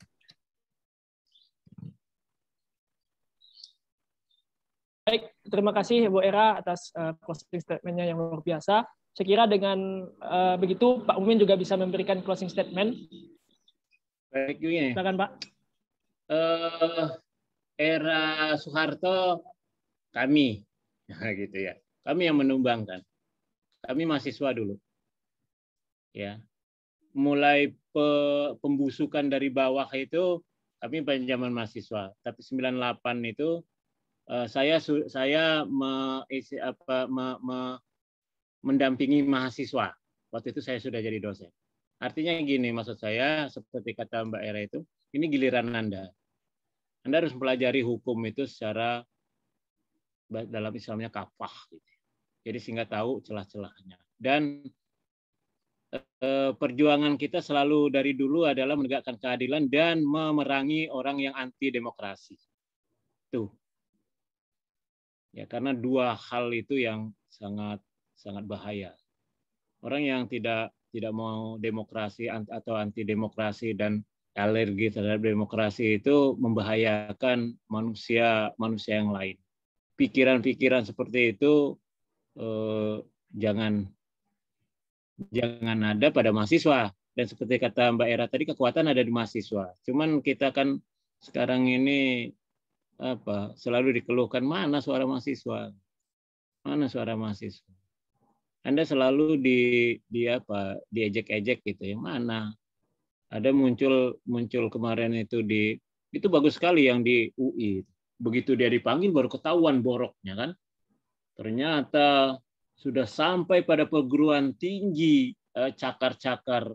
Baik, terima kasih Bu Era atas uh, closing statement-nya yang luar biasa. Saya kira dengan uh, begitu Pak Umin juga bisa memberikan closing statement. Baik, Ini. Silakan Pak. Uh, era Soeharto kami, gitu ya. Kami yang menumbangkan kami mahasiswa dulu. Ya. Mulai pe, pembusukan dari bawah itu kami pinjaman mahasiswa. Tapi 98 itu uh, saya saya me, apa, me, me, mendampingi mahasiswa. Waktu itu saya sudah jadi dosen. Artinya gini maksud saya seperti kata Mbak Era itu, ini giliran Anda. Anda harus mempelajari hukum itu secara dalam Islamnya kafah gitu jadi sehingga tahu celah-celahnya. Dan eh, perjuangan kita selalu dari dulu adalah menegakkan keadilan dan memerangi orang yang anti demokrasi. Tuh. Ya, karena dua hal itu yang sangat sangat bahaya. Orang yang tidak tidak mau demokrasi atau anti demokrasi dan alergi terhadap demokrasi itu membahayakan manusia manusia yang lain. Pikiran-pikiran seperti itu eh, jangan jangan ada pada mahasiswa dan seperti kata Mbak Era tadi kekuatan ada di mahasiswa. Cuman kita kan sekarang ini apa selalu dikeluhkan mana suara mahasiswa? Mana suara mahasiswa? Anda selalu di di apa? diejek-ejek gitu ya. Mana? Ada muncul muncul kemarin itu di itu bagus sekali yang di UI. Begitu dia dipanggil baru ketahuan boroknya kan. Ternyata sudah sampai pada perguruan tinggi eh, cakar-cakar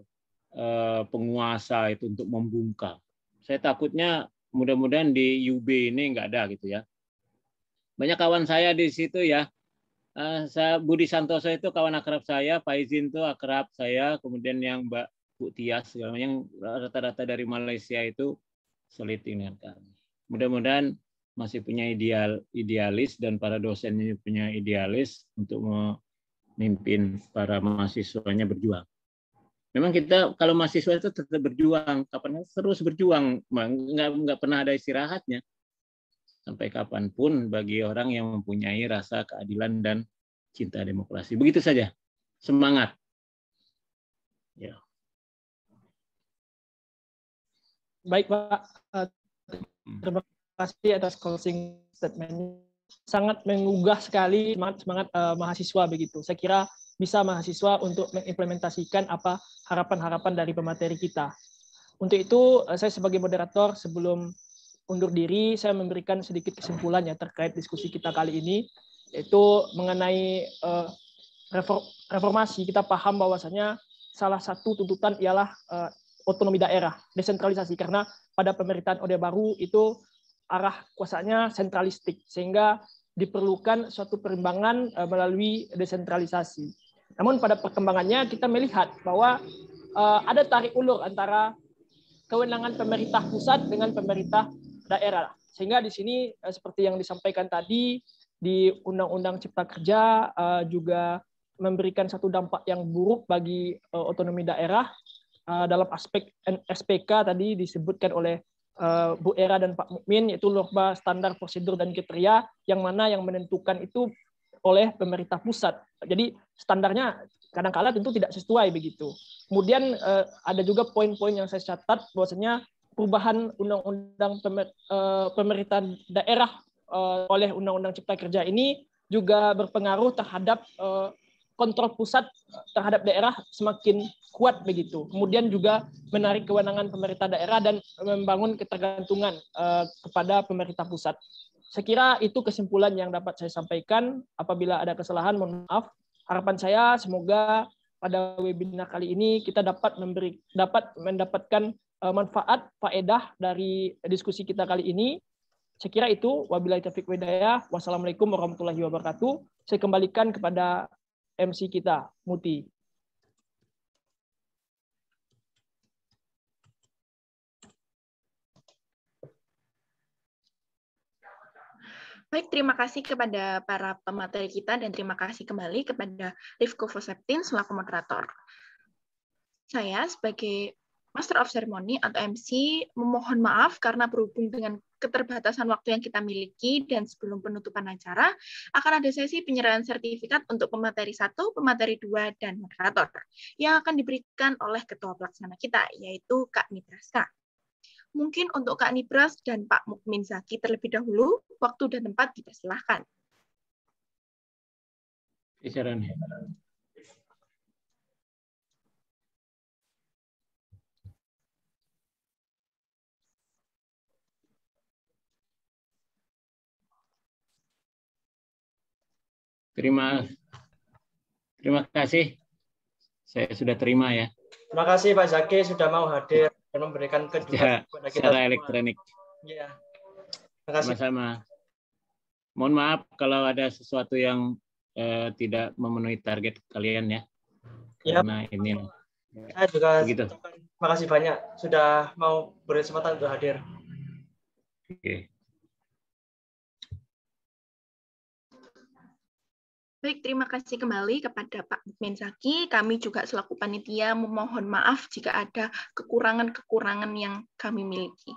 eh, penguasa itu untuk membungkam. Saya takutnya mudah-mudahan di UB ini nggak ada gitu ya. Banyak kawan saya di situ ya. Eh, saya, Budi Santoso itu kawan akrab saya, Pak itu akrab saya, kemudian yang Mbak Bu Tias, yang rata-rata dari Malaysia itu sulit dengan kami. Mudah-mudahan masih punya ideal idealis dan para dosen ini punya idealis untuk memimpin para mahasiswanya berjuang. Memang kita kalau mahasiswa itu tetap berjuang, kapan terus berjuang, nggak nggak pernah ada istirahatnya sampai kapanpun bagi orang yang mempunyai rasa keadilan dan cinta demokrasi. Begitu saja, semangat. Ya. Baik Pak, eh, terima kasih kasih atas closing statementnya. Sangat mengugah sekali semangat-semangat uh, eh, mahasiswa begitu. Saya kira bisa mahasiswa untuk mengimplementasikan apa harapan-harapan dari pemateri kita. Untuk itu, eh, saya sebagai moderator sebelum undur diri, saya memberikan sedikit kesimpulan ya terkait diskusi kita kali ini, yaitu mengenai uh, reformasi. Kita paham bahwasanya salah satu tuntutan ialah uh, otonomi daerah, desentralisasi, karena pada pemerintahan Orde Baru itu arah kuasanya sentralistik sehingga diperlukan suatu perimbangan eh, melalui desentralisasi. Namun pada perkembangannya kita melihat bahwa eh, ada tarik ulur antara kewenangan pemerintah pusat dengan pemerintah daerah. Sehingga di sini eh, seperti yang disampaikan tadi di Undang-Undang Cipta Kerja juga memberikan satu dampak yang buruk bagi otonomi daerah dalam aspek SPK tadi disebutkan oleh Eh, Bu Era dan Pak Mukmin yaitu norma standar prosedur dan kriteria yang mana yang menentukan itu oleh pemerintah pusat. Jadi standarnya kadang kadangkala tentu tidak sesuai begitu. Kemudian eh, ada juga poin-poin yang saya catat bahwasanya perubahan undang-undang pemerintahan eh, pemerintah daerah oleh undang-undang Cipta Kerja ini juga berpengaruh terhadap kontrol pusat terhadap daerah semakin kuat begitu. Kemudian juga menarik kewenangan pemerintah daerah dan membangun ketergantungan eh, kepada pemerintah pusat. Saya kira itu kesimpulan yang dapat saya sampaikan. Apabila ada kesalahan, mohon maaf. Harapan saya semoga pada webinar kali ini kita dapat memberi dapat mendapatkan uh, manfaat faedah dari diskusi kita kali ini. Saya kira itu. Wabillahi taufiq hidayah. Wassalamualaikum warahmatullahi wabarakatuh. Saya kembalikan kepada MC kita, Muti. Baik, terima kasih kepada para pemateri kita dan terima kasih kembali kepada Rifko Foseptin selaku moderator. Saya sebagai Master of Ceremony atau MC memohon maaf karena berhubung dengan keterbatasan waktu yang kita miliki dan sebelum penutupan acara akan ada sesi penyerahan sertifikat untuk pemateri satu, pemateri dua, dan moderator yang akan diberikan oleh ketua pelaksana kita yaitu Kak Nibraska. Mungkin untuk Kak Nibras dan Pak Mukmin Zaki terlebih dahulu, waktu dan tempat kita silahkan. Terima terima kasih. Saya sudah terima ya. Terima kasih Pak Zaki sudah mau hadir dan memberikan kejutan ya, kepada kita. Secara elektronik. Ya. Terima kasih. Sama-sama. Mohon maaf kalau ada sesuatu yang eh, tidak memenuhi target kalian ya. ya. ini. Saya juga Begitu. terima kasih banyak sudah mau beri kesempatan untuk hadir. Oke. Okay. Baik, terima kasih kembali kepada Pak Mensaki. Kami juga selaku panitia memohon maaf jika ada kekurangan-kekurangan yang kami miliki.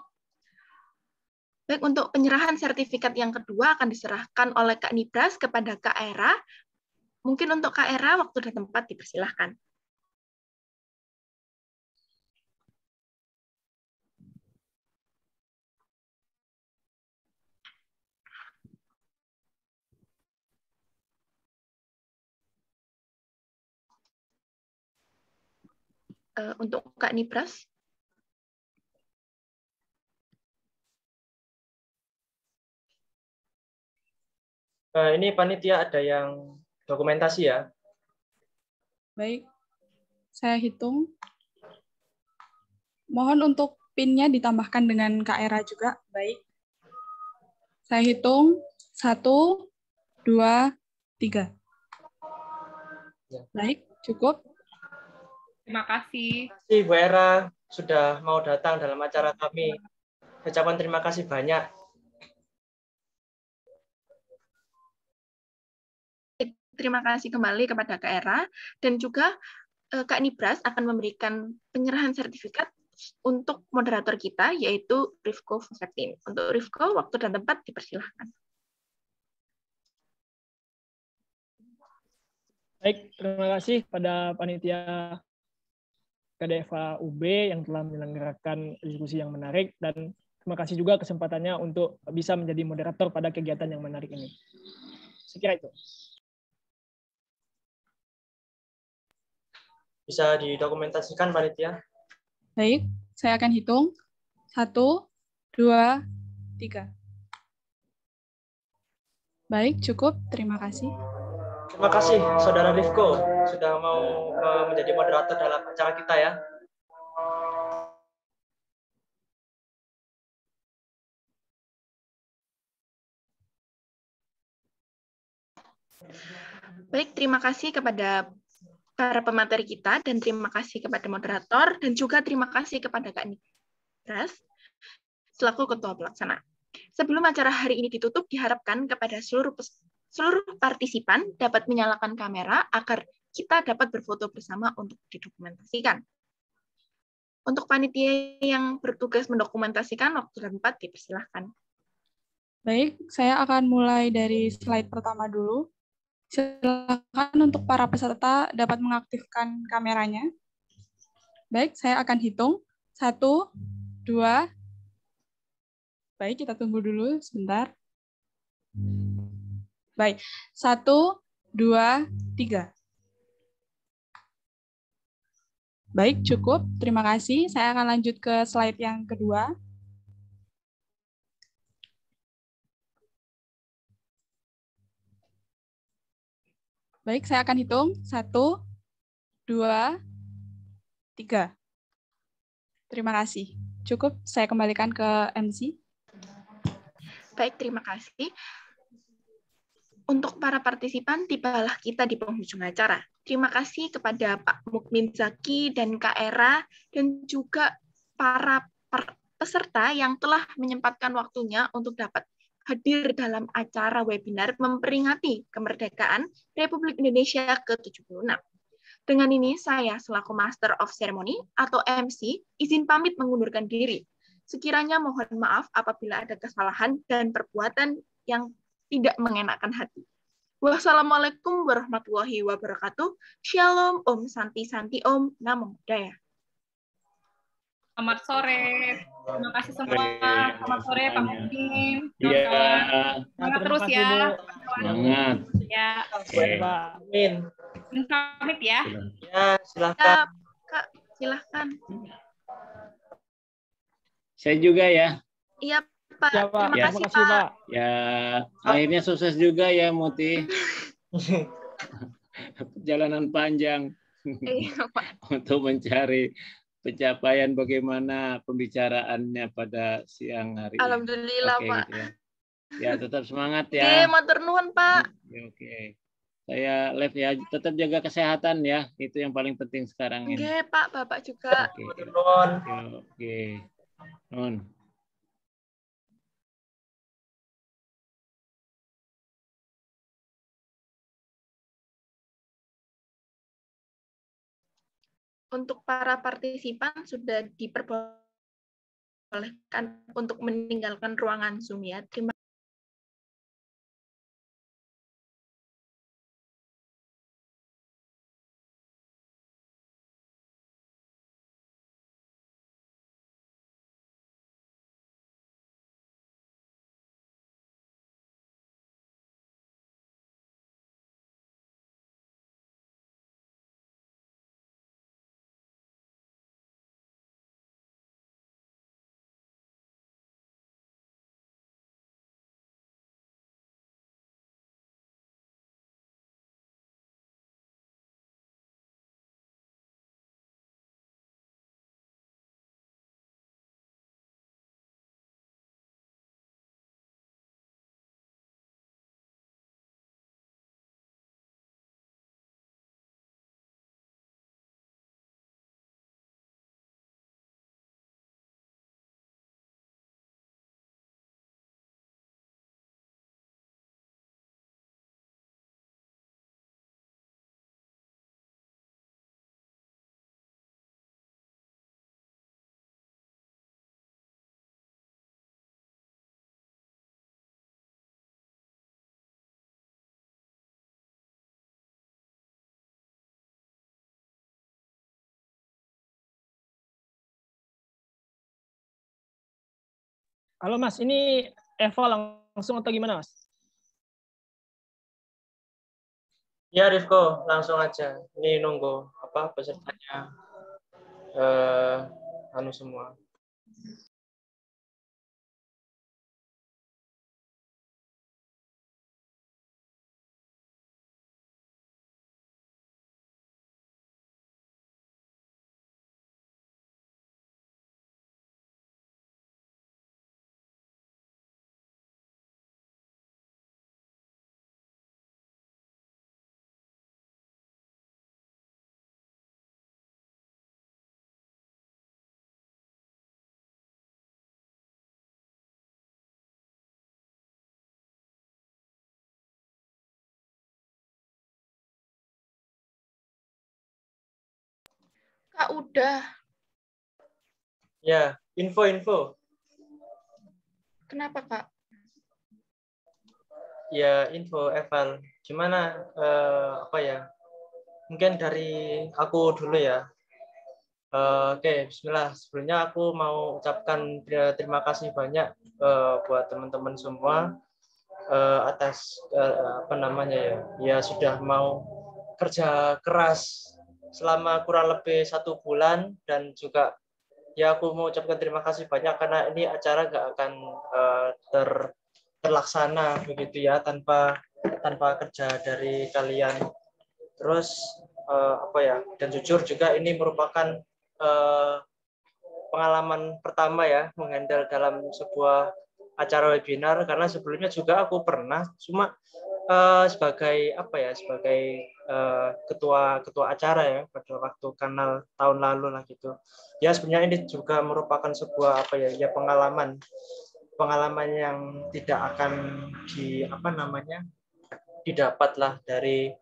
Baik, untuk penyerahan sertifikat yang kedua akan diserahkan oleh Kak Nibras kepada Kak Era. Mungkin untuk Kak Era, waktu dan tempat dipersilahkan. uh, untuk Kak Nipras. Uh, ini panitia ada yang dokumentasi ya. Baik, saya hitung. Mohon untuk pinnya ditambahkan dengan KRA juga. Baik. Saya hitung. Satu, dua, tiga. Ya. Baik, cukup. Terima kasih. Terima kasih Bu Era sudah mau datang dalam acara kami. Ucapan terima kasih banyak. Terima kasih kembali kepada Kak Era dan juga eh, Kak Nibras akan memberikan penyerahan sertifikat untuk moderator kita yaitu Rifko Foseptin. Untuk Rifko, waktu dan tempat dipersilahkan. Baik, terima kasih pada panitia Kadeva UB yang telah menyelenggarakan diskusi yang menarik dan terima kasih juga kesempatannya untuk bisa menjadi moderator pada kegiatan yang menarik ini. Sekira itu. Bisa didokumentasikan, Panitia? Baik, saya akan hitung. Satu, dua, tiga. Baik, cukup. Terima kasih. Terima kasih, Saudara Rifko sudah mau eh, menjadi moderator dalam acara kita ya. Baik, terima kasih kepada para pemateri kita dan terima kasih kepada moderator dan juga terima kasih kepada Kak Nidras selaku Ketua Pelaksana. Sebelum acara hari ini ditutup, diharapkan kepada seluruh seluruh partisipan dapat menyalakan kamera agar kita dapat berfoto bersama untuk didokumentasikan. Untuk panitia yang bertugas mendokumentasikan, waktu dan tempat dipersilahkan. Baik, saya akan mulai dari slide pertama dulu. Silakan untuk para peserta dapat mengaktifkan kameranya. Baik, saya akan hitung. Satu, dua. Baik, kita tunggu dulu sebentar. Baik, satu, dua, tiga. Baik, cukup. Terima kasih. Saya akan lanjut ke slide yang kedua. Baik, saya akan hitung. Satu, dua, tiga. Terima kasih. Cukup, saya kembalikan ke MC. Baik, terima kasih untuk para partisipan, tibalah kita di penghujung acara. Terima kasih kepada Pak Mukmin Zaki dan Kak Era, dan juga para peserta yang telah menyempatkan waktunya untuk dapat hadir dalam acara webinar memperingati kemerdekaan Republik Indonesia ke-76. Dengan ini, saya selaku Master of Ceremony atau MC izin pamit mengundurkan diri. Sekiranya mohon maaf apabila ada kesalahan dan perbuatan yang tidak mengenakan hati. Wassalamualaikum warahmatullahi wabarakatuh. Shalom, Om Santi Santi Om, Namo Buddhaya. Selamat sore. Terima kasih semua. Selamat sore Pak Mungkin. Iya. Semangat terus ya. Semangat. Ya. Amin. Selamat ya. Ya, silakan. Kak, silahkan. Saya juga ya. Iya, Pak. Ya, Pak. Terima, ya, kasih, terima kasih, Pak. Pak. Ya, akhirnya sukses juga ya, Muti. Perjalanan panjang iya, untuk mencari pencapaian bagaimana pembicaraannya pada siang hari Alhamdulillah, ini. Okay, Pak. Gitu ya. ya, tetap semangat ya. Oke, matur nuwun, Pak. Oke, hmm, ya, oke. Saya live ya, tetap jaga kesehatan ya. Itu yang paling penting sekarang ini. Oke, Pak. Bapak juga. Oke. Okay. nuwun. Oke. Nun. untuk para partisipan sudah diperbolehkan untuk meninggalkan ruangan Zoom ya. Terima Halo Mas, ini Eva langsung atau gimana Mas? Ya Rifko, langsung aja. Ini nunggu apa pesertanya eh, anu semua. Ah, udah. Ya, info-info. Kenapa, Kak? Ya, info Evan. Gimana uh, apa ya? Mungkin dari aku dulu ya. Uh, Oke, okay, bismillah. Sebelumnya aku mau ucapkan terima kasih banyak uh, buat teman-teman semua uh, atas uh, apa namanya ya. Ya sudah mau kerja keras selama kurang lebih satu bulan dan juga ya aku mau ucapkan terima kasih banyak karena ini acara gak akan uh, ter terlaksana begitu ya tanpa tanpa kerja dari kalian terus uh, apa ya dan jujur juga ini merupakan uh, pengalaman pertama ya menghandle dalam sebuah acara webinar karena sebelumnya juga aku pernah cuma Eh, sebagai apa ya sebagai uh, ketua ketua acara ya pada waktu kanal tahun lalu lah gitu ya sebenarnya ini juga merupakan sebuah apa ya ya pengalaman pengalaman yang tidak akan di apa namanya didapatlah dari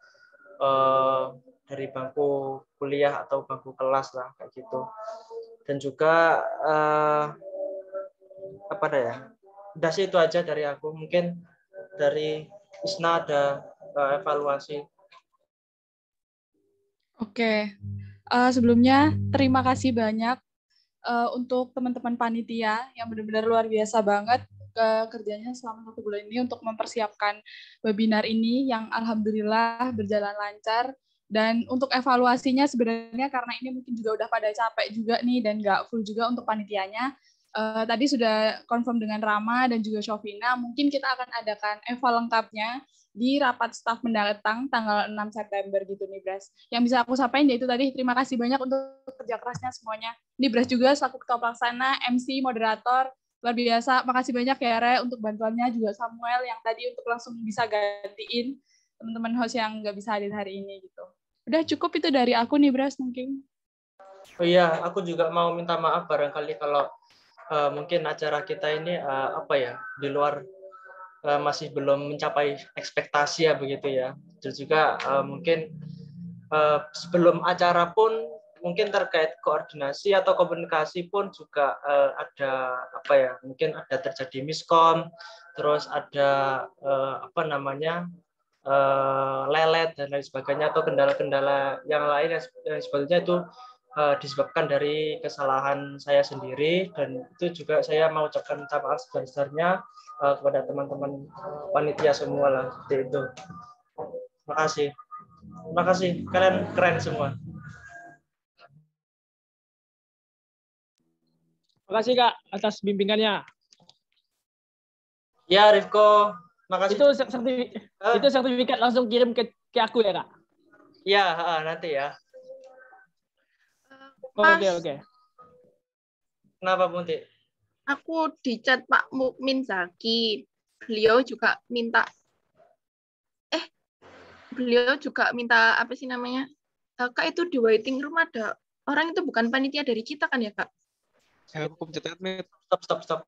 uh, dari bangku kuliah atau bangku kelas lah kayak gitu dan juga uh, apa ya udah itu aja dari aku mungkin dari Isna ada uh, evaluasi. Oke, uh, sebelumnya terima kasih banyak uh, untuk teman-teman panitia yang benar-benar luar biasa banget ke kerjanya selama satu bulan ini untuk mempersiapkan webinar ini yang alhamdulillah berjalan lancar dan untuk evaluasinya sebenarnya karena ini mungkin juga udah pada capek juga nih dan nggak full juga untuk panitianya uh, tadi sudah confirm dengan Rama dan juga Shovina, mungkin kita akan adakan Eva lengkapnya di rapat staf mendatang tanggal 6 September gitu nih Bras. Yang bisa aku sampaikan yaitu tadi terima kasih banyak untuk kerja kerasnya semuanya. Nih Bras juga selaku ketua pelaksana, MC, moderator, luar biasa. Makasih banyak ya Re untuk bantuannya juga Samuel yang tadi untuk langsung bisa gantiin teman-teman host yang nggak bisa hadir hari ini gitu. Udah cukup itu dari aku nih Bras mungkin. Oh iya, aku juga mau minta maaf barangkali kalau Eh, mungkin acara kita ini uh, apa ya di luar uh, masih belum mencapai ekspektasi ya begitu ya dan juga uh, mungkin uh, sebelum acara pun mungkin terkait koordinasi atau komunikasi pun juga uh, ada apa ya mungkin ada terjadi miskom terus ada uh, apa namanya uh, lelet dan lain sebagainya atau kendala-kendala yang lain yang sebagainya itu uh, disebabkan dari kesalahan saya sendiri dan itu juga saya mau ucapkan minta maaf sebesar uh, eh, kepada teman-teman eh, panitia semua lah itu. Terima kasih. Terima kasih. Kalian keren semua. Terima kasih Kak atas bimbingannya. Ya, Rifko. Makasih. Itu sertifikat, uh. itu sertifikat langsung kirim ke, ke aku ya, Kak? Ya, uh, nanti ya. Oh, oke, oke. Okay. Kenapa, Bunti? Aku dicat Pak Mukmin Zaki. Beliau juga minta eh beliau juga minta apa sih namanya? Kak itu di waiting room ada orang itu bukan panitia dari kita kan ya, Kak? Saya hukum admin. Stop, stop, stop.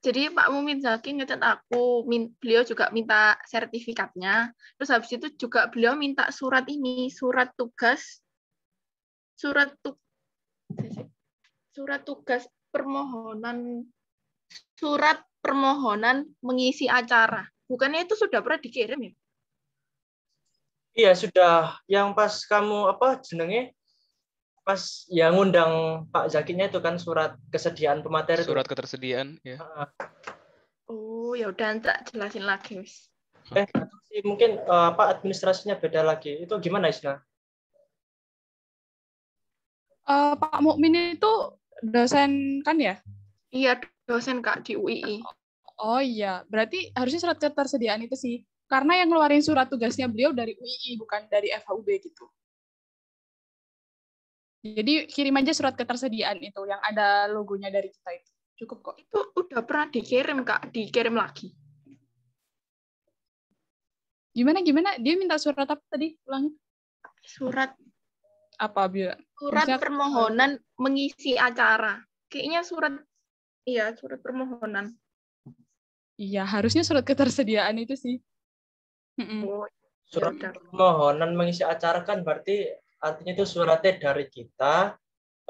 jadi Pak Mumin Zaki ngecat aku, beliau juga minta sertifikatnya. Terus habis itu juga beliau minta surat ini, surat tugas, surat tu, surat tugas permohonan, surat permohonan mengisi acara. Bukannya itu sudah pernah dikirim ya? Iya sudah. Yang pas kamu apa jenenge pas ya ngundang Pak Zakinya itu kan surat kesediaan pemateri surat itu. ketersediaan ya oh ya udah tak jelasin lagi wis eh okay. mungkin uh, apa administrasinya beda lagi itu gimana Isna uh, Pak Mukmin itu dosen kan ya iya dosen kak di UII oh iya berarti harusnya surat ketersediaan itu sih karena yang ngeluarin surat tugasnya beliau dari UII bukan dari FHUB gitu jadi kirim aja surat ketersediaan itu yang ada logonya dari kita itu. Cukup kok. Itu udah pernah dikirim, Kak. Dikirim lagi. Gimana gimana? Dia minta surat apa tadi? Ulangi. Surat apa, Bia? Surat Bisa... permohonan mengisi acara. Kayaknya surat iya, surat permohonan. Iya, harusnya surat ketersediaan itu sih. Mm -mm. Surat permohonan mengisi acara kan berarti artinya itu suratnya dari kita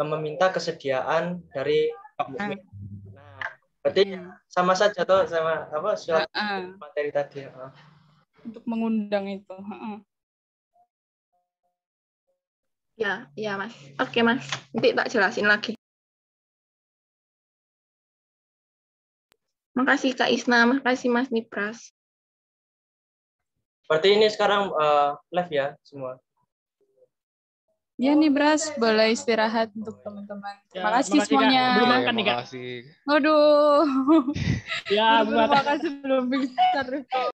meminta kesediaan dari Pak mukmin. Ah. Nah, berarti ya. sama saja tuh sama apa surat uh, uh. materi tadi. Uh. Untuk mengundang itu. Uh. Ya, ya mas. Oke mas, nanti tak jelasin lagi. Makasih Kak Isna, makasih Mas Nipras. Berarti ini sekarang uh, live ya semua. Ya nih Bras, boleh istirahat untuk teman-teman. Ya, terima kasih semuanya. Kak. Belum makan nih Kak. Waduh. ya, terima kasih ya, belum bisa.